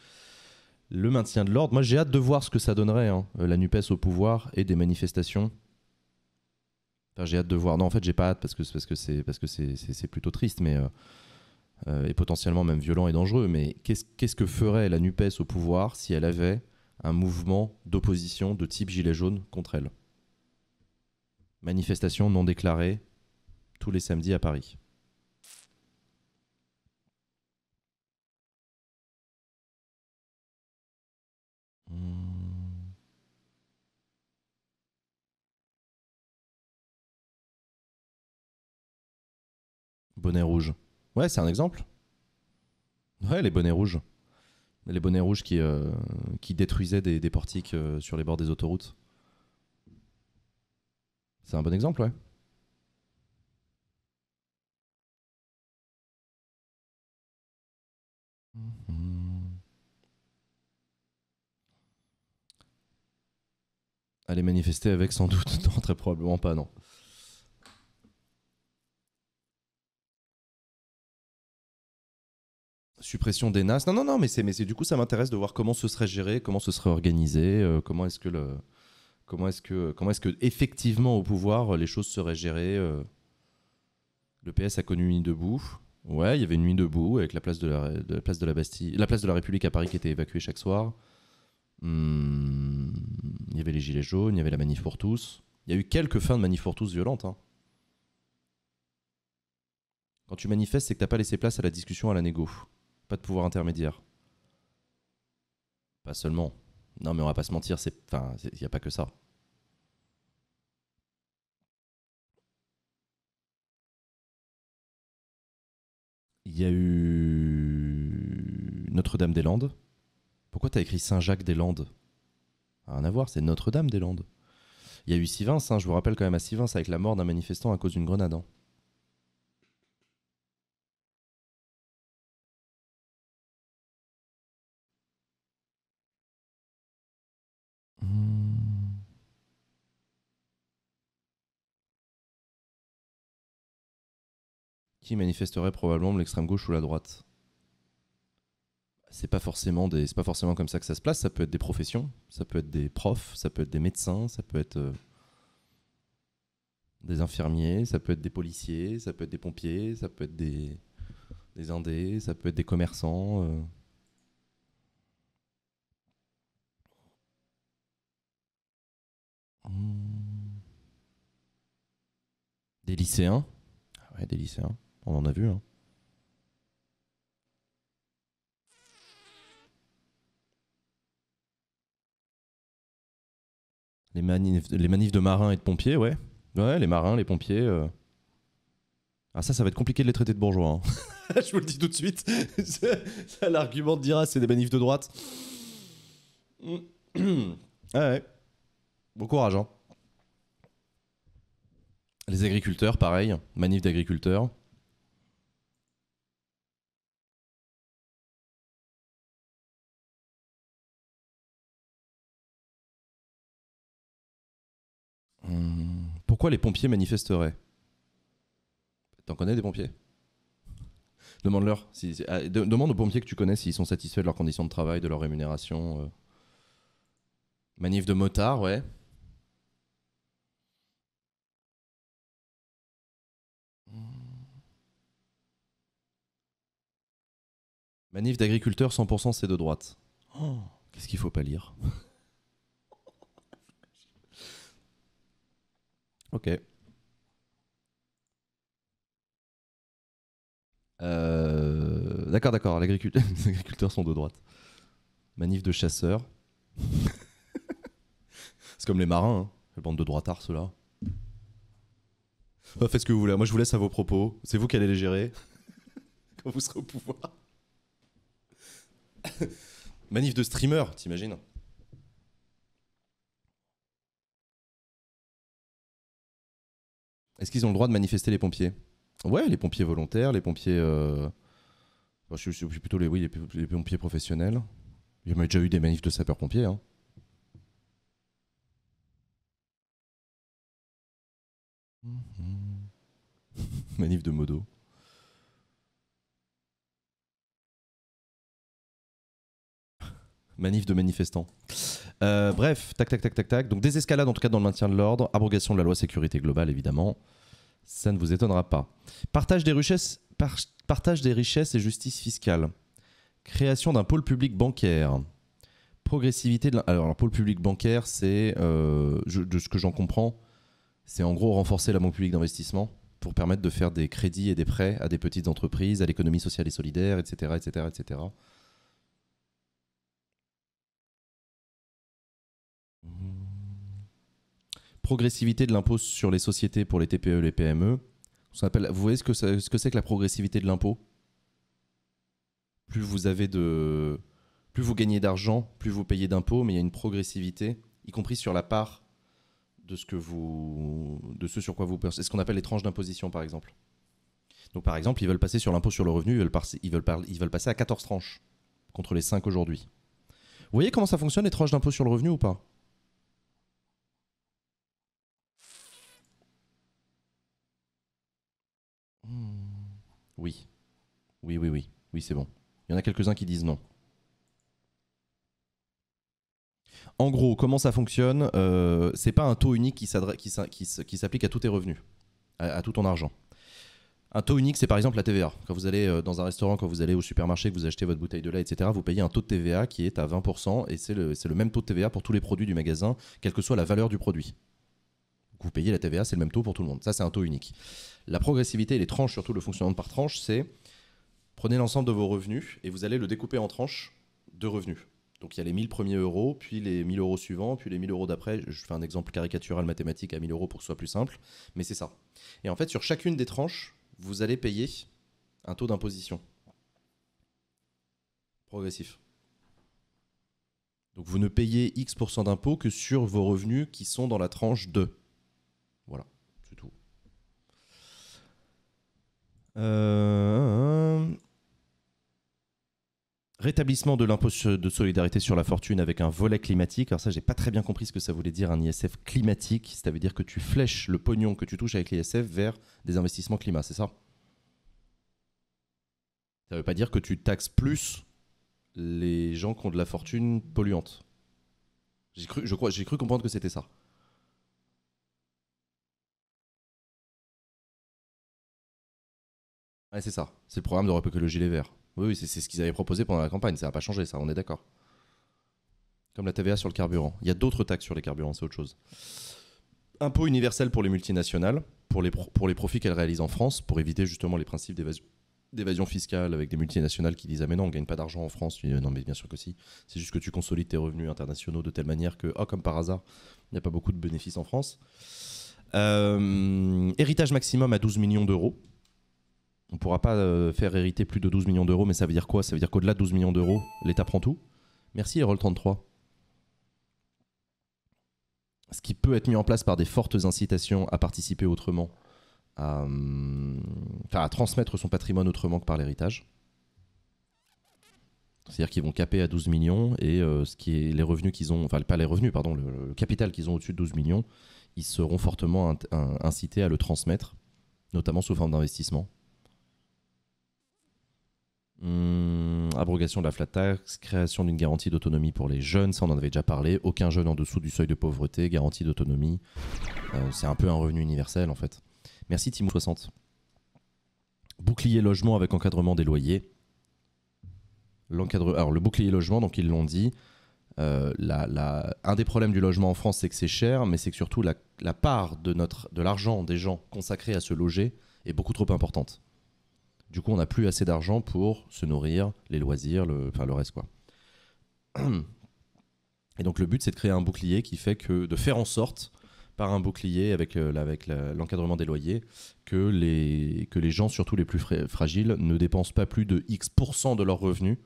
le maintien de l'ordre. Moi, j'ai hâte de voir ce que ça donnerait, hein, euh, la NUPES au pouvoir et des manifestations. Enfin, j'ai hâte de voir. Non, en fait, j'ai pas hâte parce que c'est parce que c'est plutôt triste, mais euh, et potentiellement même violent et dangereux. Mais qu'est-ce qu'est-ce que ferait la Nupes au pouvoir si elle avait un mouvement d'opposition de type gilet jaune contre elle Manifestation non déclarée tous les samedis à Paris. Hmm. Bonnet rouge. Ouais, c'est un exemple. Ouais, les bonnets rouges. Les bonnets rouges qui, euh, qui détruisaient des, portiques euh, sur les bords des autoroutes. C'est un bon exemple, ouais. Hmm, hmm. Aller manifester avec, sans doute. Non, très probablement pas, non. suppression des NAS. Non, non, non, mais c'est, mais c'est du coup, ça m'intéresse de voir comment ce serait géré, comment ce serait organisé, euh, comment est-ce que comment est-ce que, comment est que effectivement au pouvoir les choses seraient gérées. Euh. Le PS a connu une nuit debout. Ouais, il y avait une nuit debout avec la place place de la Bastille, la place de la République à Paris qui était évacuée chaque soir. Hmm, il y avait les Gilets jaunes, il y avait la manif pour tous. Il y a eu quelques fins de manif pour tous violentes. Hein. Quand tu manifestes, c'est que t'as pas laissé place à la discussion, à la négo. Pas de pouvoir intermédiaire. Pas seulement. Non, mais on va pas se mentir, c'est, enfin, il n'y a pas que ça. Il y a eu Notre-Dame-des-Landes. Pourquoi t'as écrit Saint-Jacques-des-Landes ah, Rien à voir, c'est Notre-Dame-des-Landes. Il y a eu Sivins, hein, je vous rappelle quand même à Sivins avec la mort d'un manifestant à cause d'une grenade. Hein. Mmh. qui manifesterait probablement l'extrême gauche ou la droite c'est pas forcément des, c'est pas forcément comme ça que ça se place. Ça peut être des professions, ça peut être des profs, ça peut être des médecins, ça peut être euh, des infirmiers, ça peut être des policiers, ça peut être des pompiers, ça peut être des des indés, ça peut être des commerçants. Euh. Des lycéens. Ah ouais, des lycéens. On en a vu. Hein. Les manifs, les manifs de marins et de pompiers, ouais. Ouais, les marins, les pompiers. Euh. Ah ça, ça va être compliqué de les traiter de bourgeois. Hein. Je vous le dis tout de suite. L'argument de dira, ah, c'est des manifs de droite. ah ouais. Bon courage. Hein. Les agriculteurs, pareil. Manif d'agriculteurs. Hmm. pourquoi les pompiers manifesteraient T'en connais des pompiers Demande-leur. Ah, demande aux pompiers que tu connais s'ils sont satisfaits de leurs conditions de travail, de leur rémunération. Euh. Manif de motard, ouais. Hmm. Manif d'agriculteur, 100% c'est de droite. Oh, qu'est-ce qu'il faut pas lire Ok. Euh, d'accord, d'accord. les agriculteurs sont de droite. Manif de chasseurs. C'est comme les marins, hein. les bandes de droitards, ceux-là. Bah, faites ce que vous voulez. Moi, je vous laisse à vos propos. C'est vous qui allez les gérer quand vous serez au pouvoir. Manif de streamer, t'imagines Est-ce qu'ils ont le droit de manifester les pompiers Ouais, les pompiers volontaires, les pompiers. Euh, je, suis plutôt les, oui, les, pompiers professionnels. Il y a déjà eu des manifs de sapeurs-pompiers. Hein. Manif de modo. Manif de manifestants. Euh, bref, tac, tac, tac, tac, tac. Donc désescalade en tout cas dans le maintien de l'ordre, abrogation de la loi sécurité globale évidemment. Ça ne vous étonnera pas. Partage des richesses, partage des richesses et justice fiscale. Création d'un pôle public bancaire. Progressivité de Alors, le pôle public bancaire, c'est, euh, de ce que j'en comprends, c'est en gros renforcer la banque publique d'investissement pour permettre de faire des crédits et des prêts à des petites entreprises, à l'économie sociale et solidaire, etc., etc., etc. progressivité de l'impôt sur les sociétés pour les TPE et les PME. Ça vous voyez ce que c'est que, la progressivité de l'impôt Plus vous avez de. Plus vous gagnez d'argent, plus vous payez d'impôts, mais il y a une progressivité, y compris sur la part de ce, que vous, de ce sur quoi vous C'est ce qu'on appelle les tranches d'imposition, par exemple. Donc, par exemple, ils veulent passer sur l'impôt sur le revenu, ils veulent, ils, veulent ils veulent passer à 14 tranches, contre les 5 aujourd'hui. Vous voyez comment ça fonctionne, les tranches d'impôt sur le revenu ou pas Oui. Oui, oui, oui. Oui, c'est bon. Il y en a quelques-uns qui disent non. En gros, comment ça fonctionne euh, C'est pas un taux unique qui s'applique à tous tes revenus, à, tout ton argent. Un taux unique, c'est par exemple la TVA. Quand vous allez euh, dans un restaurant, quand vous allez au supermarché, que vous achetez votre bouteille de lait, etc., vous payez un taux de TVA qui est à 20%, et c'est le, le, même taux de TVA pour tous les produits du magasin, quelle que soit la valeur du produit vous payez la TVA, c'est le même taux pour tout le monde. Ça, c'est un taux unique. La progressivité et les tranches, surtout le fonctionnement par tranche, c'est prenez l'ensemble de vos revenus et vous allez le découper en tranches de revenus. Donc il y a les 1000 premiers euros, puis les 1000 euros suivants, puis les 1000 euros d'après. Je fais un exemple caricatural mathématique à 1000 euros pour que ce soit plus simple, mais c'est ça. Et en fait, sur chacune des tranches, vous allez payer un taux d'imposition progressif. Donc vous ne payez X% d'impôt que sur vos revenus qui sont dans la tranche 2. Euh, rétablissement de l'impôt de solidarité sur la fortune avec un volet climatique. Alors ça, j'ai pas très bien compris ce que ça voulait dire un ISF climatique. Ça veut dire que tu flèches le pognon que tu touches avec l'ISF vers des investissements climat, c'est ça Ça veut pas dire que tu taxes plus les gens qui ont de la fortune polluante. J'ai cru, je crois, j'ai cru comprendre que c'était ça. c'est ça. C'est le programme de Ecologie Écologie Les Verts. Oui, c'est ce qu'ils avaient proposé pendant la campagne. Ça n'a pas changé, ça, on est d'accord. Comme la TVA sur le carburant. Il y a d'autres taxes sur les carburants, c'est autre chose. Impôt universel pour les multinationales, pour les, profits qu'elles réalisent en France, pour éviter justement les principes d'évasion fiscale avec des multinationales qui disent ah mais non on ne gagne pas d'argent en France non mais bien sûr que si c'est juste que tu consolides tes revenus internationaux de telle manière que oh, comme par hasard il n'y a pas beaucoup de bénéfices en France euh, héritage maximum à 12 millions d'euros on ne pourra pas euh, faire hériter plus de 12 millions d'euros, mais ça veut dire quoi Ça veut dire qu'au-delà de 12 millions d'euros, l'État prend tout. Merci Erol33. Ce qui peut être mis en place par des fortes incitations à participer autrement, à, hum, à transmettre son patrimoine autrement que par l'héritage. C'est-à-dire qu'ils vont caper à 12 millions et euh, ce qui est les revenus qu'ils ont, enfin pas les revenus, pardon, le, capital qu'ils ont au-dessus de 12 millions, ils seront fortement incités à le transmettre, notamment sous forme d'investissement. Hmm, abrogation de la flat tax, création d'une garantie d'autonomie pour les jeunes, ça on en avait déjà parlé, aucun jeune en dessous du seuil de pauvreté, garantie d'autonomie, euh, c'est un peu un revenu universel en fait. Merci Timou 60. Bouclier logement avec encadrement des loyers. Alors le bouclier logement, donc ils l'ont dit, euh, un des problèmes du logement en France c'est que c'est cher, mais c'est que surtout la, part de, notre, de l'argent des gens consacrés à se loger est beaucoup trop importante. Du coup, on n'a plus assez d'argent pour se nourrir, les loisirs, le, enfin le reste quoi. Et donc le but, c'est de créer un bouclier qui fait que, de faire en sorte, par un bouclier avec, euh, l'encadrement des loyers, que les, que les gens, surtout les plus fragiles, ne dépensent pas plus de X% de leurs revenus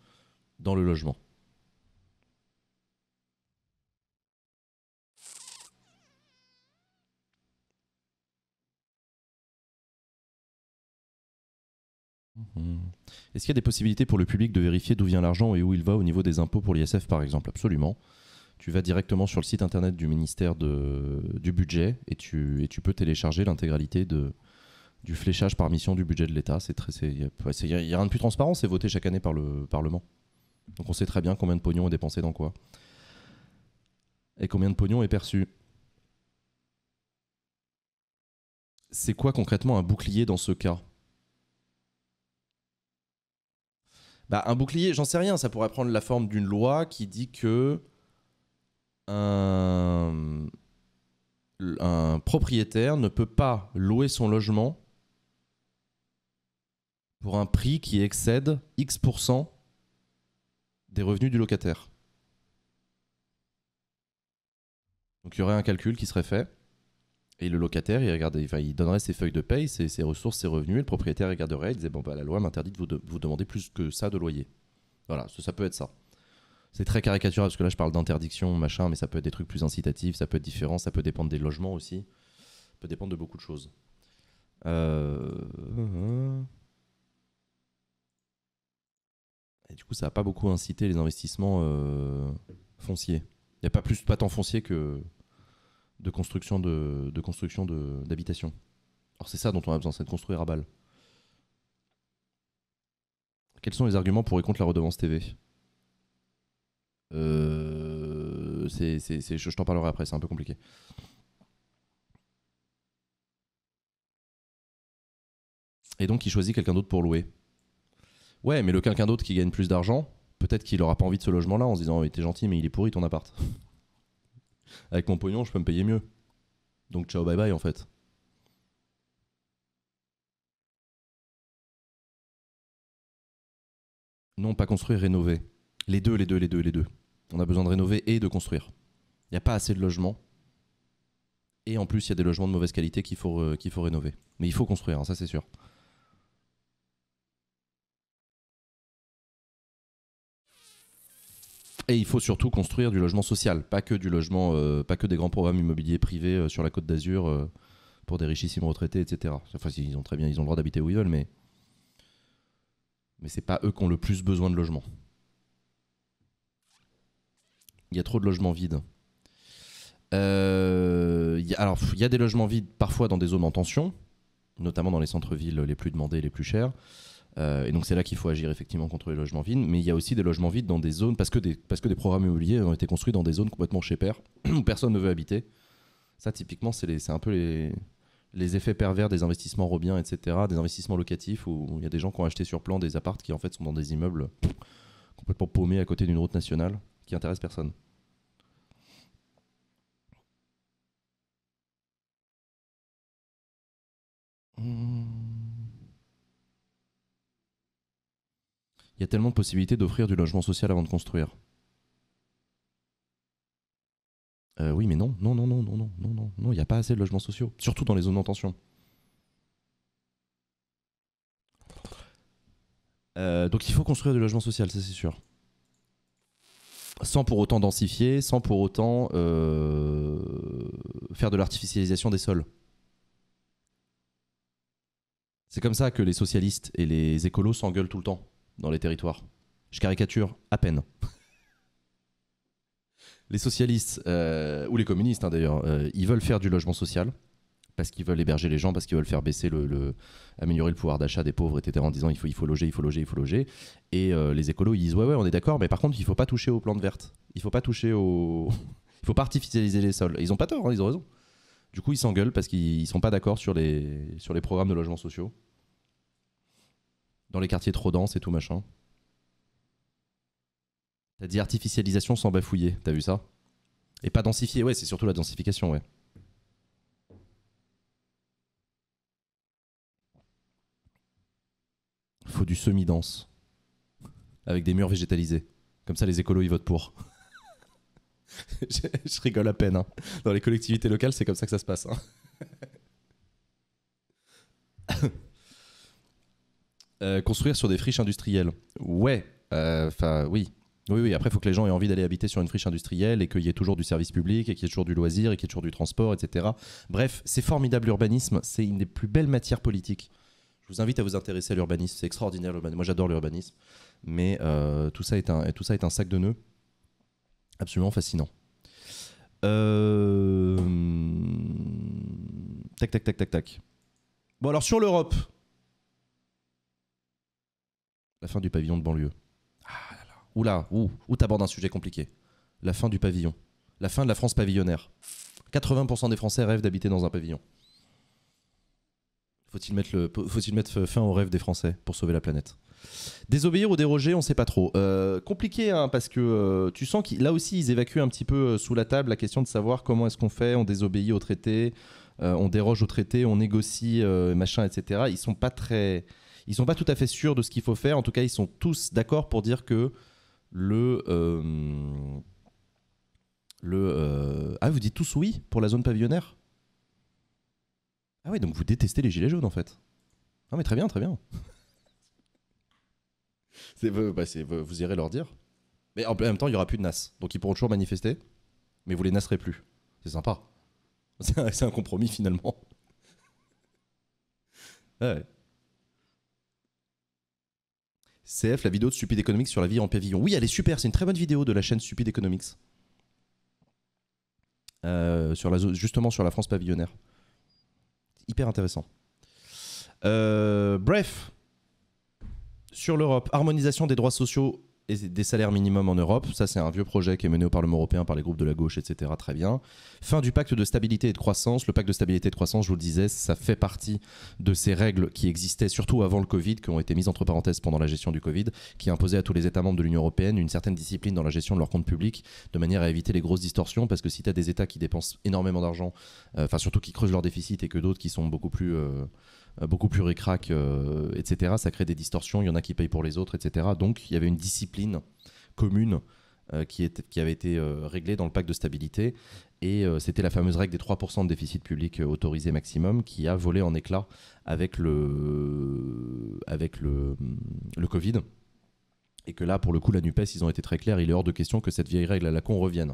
dans le logement. Est-ce qu'il y a des possibilités pour le public de vérifier d'où vient l'argent et où il va au niveau des impôts pour l'ISF par exemple Absolument. Tu vas directement sur le site internet du ministère du budget et tu, peux télécharger l'intégralité du fléchage par mission du budget de l'État. Il n'y a rien de plus transparent, c'est voté chaque année par le Parlement. Donc on sait très bien combien de pognon est dépensé dans quoi. Et combien de pognon est perçu. C'est quoi concrètement un bouclier dans ce cas Bah, un bouclier, j'en sais rien, ça pourrait prendre la forme d'une loi qui dit que un, propriétaire ne peut pas louer son logement pour un prix qui excède X% des revenus du locataire. Donc il y aurait un calcul qui serait fait. Et le locataire, il, il donnerait ses feuilles de paye, ses, ressources, ses revenus, et le propriétaire regarderait, il disait Bon, bah, la loi m'interdit de vous, demander plus que ça de loyer. Voilà, ça, peut être ça. C'est très caricatural parce que là, je parle d'interdiction, machin, mais ça peut être des trucs plus incitatifs, ça peut être différent, ça peut dépendre des logements aussi. Ça peut dépendre de beaucoup de choses. Euh, et du coup, ça n'a pas beaucoup incité les investissements euh, fonciers. Il n'y a pas plus de patents que, de construction de, de d'habitation. Alors c'est ça dont on a besoin, c'est de construire à balle. Quels sont les arguments pour et contre la redevance TV euh, c'est, je, t'en parlerai après, c'est un peu compliqué. Et donc il choisit quelqu'un d'autre pour louer. Ouais, mais le quelqu'un d'autre qui gagne plus d'argent, peut-être qu'il aura pas envie de ce logement-là en se disant oh, t'es gentil, mais il est pourri ton appart. Avec mon pognon, je peux me payer mieux. Donc ciao, bye bye en fait. Non, pas construire, rénover. Les deux, les deux, les deux, les deux. On a besoin de rénover et de construire. Il n'y a pas assez de logements. Et en plus, il y a des logements de mauvaise qualité qu'il faut, euh, faut rénover. Mais il faut construire, hein, ça c'est sûr. Et il faut surtout construire du logement social, pas que du logement, euh, pas que des grands programmes immobiliers privés euh, sur la Côte d'Azur euh, pour des richissimes retraités, etc. Enfin, ils ont très bien, ils ont le droit d'habiter où ils veulent, mais mais c'est pas eux qui ont le plus besoin de logement. Il y a trop de logements vides. alors, il y a des logements vides parfois dans des zones en tension, notamment dans les centres-villes les plus demandés, les plus chers. Euh, et donc c'est là qu'il faut agir effectivement contre les logements vides. Mais il y a aussi des logements vides dans des zones, parce que des, parce que des programmes immobiliers ont été construits dans des zones complètement chez père, où personne ne veut habiter. Ça, typiquement, c'est un peu les, les effets pervers des investissements Robin, etc., des investissements locatifs, où il y a des gens qui ont acheté sur plan des appartes qui en fait sont dans des immeubles complètement paumés à côté d'une route nationale, qui intéresse personne. Hmm. il y a tellement de possibilités d'offrir du logement social avant de construire. Euh, oui, mais non, non, non, non, non, non, non, non, il n'y a pas assez de logements sociaux, surtout dans les zones en tension. Euh, donc il faut construire du logement social, ça c'est sûr. Sans pour autant densifier, sans pour autant euh, faire de l'artificialisation des sols. C'est comme ça que les socialistes et les écolos s'engueulent tout le temps dans les territoires. Je caricature à peine. les socialistes, euh, ou les communistes hein, d'ailleurs, euh, ils veulent faire du logement social parce qu'ils veulent héberger les gens, parce qu'ils veulent faire baisser le, améliorer le pouvoir d'achat des pauvres, etc. En disant il faut, il faut loger, il faut loger, il faut loger. Et euh, les écolos ils disent ouais ouais on est d'accord, mais par contre il faut pas toucher aux plantes vertes, il faut pas toucher aux, il faut pas artificialiser les sols. ils ont pas tort, hein, ils ont raison. Du coup ils s'engueulent parce qu'ils sont pas d'accord sur les sur les programmes de logements sociaux dans les quartiers trop denses et tout machin. T'as dit artificialisation sans bafouiller, t'as vu ça Et pas densifier, ouais, c'est surtout la densification, ouais. Faut du semi-dense, avec des murs végétalisés. Comme ça, les écolos, ils votent pour. je, rigole à peine. Hein. Dans les collectivités locales, c'est comme ça que ça se passe. Hein. Euh, construire sur des friches industrielles. Ouais, euh, enfin oui. Oui, oui, après, il faut que les gens aient envie d'aller habiter sur une friche industrielle et qu'il y ait toujours du service public et qu'il y ait toujours du loisir et qu'il y ait toujours du transport, etc. Bref, c'est formidable l'urbanisme, c'est une des plus belles matières politiques. Je vous invite à vous intéresser à l'urbanisme, c'est extraordinaire l'urbanisme. Moi, j'adore l'urbanisme, mais euh, tout, ça est un, tout ça est un sac de nœuds absolument fascinant. Tac, tac, tac, tac, tac. Bon, alors sur l'Europe, la fin du pavillon de banlieue. Ah là là. Oula, ou t'abordes un sujet compliqué. La fin du pavillon. La fin de la France pavillonnaire. 80% des Français rêvent d'habiter dans un pavillon. Faut-il mettre, le, faut -il mettre fin aux rêves des Français pour sauver la planète Désobéir ou déroger, on sait pas trop. Euh, compliqué, hein, parce que euh, tu sens que là aussi, ils évacuent un petit peu euh, sous la table la question de savoir comment est-ce qu'on fait, on désobéit au traité, on déroge au traité, on négocie, machin, etc. Ils sont pas très ils sont pas tout à fait sûrs de ce qu'il faut faire. En tout cas, ils sont tous d'accord pour dire que le euh, le euh, ah vous dites tous oui pour la zone pavillonnaire. Ah oui, donc vous détestez les gilets jaunes en fait. Non mais très bien, très bien. Euh, bah, vous irez leur dire. Mais en même temps, il y aura plus de NAS, donc ils pourront toujours manifester, mais vous les nasserez plus. C'est sympa. C'est un, compromis finalement. Ouais. CF, la vidéo de Stupid Economics sur la vie en pavillon. Oui, elle est super, c'est une très bonne vidéo de la chaîne Stupid Economics. Euh, sur la, justement sur la France pavillonnaire. Hyper intéressant. Euh, bref, sur l'Europe, harmonisation des droits sociaux et des salaires minimums en Europe. Ça, c'est un vieux projet qui est mené au Parlement européen par les groupes de la gauche, etc. Très bien. Fin du pacte de stabilité et de croissance. Le pacte de stabilité et de croissance, je vous le disais, ça fait partie de ces règles qui existaient surtout avant le Covid, qui ont été mises entre parenthèses pendant la gestion du Covid, qui imposaient à tous les États membres de l'Union européenne une certaine discipline dans la gestion de leurs comptes publics, de manière à éviter les grosses distorsions, parce que si tu as des États qui dépensent énormément d'argent, euh, enfin surtout qui creusent leur déficit et que d'autres qui sont beaucoup plus... Euh, euh, beaucoup plus récrac euh, etc. Ça crée des distorsions, il y en a qui payent pour les autres, etc. Donc il y avait une discipline commune euh, qui, avait été réglée dans le pacte de stabilité. Et c'était la fameuse règle des 3% de déficit public autorisé maximum qui a volé en éclat avec le, mm, le Covid. Et que là, pour le coup, la NUPES, ils ont été très clairs. Il est hors de question que cette vieille règle à la con revienne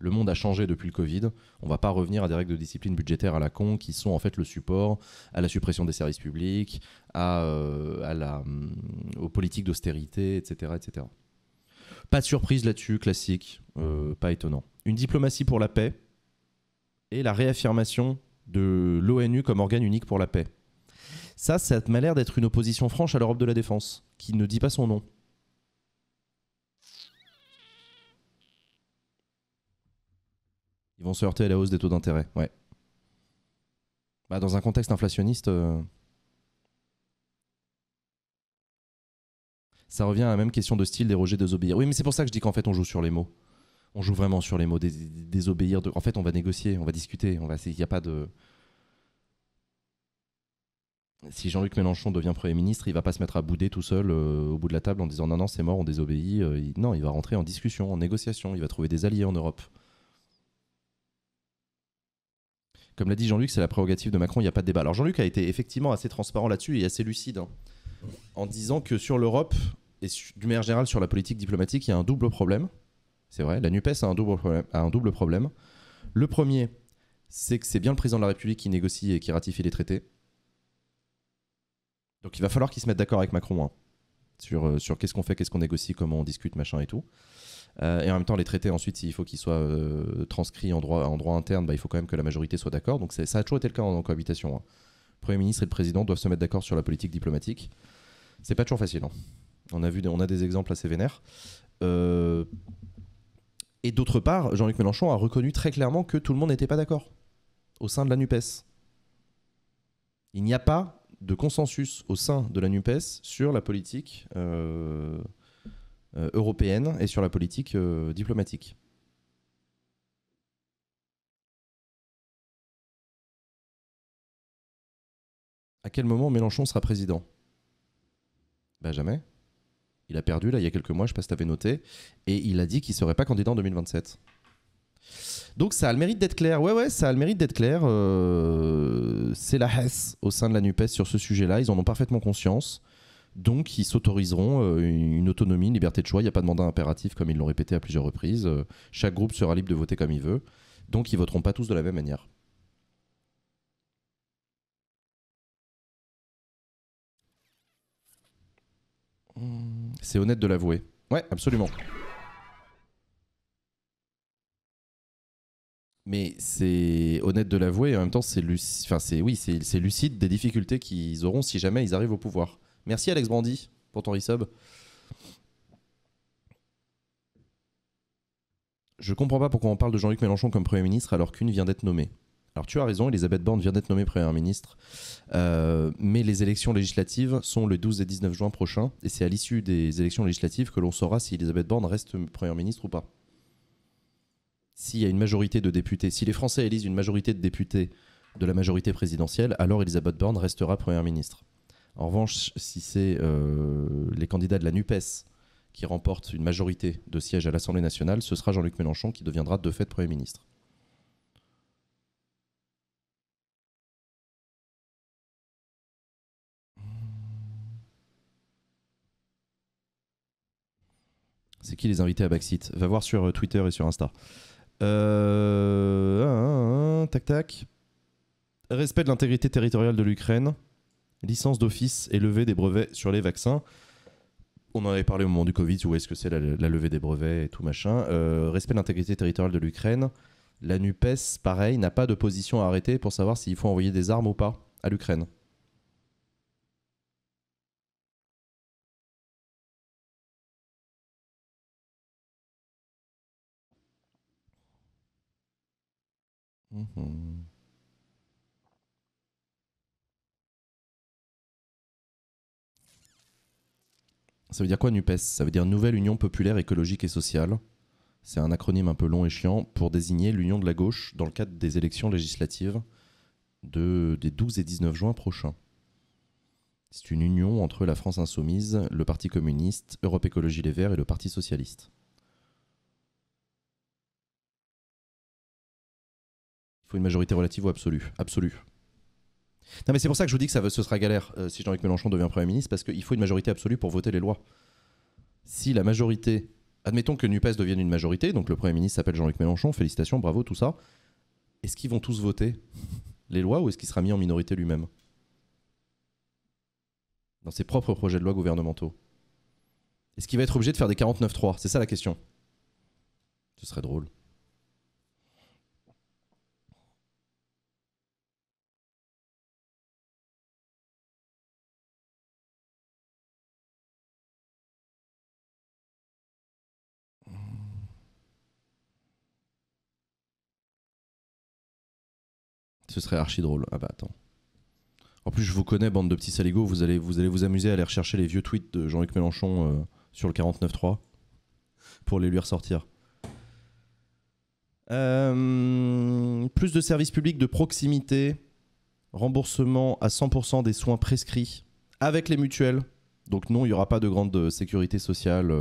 le monde a changé depuis le Covid. On va pas revenir à des règles de discipline budgétaire à la con qui sont en fait le support à la suppression des services publics, à, euh, la, euh, aux politiques d'austérité, etc., Pas de surprise là-dessus, classique, euh, pas étonnant. Une diplomatie pour la paix et la réaffirmation de l'ONU comme organe unique pour la paix. Ça, ça m'a l'air d'être une opposition franche à l'Europe de la défense, qui ne dit pas son nom. Ils vont se heurter à la hausse des taux d'intérêt, ouais. Bah, dans un contexte inflationniste, euh, ça revient à la même question de style des désobéir. Oui, mais c'est pour ça que je dis qu'en fait, on joue sur les mots. On joue vraiment sur les mots, des, désobéir. En fait, on va négocier, on va discuter. On va... Il n'y a pas de. Si Jean-Luc Mélenchon devient Premier ministre, il va pas se mettre à bouder tout seul euh, au bout de la table en disant non, non, c'est mort, on désobéit. Euh, non, il va rentrer en discussion, en négociation, il va trouver des alliés en Europe. Comme l'a dit Jean-Luc, c'est la prérogative de Macron, il n'y a pas de débat. Alors Jean-Luc a été effectivement assez transparent là-dessus et assez lucide hein, en disant que sur l'Europe et du manière générale sur la politique diplomatique, il y a un double problème. C'est vrai, la NUPES a un double problème. un double problème. Le premier, c'est que c'est bien le président de la République qui négocie et qui ratifie les traités. Donc il va falloir qu'il se mette d'accord avec Macron hein, sur, euh, sur qu'est-ce qu'on fait, qu'est-ce qu'on négocie, comment on discute, machin et tout. Euh, et en même temps, les traités, ensuite, s'il faut qu'ils soient euh, transcrits en droit, interne, bah, il faut quand même que la majorité soit d'accord. Donc ça a toujours été le cas en, cohabitation. Hein. Premier ministre et le président doivent se mettre d'accord sur la politique diplomatique. C'est pas toujours facile. Hein. On, a vu, on a des exemples assez vénères. Euh, et d'autre part, Jean-Luc Mélenchon a reconnu très clairement que tout le monde n'était pas d'accord au sein de la NUPES. Il n'y a pas de consensus au sein de la NUPES sur la politique. Euh, européenne et sur la politique euh, diplomatique. À quel moment Mélenchon sera président Ben jamais. Il a perdu là il y a quelques mois, je ne sais pas si tu avais noté, et il a dit qu'il ne serait pas candidat en 2027. Donc ça a le mérite d'être clair. Ouais, ouais, ça a le mérite d'être clair. Euh, c'est la Hesse au sein de la NUPES sur ce sujet-là. Ils en ont parfaitement conscience. Donc, ils s'autoriseront euh, une autonomie, une liberté de choix. Il n'y a pas de mandat impératif, comme ils l'ont répété à plusieurs reprises. Euh, chaque groupe sera libre de voter comme il veut. Donc, ils voteront pas tous de la même manière. Mmh, c'est honnête de l'avouer. Ouais, absolument. Mais c'est honnête de l'avouer et en même temps, c'est oui, lucide des difficultés qu'ils auront si jamais ils arrivent au pouvoir. Merci Alex Brandy pour ton RISOB. Je comprends pas pourquoi on parle de Jean-Luc Mélenchon comme Premier ministre alors qu'une vient d'être nommée. Alors tu as raison, Elisabeth Borne vient d'être nommée Première ministre, euh, mais les élections législatives sont le 12 et 19 juin prochain, et c'est à l'issue des élections législatives que l'on saura si Elisabeth Borne reste Première ministre ou pas. S'il y a une majorité de députés, si les Français élisent une majorité de députés de la majorité présidentielle, alors Elisabeth Borne restera Première ministre. En revanche, si c'est euh, les candidats de la NUPES qui remportent une majorité de sièges à l'Assemblée nationale, ce sera Jean-Luc Mélenchon qui deviendra de fait Premier ministre. C'est qui les invités à Backseat Va voir sur euh, Twitter et sur Insta. Euh, tac tac. Respect de l'intégrité territoriale de l'Ukraine licence d'office et levée des brevets sur les vaccins. On en avait parlé au moment du Covid, où est-ce que c'est la, levée des brevets et tout machin. Euh, respect de l'intégrité territoriale de l'Ukraine. La NUPES, pareil, n'a pas de position à arrêter pour savoir s'il faut envoyer des armes ou pas à l'Ukraine. Mmh Ça veut dire quoi NUPES Ça veut dire Nouvelle Union Populaire Écologique et Sociale. C'est un acronyme un peu long et chiant pour désigner l'union de la gauche dans le cadre des élections législatives de, des 12 et 19 juin prochains. C'est une union entre la France Insoumise, le Parti communiste, Europe Écologie Les Verts et le Parti socialiste. Il faut une majorité relative ou absolue Absolue. Non, mais c'est pour ça que je vous dis que ça, ce sera galère euh, si Jean-Luc Mélenchon devient Premier ministre, parce qu'il faut une majorité absolue pour voter les lois. Si la majorité. Admettons que NUPES devienne une majorité, donc le Premier ministre s'appelle Jean-Luc Mélenchon, félicitations, bravo, tout ça. Est-ce qu'ils vont tous voter les lois ou est-ce qu'il sera mis en minorité lui-même Dans ses propres projets de loi gouvernementaux. Est-ce qu'il va être obligé de faire des 49-3 C'est ça la question. Ce serait drôle. Ce serait archi drôle. Ah bah attends. En plus, je vous connais, bande de petits saligots, vous allez vous, allez vous amuser à aller rechercher les vieux tweets de Jean-Luc Mélenchon euh, sur le 49.3 pour les lui ressortir. Euh, plus de services publics de proximité, remboursement à 100% des soins prescrits avec les mutuelles. Donc non, il n'y aura pas de grande euh, sécurité sociale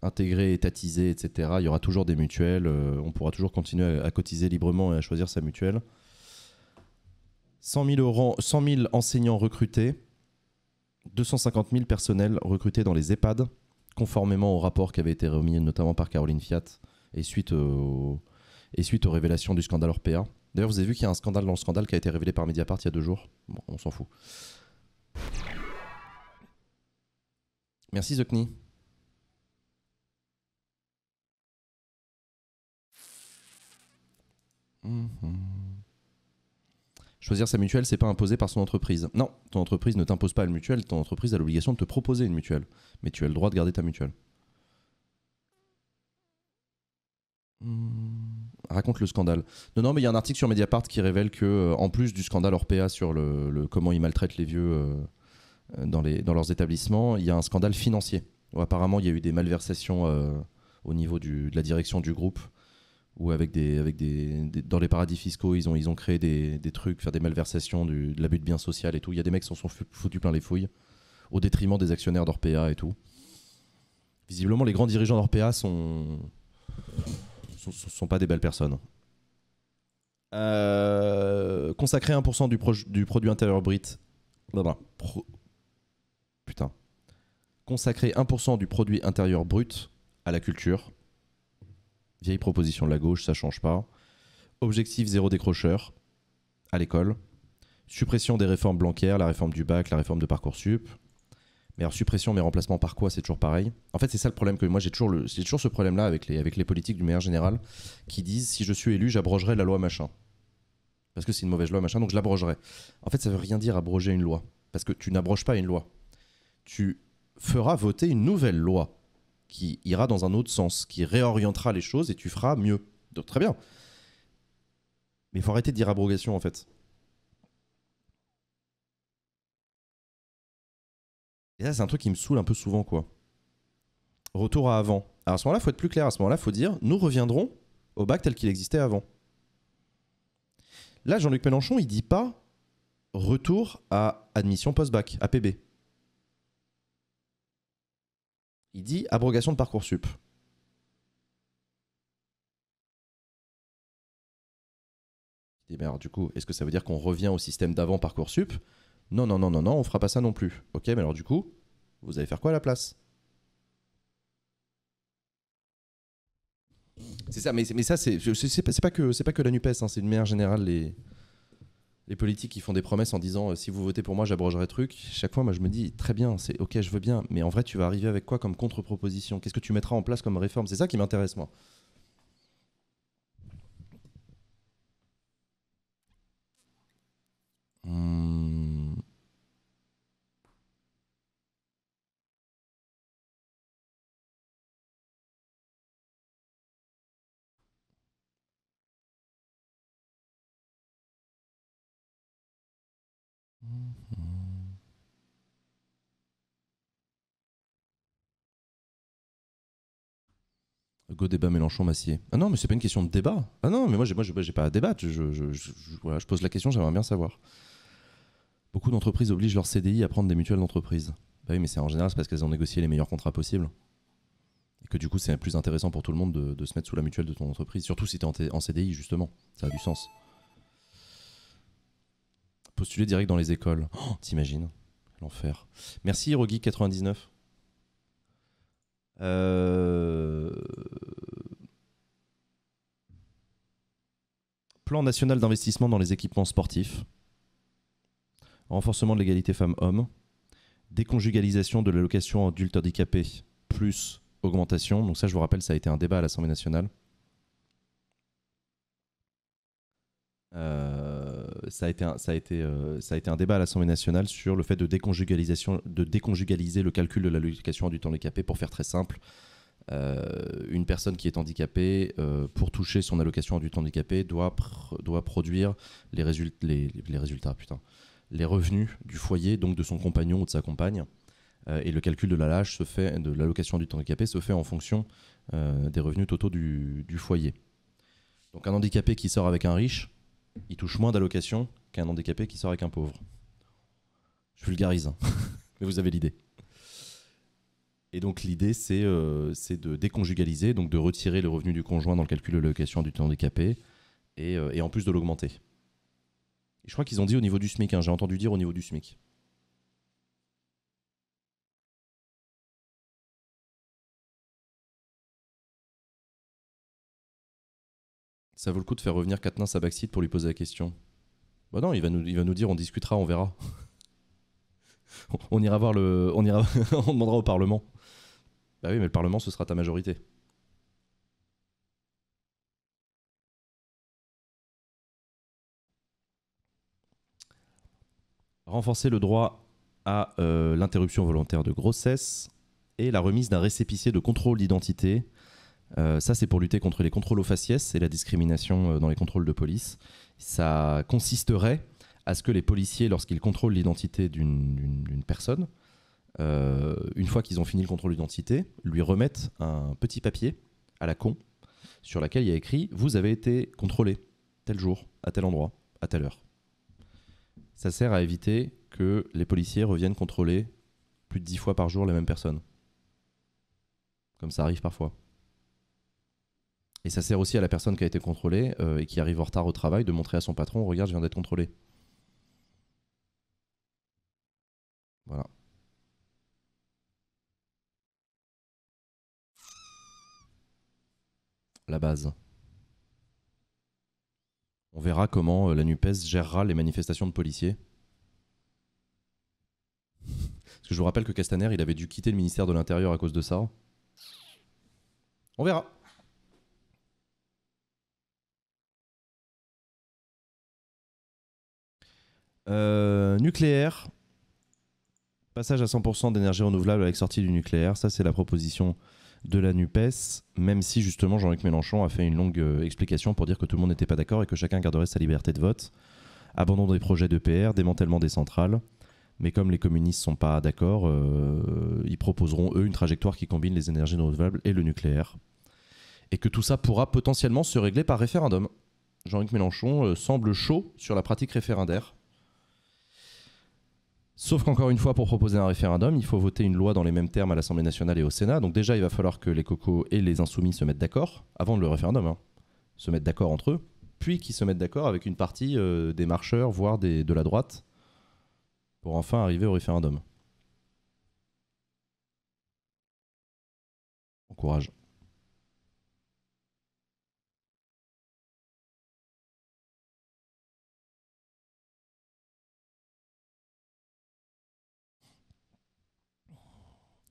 intégrée, étatisée, etc. Il y aura toujours des mutuelles. on pourra toujours continuer à cotiser librement et à choisir sa mutuelle. 100 000, enseignants recrutés, 250 000 personnels recrutés dans les EHPAD, conformément au rapport qui avait été remis notamment par Caroline Fiat et suite, aux révélations du scandale Orpea. D'ailleurs, vous avez vu qu'il y a un scandale dans le scandale qui a été révélé par Mediapart il y a deux jours. on s'en fout. Merci Zokni. Mmh, mmh. Choisir sa mutuelle, c'est pas imposé par son entreprise. Non, ton entreprise ne t'impose pas une mutuelle, ton entreprise a l'obligation de te proposer une mutuelle. Mais tu as le droit de garder ta mutuelle. Hmm, raconte le scandale. Non, non, mais il y a un article sur Mediapart qui révèle que, euh, en plus du scandale Orpea sur le, comment ils maltraitent les vieux euh, dans, dans leurs établissements, il y a un scandale financier. apparemment, il y a eu des malversations euh, au niveau de la direction du groupe ou avec des, avec des, dans les paradis fiscaux, ils ont, ils ont créé des, des trucs, faire des malversations, du, de l'abus de biens sociaux et tout. Il y a des mecs qui sont foutus plein les fouilles, au détriment des actionnaires d'Orpea et tout. Visiblement, les grands dirigeants d'Orpea sont, sont, sont, pas des belles personnes. Euh, consacrer 1% du, du produit intérieur brut. Pro, putain. Consacrer 1% du produit intérieur brut à la culture Vieille proposition de la gauche, ça change pas. Objectif zéro décrocheur à l'école. Suppression des réformes blancaires, la réforme du bac, la réforme de Parcoursup. Mais alors, suppression, mais remplacement par quoi C'est toujours pareil. En fait, c'est ça le problème que moi j'ai toujours, toujours ce problème-là avec les, avec les politiques du meilleur général qui disent si je suis élu, j'abrogerai la loi machin. Parce que c'est une mauvaise loi machin, donc je l'abrogerai. En fait, ça veut rien dire abroger une loi. Parce que tu n'abroges pas une loi. Tu feras voter une nouvelle loi qui ira dans un autre sens, qui réorientera les choses et tu feras mieux. Donc très bien. Mais il faut arrêter de dire abrogation en fait. Et ça, c'est un truc qui me saoule un peu souvent, quoi. Retour à avant. Alors à ce moment-là, faut être plus clair. À ce moment-là, faut dire nous reviendrons au bac tel qu'il existait avant. Là, Jean-Luc Mélenchon, il dit pas retour à admission post-bac, APB il dit abrogation de Parcoursup. Et alors, du coup, est-ce que ça veut dire qu'on revient au système d'avant Parcoursup Non, non, non, non, non, on fera pas ça non plus. Ok, mais alors du coup, vous allez faire quoi à la place C'est ça, mais, mais ça, c'est pas, pas que, la NUPES, hein, c'est de manière générale les, les politiques qui font des promesses en disant euh, si vous votez pour moi, j'abrogerai truc. Chaque fois, moi, je me dis très bien, c'est ok, je veux bien, mais en vrai, tu vas arriver avec quoi comme contre-proposition Qu'est-ce que tu mettras en place comme réforme C'est ça qui m'intéresse, moi. Hmm. Hmm. Go débat Mélenchon Massier. Ah non, mais c'est pas une question de débat. Ah non, mais moi j'ai pas à débattre. Je, pose la question, j'aimerais bien savoir. Beaucoup d'entreprises obligent leurs CDI à prendre des mutuelles d'entreprise. Bah oui, mais c'est en général parce qu'elles ont négocié les meilleurs contrats possibles. Et que du coup, c'est plus intéressant pour tout le monde de, se mettre sous la mutuelle de ton entreprise. Surtout si tu es en, CDI, justement. Ça a du sens postuler direct dans les écoles. Oh, t'imagines L'enfer. Merci Hirogi99. Euh... Plan national d'investissement dans les équipements sportifs. Renforcement de l'égalité femmes-hommes. Déconjugalisation de l'allocation adulte handicapé plus augmentation. Donc ça, je vous rappelle, ça a été un débat à l'Assemblée nationale. Euh... Euh, ça a été un, débat à l'Assemblée nationale sur le fait de déconjugalisation de déconjugaliser le calcul de l'allocation du temps handicapé pour faire très simple. Euh, une personne qui est handicapée, euh, pour toucher son allocation du temps handicapé, doit, doit produire les, les, résultats, putain, les revenus du foyer, donc de son compagnon ou de sa compagne. et le calcul de la se fait, de l'allocation du temps handicapé se fait en fonction des revenus totaux du, foyer. Donc un handicapé qui sort avec un riche, il touche moins d'allocations qu'un handicapé qui sort avec un pauvre. Je vulgarise, hein. mais vous avez l'idée. Et donc l'idée, euh, c'est de déconjugaliser, donc de retirer le revenu du conjoint dans le calcul de l'allocation du temps handicapé, euh, et, en plus de l'augmenter. Je crois qu'ils ont dit au niveau du SMIC, hein, j'ai entendu dire au niveau du SMIC. ça vaut le coup de faire revenir Katniss à pour lui poser la question Bah non, il va nous, il va nous dire on discutera, on verra. on, ira voir le. On, ira, demandera au Parlement. Bah oui, mais le Parlement, ce sera ta majorité. Renforcer le droit à euh, l'interruption volontaire de grossesse et la remise d'un récépissé de contrôle d'identité euh, ça, c'est pour lutter contre les contrôles aux faciès et la discrimination euh, dans les contrôles de police. Ça consisterait à ce que les policiers, lorsqu'ils contrôlent l'identité d'une personne, euh, une fois qu'ils ont fini le contrôle d'identité, lui remettent un petit papier à la con sur lequel il y a écrit Vous avez été contrôlé tel jour, à tel endroit, à telle heure. Ça sert à éviter que les policiers reviennent contrôler plus de dix fois par jour la même personne. Comme ça arrive parfois. Et ça sert aussi à la personne qui a été contrôlée euh, et qui arrive en retard au travail de montrer à son patron Regarde, je viens d'être contrôlé. Voilà. La base. On verra comment euh, la NUPES gérera les manifestations de policiers. Parce que je vous rappelle que Castaner, il avait dû quitter le ministère de l'Intérieur à cause de ça. On verra. Euh, nucléaire. Passage à 100% d'énergie renouvelable avec sortie du nucléaire. Ça, c'est la proposition de la NUPES, même si justement Jean-Luc Mélenchon a fait une longue euh, explication pour dire que tout le monde n'était pas d'accord et que chacun garderait sa liberté de vote. Abandon des projets de PR, démantèlement des centrales. Mais comme les communistes ne sont pas d'accord, euh, ils proposeront eux une trajectoire qui combine les énergies renouvelables et le nucléaire. Et que tout ça pourra potentiellement se régler par référendum. Jean-Luc Mélenchon semble chaud sur la pratique référendaire. Sauf qu'encore une fois, pour proposer un référendum, il faut voter une loi dans les mêmes termes à l'Assemblée nationale et au Sénat. Donc déjà, il va falloir que les cocos et les insoumis se mettent d'accord, avant le référendum, hein. se mettent d'accord entre eux, puis qu'ils se mettent d'accord avec une partie euh, des marcheurs, voire de la droite, pour enfin arriver au référendum. Bon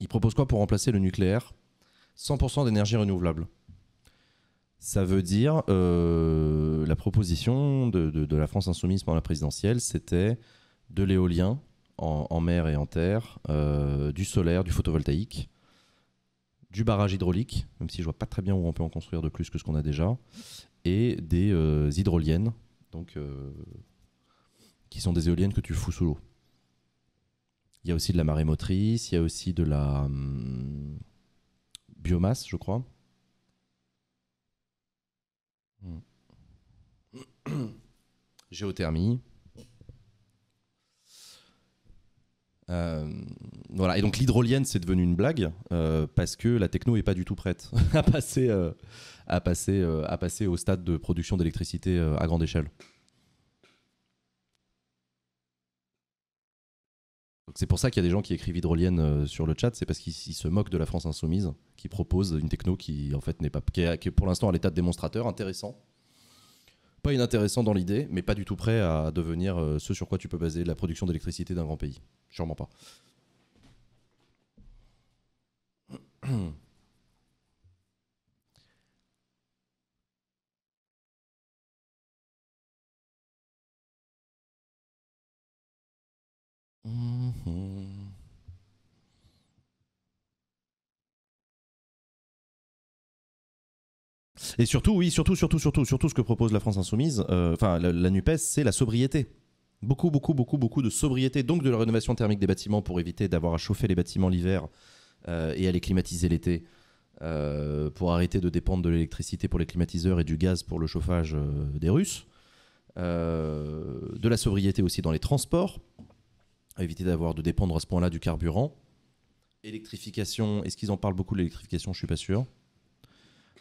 Il propose quoi pour remplacer le nucléaire 100% d'énergie renouvelable. Ça veut dire, euh, la proposition de, la France insoumise pendant la présidentielle, c'était de l'éolien en, mer et en terre, euh, du solaire, du photovoltaïque, du barrage hydraulique, même si je vois pas très bien où on peut en construire de plus que ce qu'on a déjà, et des euh, hydroliennes, donc qui sont des éoliennes que tu fous sous l'eau. Il y a aussi de la marée motrice, il y a aussi de la hum, biomasse, je crois. Géothermie. Euh, voilà. Et donc l'hydrolienne, c'est devenu une blague euh, parce que la techno est pas du tout prête à passer, euh, à passer, à passer au stade de production d'électricité à grande échelle. C'est pour ça qu'il y a des gens qui écrivent hydrolienne euh, sur le chat, c'est parce qu'ils se moquent de la France insoumise, qui propose une techno qui en fait n'est pas, qui est, pour l'instant à l'état de démonstrateur, intéressant, pas inintéressant dans l'idée, mais pas du tout prêt à devenir euh, ce sur quoi tu peux baser la production d'électricité d'un grand pays. Sûrement pas. Et surtout, oui, surtout, surtout, surtout, surtout ce que propose la France Insoumise, euh, enfin la, NUPES, c'est la sobriété. Beaucoup, beaucoup, beaucoup, beaucoup de sobriété, donc de la rénovation thermique des bâtiments pour éviter d'avoir à chauffer les bâtiments l'hiver euh, et à les climatiser l'été, euh, pour arrêter de dépendre de l'électricité pour les climatiseurs et du gaz pour le chauffage des Russes. de la sobriété aussi dans les transports, éviter d'avoir de dépendre à ce point-là du carburant. Électrification, est-ce qu'ils en parlent beaucoup de l'électrification Je suis pas sûr.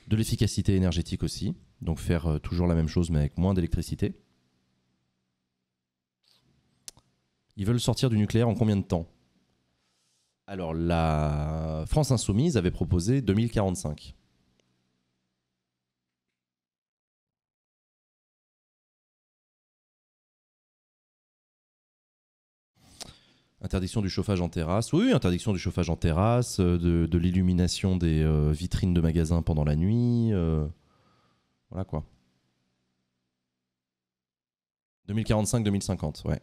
De l'efficacité énergétique aussi, donc faire euh, toujours la même chose mais avec moins d'électricité. Ils veulent sortir du nucléaire en combien de temps Alors la France insoumise avait proposé 2045. Interdiction du chauffage en terrasse. Oui, interdiction du chauffage en terrasse, euh, de, l'illumination des euh, vitrines de magasins pendant la nuit. Euh, voilà quoi. 2045-2050, ouais.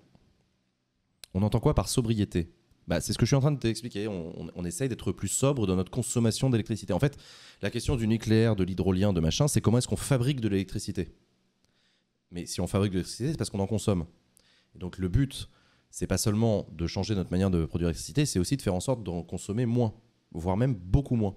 On entend quoi par sobriété bah, C'est ce que je suis en train de t'expliquer. On, essaye d'être plus sobre dans notre consommation d'électricité. En fait, la question du nucléaire, de l'hydrolien, de machin, c'est comment est-ce qu'on fabrique de l'électricité Mais si on fabrique de l'électricité, c'est parce qu'on en consomme. Et donc le but c'est pas seulement de changer notre manière de produire l'électricité, c'est aussi de faire en sorte d'en consommer moins, voire même beaucoup moins.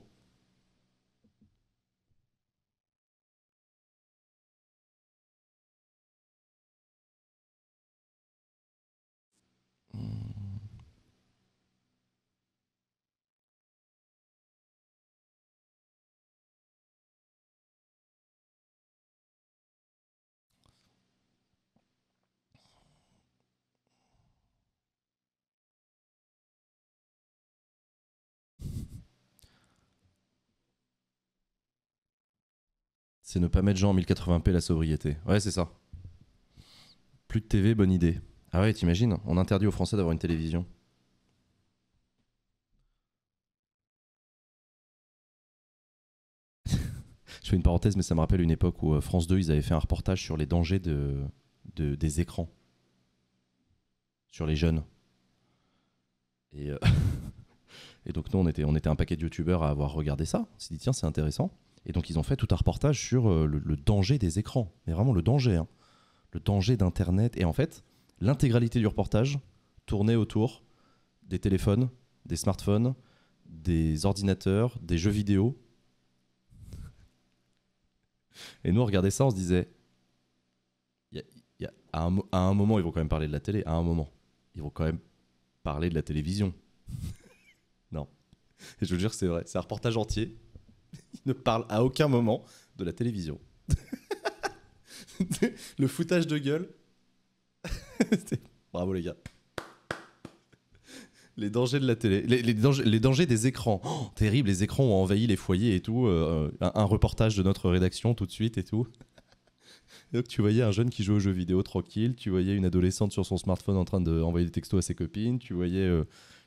C'est ne pas mettre genre en 1080p la sobriété. Ouais, c'est ça. Plus de TV, bonne idée. Ah ouais, t'imagines On interdit aux Français d'avoir une télévision. Je fais une parenthèse, mais ça me rappelle une époque où euh, France 2, ils avaient fait un reportage sur les dangers de, des écrans. Sur les jeunes. Euh, et, donc nous, on était, on était un paquet de youtubeurs à avoir regardé ça. On s'est dit, tiens, c'est intéressant. Et donc, ils ont fait tout un reportage sur euh, le, danger des écrans. Mais vraiment, le danger. Hein. Le danger d'Internet. Et en fait, l'intégralité du reportage tournait autour des téléphones, des smartphones, des ordinateurs, des jeux vidéo. Et nous, on regardait ça, on se disait. à, un, moment, ils vont quand même parler de la télé. À un moment, ils vont quand même parler de la télévision. non. Et je veux dire, c'est vrai. C'est un reportage entier ne parle à aucun moment de la télévision. le foutage de gueule. Bravo les gars. Les dangers de la télé, les, dangers, des écrans. Oh, terrible, les écrans ont envahi les foyers et tout. Euh, un, reportage de notre rédaction tout de suite et tout. donc tu voyais un jeune qui joue au jeux vidéo tranquille, tu voyais une adolescente sur son smartphone en train d'envoyer des textos à ses copines, tu voyais euh,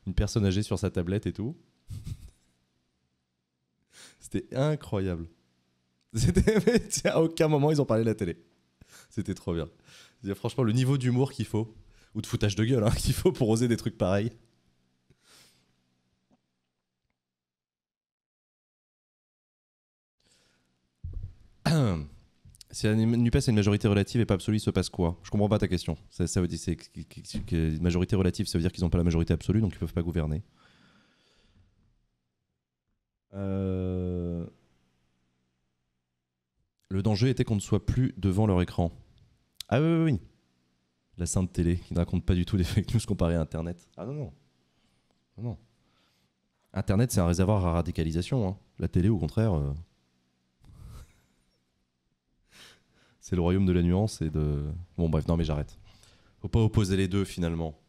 une personne âgée sur sa tablette et tout. C'était incroyable. C'était, à aucun moment, ils ont parlé de la télé. C'était trop bien. Franchement, le niveau d'humour qu'il faut, ou de foutage de gueule hein, qu'il faut pour oser des trucs pareils. Si la NUPES a une majorité relative et pas absolue, il se passe quoi Je comprends pas ta question. Ça, ça veut dire que majorité relative, ça veut dire qu'ils n'ont pas la majorité absolue, donc ils peuvent pas gouverner. Euh, le danger était qu'on ne soit plus devant leur écran. Ah oui, oui, oui. La sainte télé qui ne raconte pas du tout les que news comparé à Internet. Ah non, non. Internet, c'est un réservoir à radicalisation. Hein. La télé, au contraire. Euh, c'est le royaume de la nuance et de. Bon, bref, non, mais j'arrête. Faut pas opposer les deux finalement.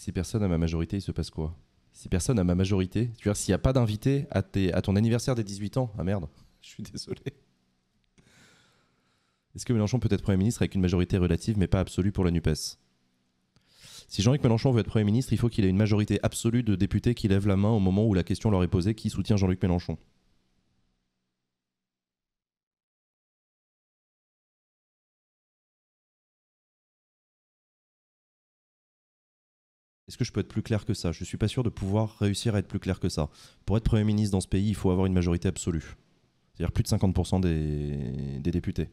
si personne à ma majorité, il se passe quoi Si personne à ma majorité, tu veux dire, s'il n'y a pas d'invité à, à ton anniversaire des 18 ans, ah merde, je suis désolé. Est-ce que Mélenchon peut être Premier ministre avec une majorité relative mais pas absolue pour la NUPES Si Jean-Luc Mélenchon veut être Premier ministre, il faut qu'il ait une majorité absolue de députés qui lèvent la main au moment où la question leur est posée qui soutient Jean-Luc Mélenchon. Est-ce que je peux être plus clair que ça Je ne suis pas sûr de pouvoir réussir à être plus clair que ça. Pour être Premier ministre dans ce pays, il faut avoir une majorité absolue. C'est-à-dire plus de 50% des, députés.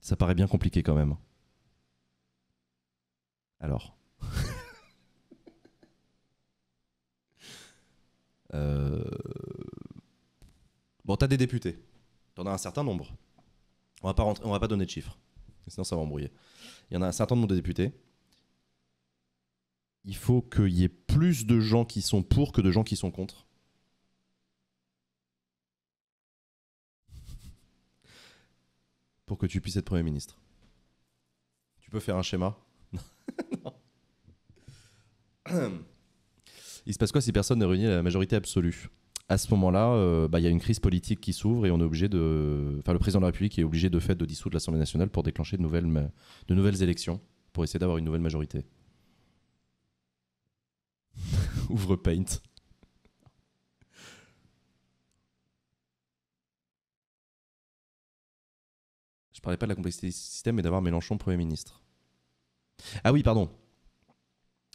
Ça paraît bien compliqué quand même. Alors. euh... Bon, t'as des députés. T'en as un certain nombre. On va on va pas donner de chiffres. Sinon, ça va embrouiller. Il y en a un certain nombre de députés. Il faut qu'il y ait plus de gens qui sont pour que de gens qui sont contre. Pour que tu puisses être Premier ministre. Tu peux faire un schéma non. Il se passe quoi si personne ne réunit la majorité absolue à ce moment-là, euh, bah, il y a une crise politique qui s'ouvre et on est obligé de, enfin, le président de la République est obligé de fait de dissoudre l'Assemblée nationale pour déclencher de nouvelles, de nouvelles élections, pour essayer d'avoir une nouvelle majorité. Ouvre Paint. Je parlais pas de la complexité du système, mais d'avoir Mélenchon Premier ministre. Ah oui, pardon.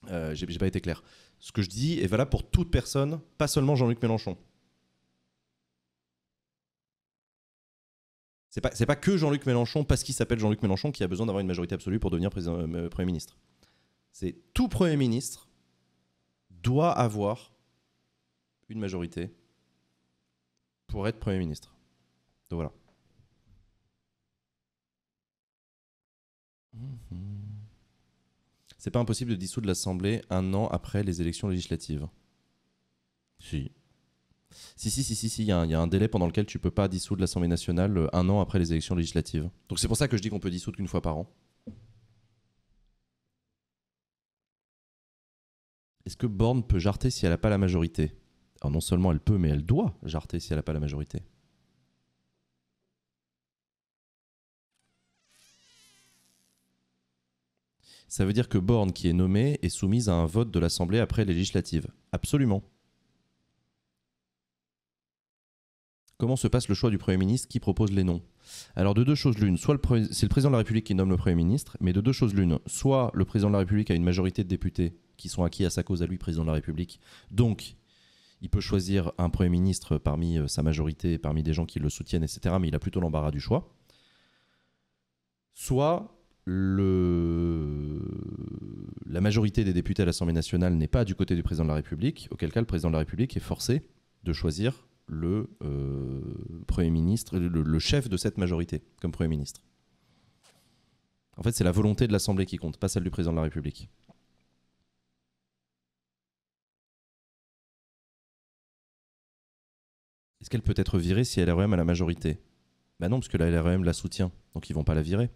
Euh, J'ai pas été clair. Ce que je dis est valable pour toute personne, pas seulement Jean-Luc Mélenchon. C'est pas, pas que Jean-Luc Mélenchon, parce qu'il s'appelle Jean-Luc Mélenchon, qui a besoin d'avoir une majorité absolue pour devenir euh, euh, Premier ministre. C'est tout Premier ministre doit avoir une majorité pour être Premier ministre. Donc voilà. Mmh, mmh c'est pas impossible de dissoudre l'Assemblée un an après les élections législatives. Si. Si, si, si, si, il si, y, a un délai pendant lequel tu peux pas dissoudre l'Assemblée nationale euh, un an après les élections législatives. Donc c'est pour ça que je dis qu'on peut dissoudre qu'une fois par an. Est-ce que Borne peut jarter si elle n'a pas la majorité Alors non seulement elle peut, mais elle doit jarter si elle n'a pas la majorité. Ça veut dire que Borne, qui est nommé, est soumise à un vote de l'Assemblée après législative Absolument. Comment se passe le choix du Premier ministre Qui propose les noms Alors de deux choses l'une, soit c'est le président de la République qui nomme le Premier ministre, mais de deux choses l'une, soit le président de la République a une majorité de députés qui sont acquis à sa cause à lui, président de la République, donc il peut choisir un Premier ministre parmi euh, sa majorité, parmi des gens qui le soutiennent, etc., mais il a plutôt l'embarras du choix. Soit la majorité des députés à l'Assemblée nationale n'est pas du côté du président de la République, auquel cas le président de la République est forcé de choisir le euh, premier ministre, le, chef de cette majorité comme premier ministre. En fait, c'est la volonté de l'Assemblée qui compte, pas celle du président de la République. Est-ce qu'elle peut être virée si LREM a la majorité Ben non, parce que la LREM la soutient, donc ils vont pas la virer.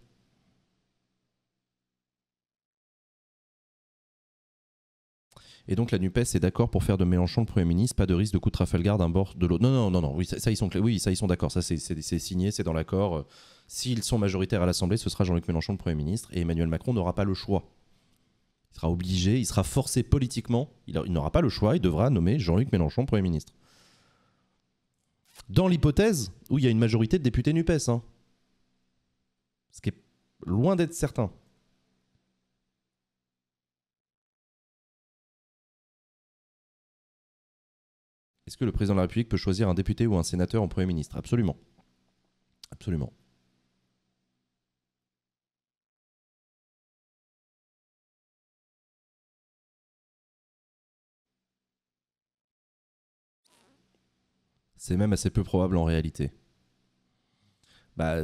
Et donc la NUPES est d'accord pour faire de Mélenchon le Premier ministre, pas de risque de coup de Trafalgar d'un bord de l'autre. Non, non, non, non, oui, ça, ils sont, oui, sont d'accord, ça c'est signé, c'est dans l'accord. S'ils sont majoritaires à l'Assemblée, ce sera Jean-Luc Mélenchon le Premier ministre, et Emmanuel Macron n'aura pas le choix. Il sera obligé, il sera forcé politiquement, il, n'aura pas le choix, il devra nommer Jean-Luc Mélenchon Premier ministre. Dans l'hypothèse où il y a une majorité de députés NUPES, hein. ce qui est loin d'être certain. Est-ce que le président de la République peut choisir un député ou un sénateur en Premier ministre Absolument. Absolument. C'est même assez peu probable en réalité. Bah,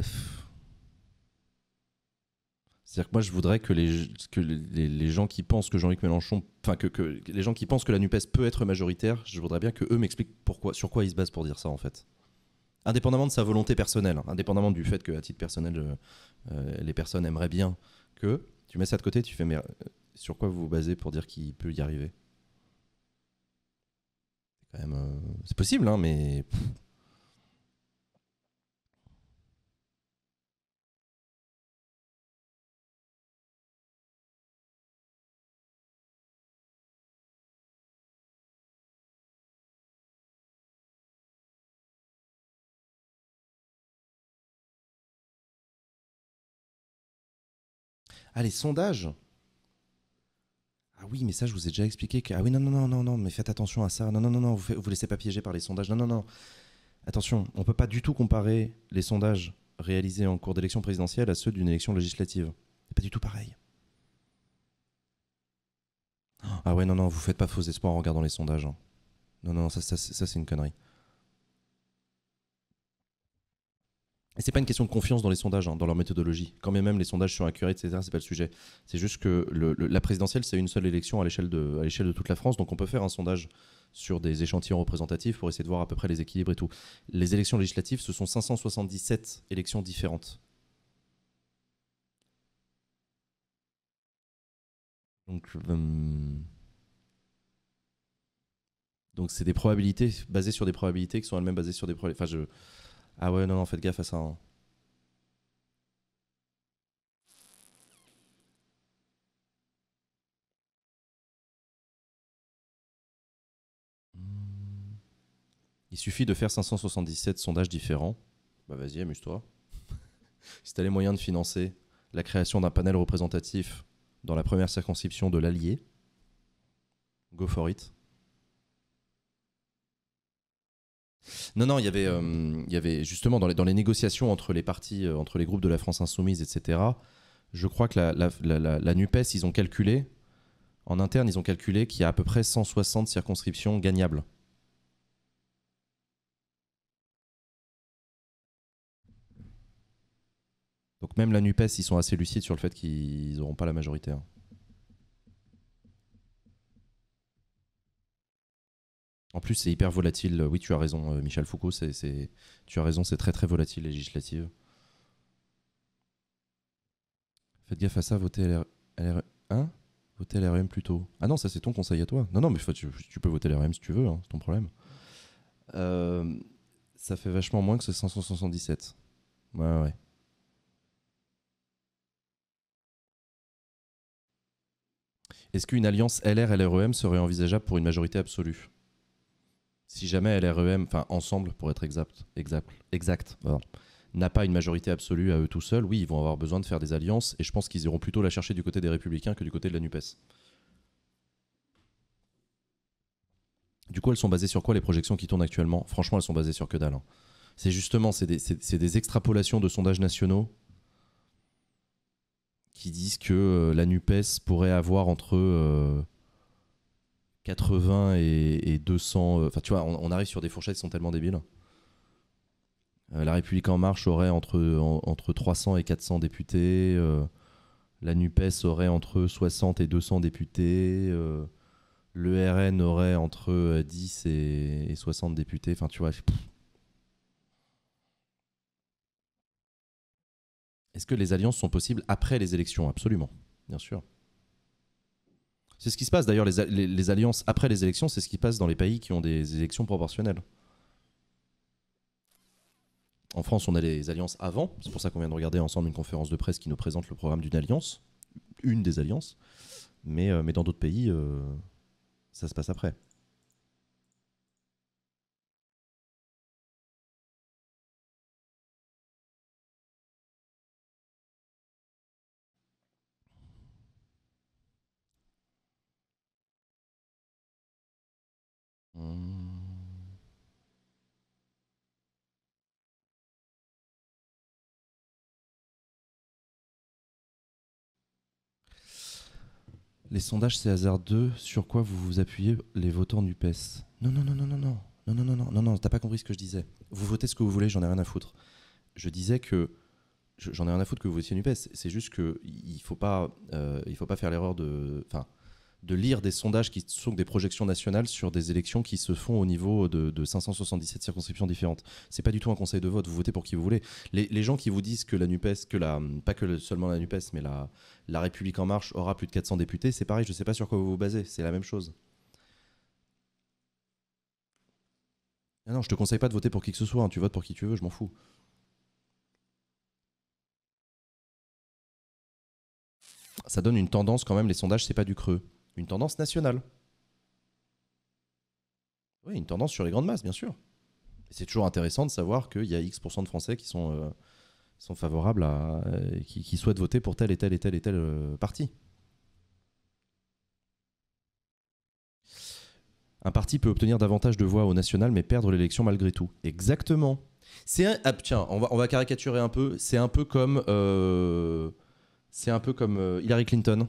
c'est-à-dire que moi, je voudrais que les, que les, gens qui pensent que Jean-Luc Mélenchon, enfin que, les gens qui pensent que la Nupes peut être majoritaire, je voudrais bien que eux m'expliquent pourquoi, sur quoi ils se basent pour dire ça en fait. Indépendamment de sa volonté personnelle, hein, indépendamment du fait que à titre personnel, euh, euh, les personnes aimeraient bien que tu mets ça de côté, tu fais mais euh, sur quoi vous vous basez pour dire qu'il peut y arriver C'est quand même, c'est possible, hein, mais Ah, les sondages Ah oui, mais ça, je vous ai déjà expliqué que. Ah oui, non, non, non, non, non, mais faites attention à ça. Non, non, non, non, vous vous laissez pas piéger par les sondages. Non, non, non. Attention, on peut pas du tout comparer les sondages réalisés en cours d'élection présidentielle à ceux d'une élection législative. C'est pas du tout pareil. Ah ouais, non, non, vous faites pas faux espoir en regardant les sondages. Hein. Non, non, ça c'est une connerie. Et c'est pas une question de confiance dans les sondages, hein, dans leur méthodologie. Quand même, les sondages sont accurés, etc., c'est pas le sujet. C'est juste que la présidentielle, c'est une seule élection à l'échelle de, toute la France, donc on peut faire un sondage sur des échantillons représentatifs pour essayer de voir à peu près les équilibres et tout. Les élections législatives, ce sont 577 élections différentes. Euh, donc, c'est des probabilités basées sur des probabilités qui sont elles-mêmes basées sur des probabilités. Enfin, je ah ouais, non, non, faites gaffe à ça. Hein. Il suffit de faire 577 sondages différents. Bah vas-y, amuse-toi. si t'as les moyens de financer la création d'un panel représentatif dans la première circonscription de l'Allier, go for it. Non, non, euh, il y avait, justement dans les, négociations entre les partis, euh, entre les groupes de la France Insoumise, etc. Je crois que la, la, Nupes, ils ont calculé en interne, ils ont calculé qu'il y a à peu près 160 circonscriptions gagnables. Donc même la Nupes, ils sont assez lucides sur le fait qu'ils n'auront pas la majorité. Hein. En plus, c'est hyper volatile. Euh, oui, tu as raison, euh, Michel Foucault. Tu as raison, c'est très très volatile, législative. Faites gaffe à ça, votez LR... LR... plutôt. Ah non, ça c'est ton conseil à toi. Non, non, mais tu, peux voter LRM si tu veux, hein, c'est ton problème. Euh, ça fait vachement moins que ce 577. Ouais, ouais. Est-ce qu'une alliance LR-LREM serait envisageable pour une majorité absolue si jamais LREM, enfin ensemble pour être exact, exact, exact n'a pas une majorité absolue à eux tout seuls, oui, ils vont avoir besoin de faire des alliances, et je pense qu'ils iront plutôt la chercher du côté des républicains que du côté de la NUPES. Du coup, elles sont basées sur quoi les projections qui tournent actuellement Franchement, elles sont basées sur que dalle. Hein. C'est justement, c'est des, extrapolations de sondages nationaux qui disent que euh, la NUPES pourrait avoir entre... Euh, 80 et, 200. Euh, enfin, tu vois, on, arrive sur des fourchettes qui sont tellement débiles. Euh, la République En Marche aurait entre, entre 300 et 400 députés. Euh, la NUPES aurait entre 60 et 200 députés. le RN aurait entre 10 et, 60 députés. Enfin, tu vois. Est-ce que les alliances sont possibles après les élections Absolument, bien sûr. C'est ce qui se passe d'ailleurs, les, alliances après les élections, c'est ce qui se passe dans les pays qui ont des élections proportionnelles. En France, on a les alliances avant, c'est pour ça qu'on vient de regarder ensemble une conférence de presse qui nous présente le programme d'une alliance, une des alliances, mais, euh, mais dans d'autres pays, euh, ça se passe après. Les sondages, c'est 2 Sur quoi vous vous appuyez, les votants du PS e Non, non, non, non, non, non. Non, non, non, non, non, non, t'as pas compris ce que je disais. Vous votez ce que vous voulez, j'en ai rien à foutre. Je disais que j'en ai rien à foutre que vous votiez Nupes. C'est juste qu'il il faut pas, euh, il faut pas faire l'erreur de, enfin, de lire des sondages qui sont des projections nationales sur des élections qui se font au niveau de, 577 circonscriptions différentes. C'est pas du tout un conseil de vote, vous votez pour qui vous voulez. Les, gens qui vous disent que la NUPES, que la, pas que seulement la NUPES, mais la, la République En Marche aura plus de 400 députés, c'est pareil, je sais pas sur quoi vous vous basez, c'est la même chose. Ah non, je te conseille pas de voter pour qui que ce soit, hein, tu votes pour qui tu veux, je m'en fous. Ça donne une tendance quand même, les sondages, c'est pas du creux une tendance nationale. Oui, une tendance sur les grandes masses, bien sûr. C'est toujours intéressant de savoir qu'il y a X% de Français qui sont, euh, favorables à. Euh, qui, souhaitent voter pour tel et tel et tel et tel euh, parti. Un parti peut obtenir davantage de voix au national, mais perdre l'élection malgré tout. Exactement. C'est un... Ah, tiens, on va, on va, caricaturer un peu. C'est un peu comme. c'est un peu comme Hillary Clinton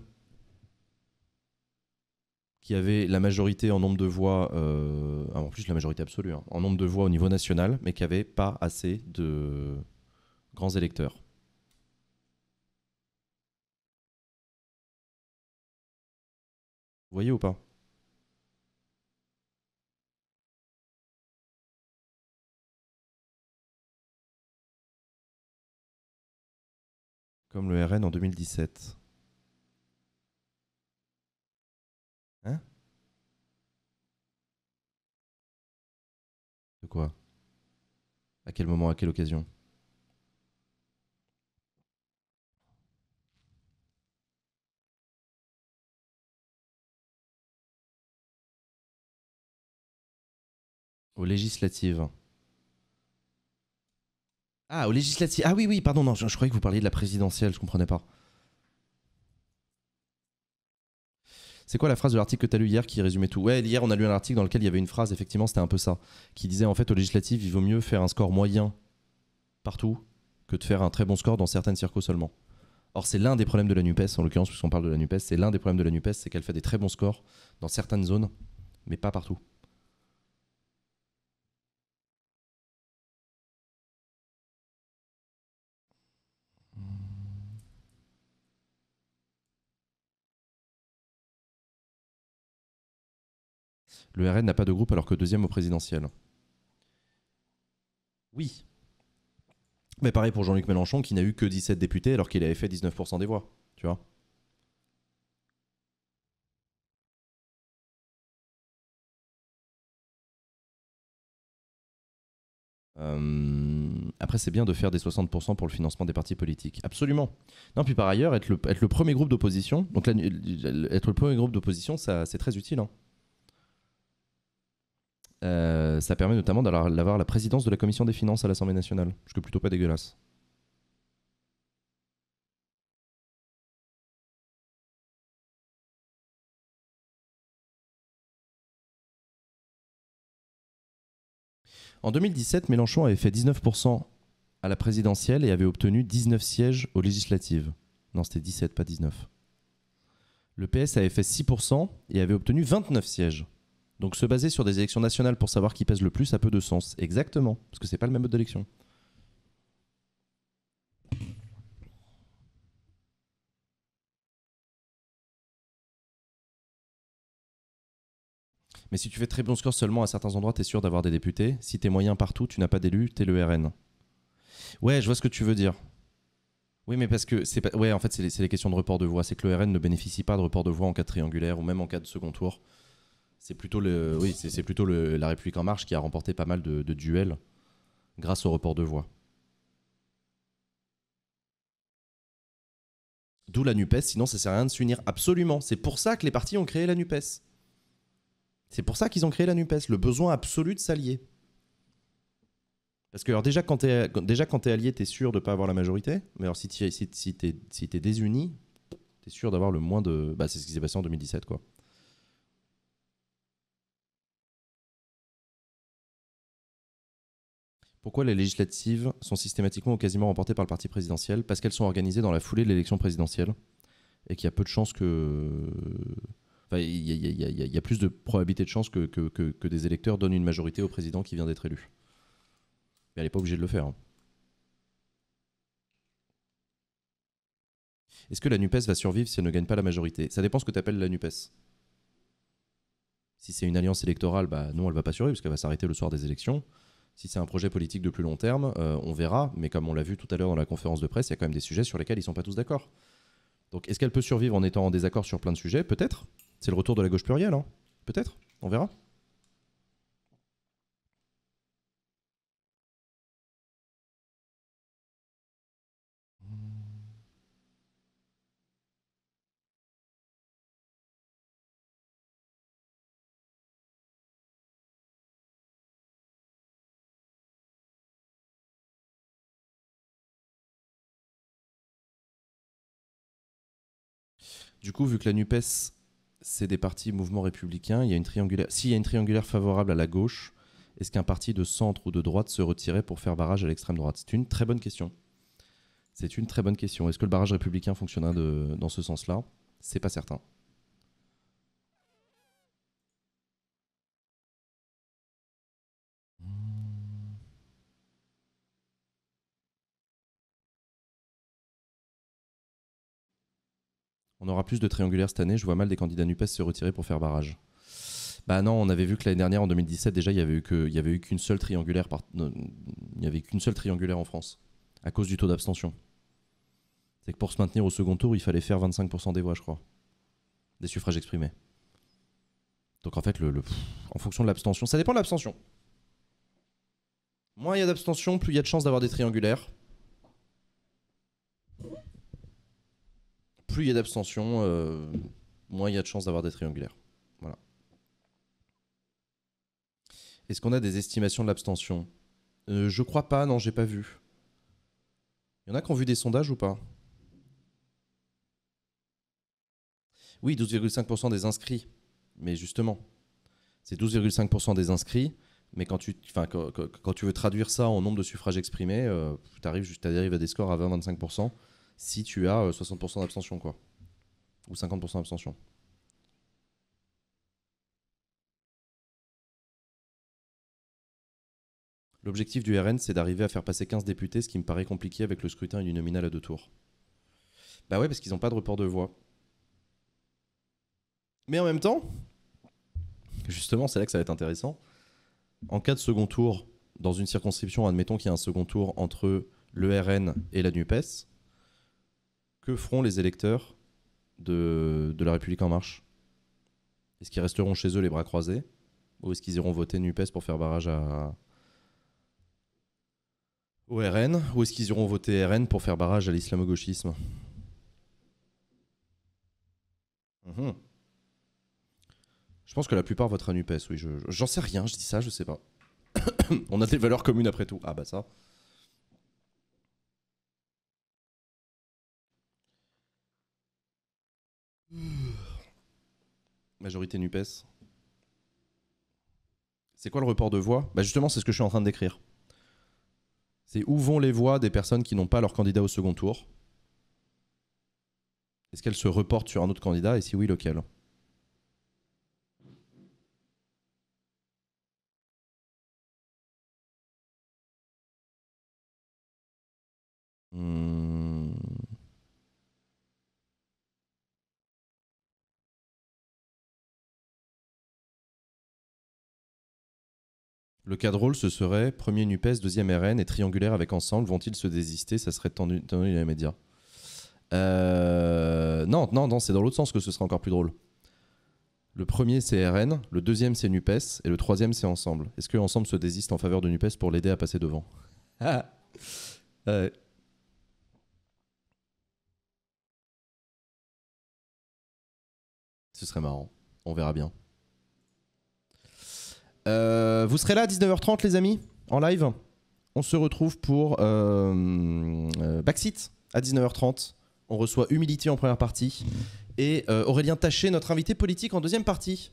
qui avait la majorité en nombre de voix, euh, ah, en plus la majorité absolue, hein, en nombre de voix au niveau national, mais qui n'avait pas assez de grands électeurs. Vous voyez ou pas Comme le RN en 2017. quoi À quel moment, à quelle occasion Aux législatives. Ah, aux législatives. Ah oui, oui, pardon, non, je, je croyais que vous parliez de la présidentielle, je comprenais pas. C'est quoi la phrase de l'article que tu as lu hier qui résumait tout Ouais, hier, on a lu un article dans lequel il y avait une phrase, effectivement, c'était un peu ça, qui disait en fait, aux législatives, il vaut mieux faire un score moyen partout que de faire un très bon score dans certaines circos seulement. Or, c'est l'un des problèmes de la NUPES, en l'occurrence, puisqu'on parle de la NUPES, c'est l'un des problèmes de la NUPES, c'est qu'elle fait des très bons scores dans certaines zones, mais pas partout. le RN n'a pas de groupe alors que deuxième au présidentiel. Oui. Mais pareil pour Jean-Luc Mélenchon qui n'a eu que 17 députés alors qu'il avait fait 19% des voix, tu vois. Euh, après, c'est bien de faire des 60% pour le financement des partis politiques. Absolument. Non, puis par ailleurs, être le, premier groupe d'opposition, donc être le premier groupe d'opposition, c'est très utile. Hein. Euh, ça permet notamment d'avoir la présidence de la commission des finances à l'Assemblée nationale. Je que plutôt pas dégueulasse. En 2017, Mélenchon avait fait 19% à la présidentielle et avait obtenu 19 sièges aux législatives. Non, c'était 17, pas 19. Le PS avait fait 6% et avait obtenu 29 sièges. Donc se baser sur des élections nationales pour savoir qui pèse le plus, a peu de sens. Exactement, parce que c'est pas le même mode d'élection. Mais si tu fais très bon score seulement à certains endroits, tu es sûr d'avoir des députés. Si t'es moyen partout, tu n'as pas d'élus, t'es le RN. Ouais, je vois ce que tu veux dire. Oui, mais parce que c'est pas... Ouais, en fait, c'est les, les, questions de report de voix. C'est que le RN ne bénéficie pas de report de voix en cas de triangulaire ou même en cas de second tour. C'est plutôt, le, oui, c'est, plutôt la République en marche qui a remporté pas mal de, duels grâce au report de voix. D'où la NUPES, sinon ça sert à rien de s'unir. Absolument, c'est pour ça que les partis ont créé la NUPES. C'est pour ça qu'ils ont créé la NUPES, le besoin absolu de s'allier. Parce que alors déjà, quand t'es, déjà quand es allié, t'es sûr de pas avoir la majorité, mais alors si tu si, si, tu si désuni, sûr d'avoir le moins de... Bah, c'est ce qui s'est passé en 2017, quoi. Pourquoi les législatives sont systématiquement ou quasiment remportées par le parti présidentiel Parce qu'elles sont organisées dans la foulée de l'élection présidentielle et qu'il y a peu de chances que. il y, a plus de probabilité de chance que, des électeurs donnent une majorité au président qui vient d'être élu. Mais elle n'est pas obligée de le faire. Hein. Est-ce que la NUPES va survivre si elle ne gagne pas la majorité Ça dépend ce que tu appelles la NUPES. Si c'est une alliance électorale, bah non, elle va pas survivre parce qu'elle va s'arrêter le soir des élections. Si c'est un projet politique de plus long terme, euh, on verra. Mais comme on l'a vu tout à l'heure dans la conférence de presse, il y a quand même des sujets sur lesquels ils ne sont pas tous d'accord. Donc est-ce qu'elle peut survivre en étant en désaccord sur plein de sujets Peut-être. C'est le retour de la gauche plurielle, hein peut-être. On verra. Du coup, vu que la NUPES, c'est des partis mouvement républicain, il y a une triangulaire. S'il y a une triangulaire favorable à la gauche, est-ce qu'un parti de centre ou de droite se retirait pour faire barrage à l'extrême droite C'est une très bonne question. C'est une très bonne question. Est-ce que le barrage républicain fonctionnera dans ce sens-là C'est pas certain. on aura plus de triangulaires cette année. Je vois mal des candidats NUPES se retirer pour faire barrage. Bah non, on avait vu que l'année dernière, en 2017, déjà, il n'y avait eu qu'une seule triangulaire par... il y avait qu'une seule triangulaire en France, à cause du taux d'abstention. C'est que pour se maintenir au second tour, il fallait faire 25% des voix, je crois. Des suffrages exprimés. Donc en fait, le, en fonction de l'abstention, ça dépend de l'abstention. Moins il y a d'abstention, plus il y a de chances d'avoir des triangulaires. plus il y a d'abstention, euh, moins il y a de chances d'avoir des triangulaires. Voilà. Est-ce qu'on a des estimations de l'abstention euh, Je crois pas, non, j'ai pas vu. Il y en a qui ont vu des sondages ou pas Oui, 12,5% des inscrits. Mais justement, c'est 12,5% des inscrits. Mais quand tu, tu veux traduire ça en nombre de suffrages exprimés, euh, tu arrives, arrives à des scores à 20-25% si tu as 60% euh, d'abstention, quoi. Ou 50% d'abstention. L'objectif du RN, c'est d'arriver à faire passer 15 députés, ce qui me paraît compliqué avec le scrutin uninominal à deux tours. Bah ouais, parce qu'ils n'ont pas de report de voix. Mais en même temps, justement, c'est là que ça va être intéressant. En cas de second tour, dans une circonscription, admettons qu'il y a un second tour entre le RN et la NUPES, que feront les électeurs de, de la République en marche Est-ce qu'ils resteront chez eux les bras croisés Ou est-ce qu'ils iront voter NUPES pour faire barrage à... au RN Ou est-ce qu'ils iront voter RN pour faire barrage à l'islamo-gauchisme mhm. Je pense que la plupart voteront NUPES, oui. J'en sais rien, je dis ça, je sais pas. On a des valeurs communes après tout. Ah bah ça. Majorité NUPES. C'est quoi le report de voix bah, Justement, c'est ce que je suis en train décrire. C'est où vont les voix des personnes qui n'ont pas leur candidat au second tour Est-ce qu'elles se reportent sur un autre candidat Et si oui, lequel hmm. Le cas drôle, ce serait premier NUPES, deuxième RN et triangulaire avec ensemble. Vont-ils se désister Ça serait tendu, tendu les euh, non, non, non, c'est dans l'autre sens que ce serait encore plus drôle. Le premier, c'est RN, le deuxième, c'est NUPES, et le troisième, c'est Ensemble. Est-ce que Ensemble se désiste en faveur de NUPES pour l'aider à passer devant ah, Ce serait marrant. On verra bien. Euh, vous serez là à 19h30, les amis, en live. On se retrouve pour euh, euh Backseat à 19h30. On reçoit Humilité en première partie et euh, Aurélien Taché, notre invité politique, en deuxième partie.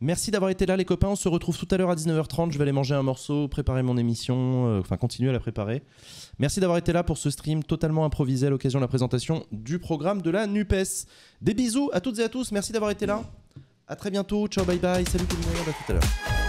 Merci d'avoir été là, les copains. On se retrouve tout à l'heure à 19h30. Je vais aller manger un morceau, préparer mon émission, enfin continuer à la préparer. Merci d'avoir été là pour ce stream totalement improvisé à l'occasion de la présentation du programme de la NUPES. Des bisous à toutes et à tous. Merci d'avoir été là. À très bientôt. Ciao, bye bye. Salut tout le monde. À tout à l'heure.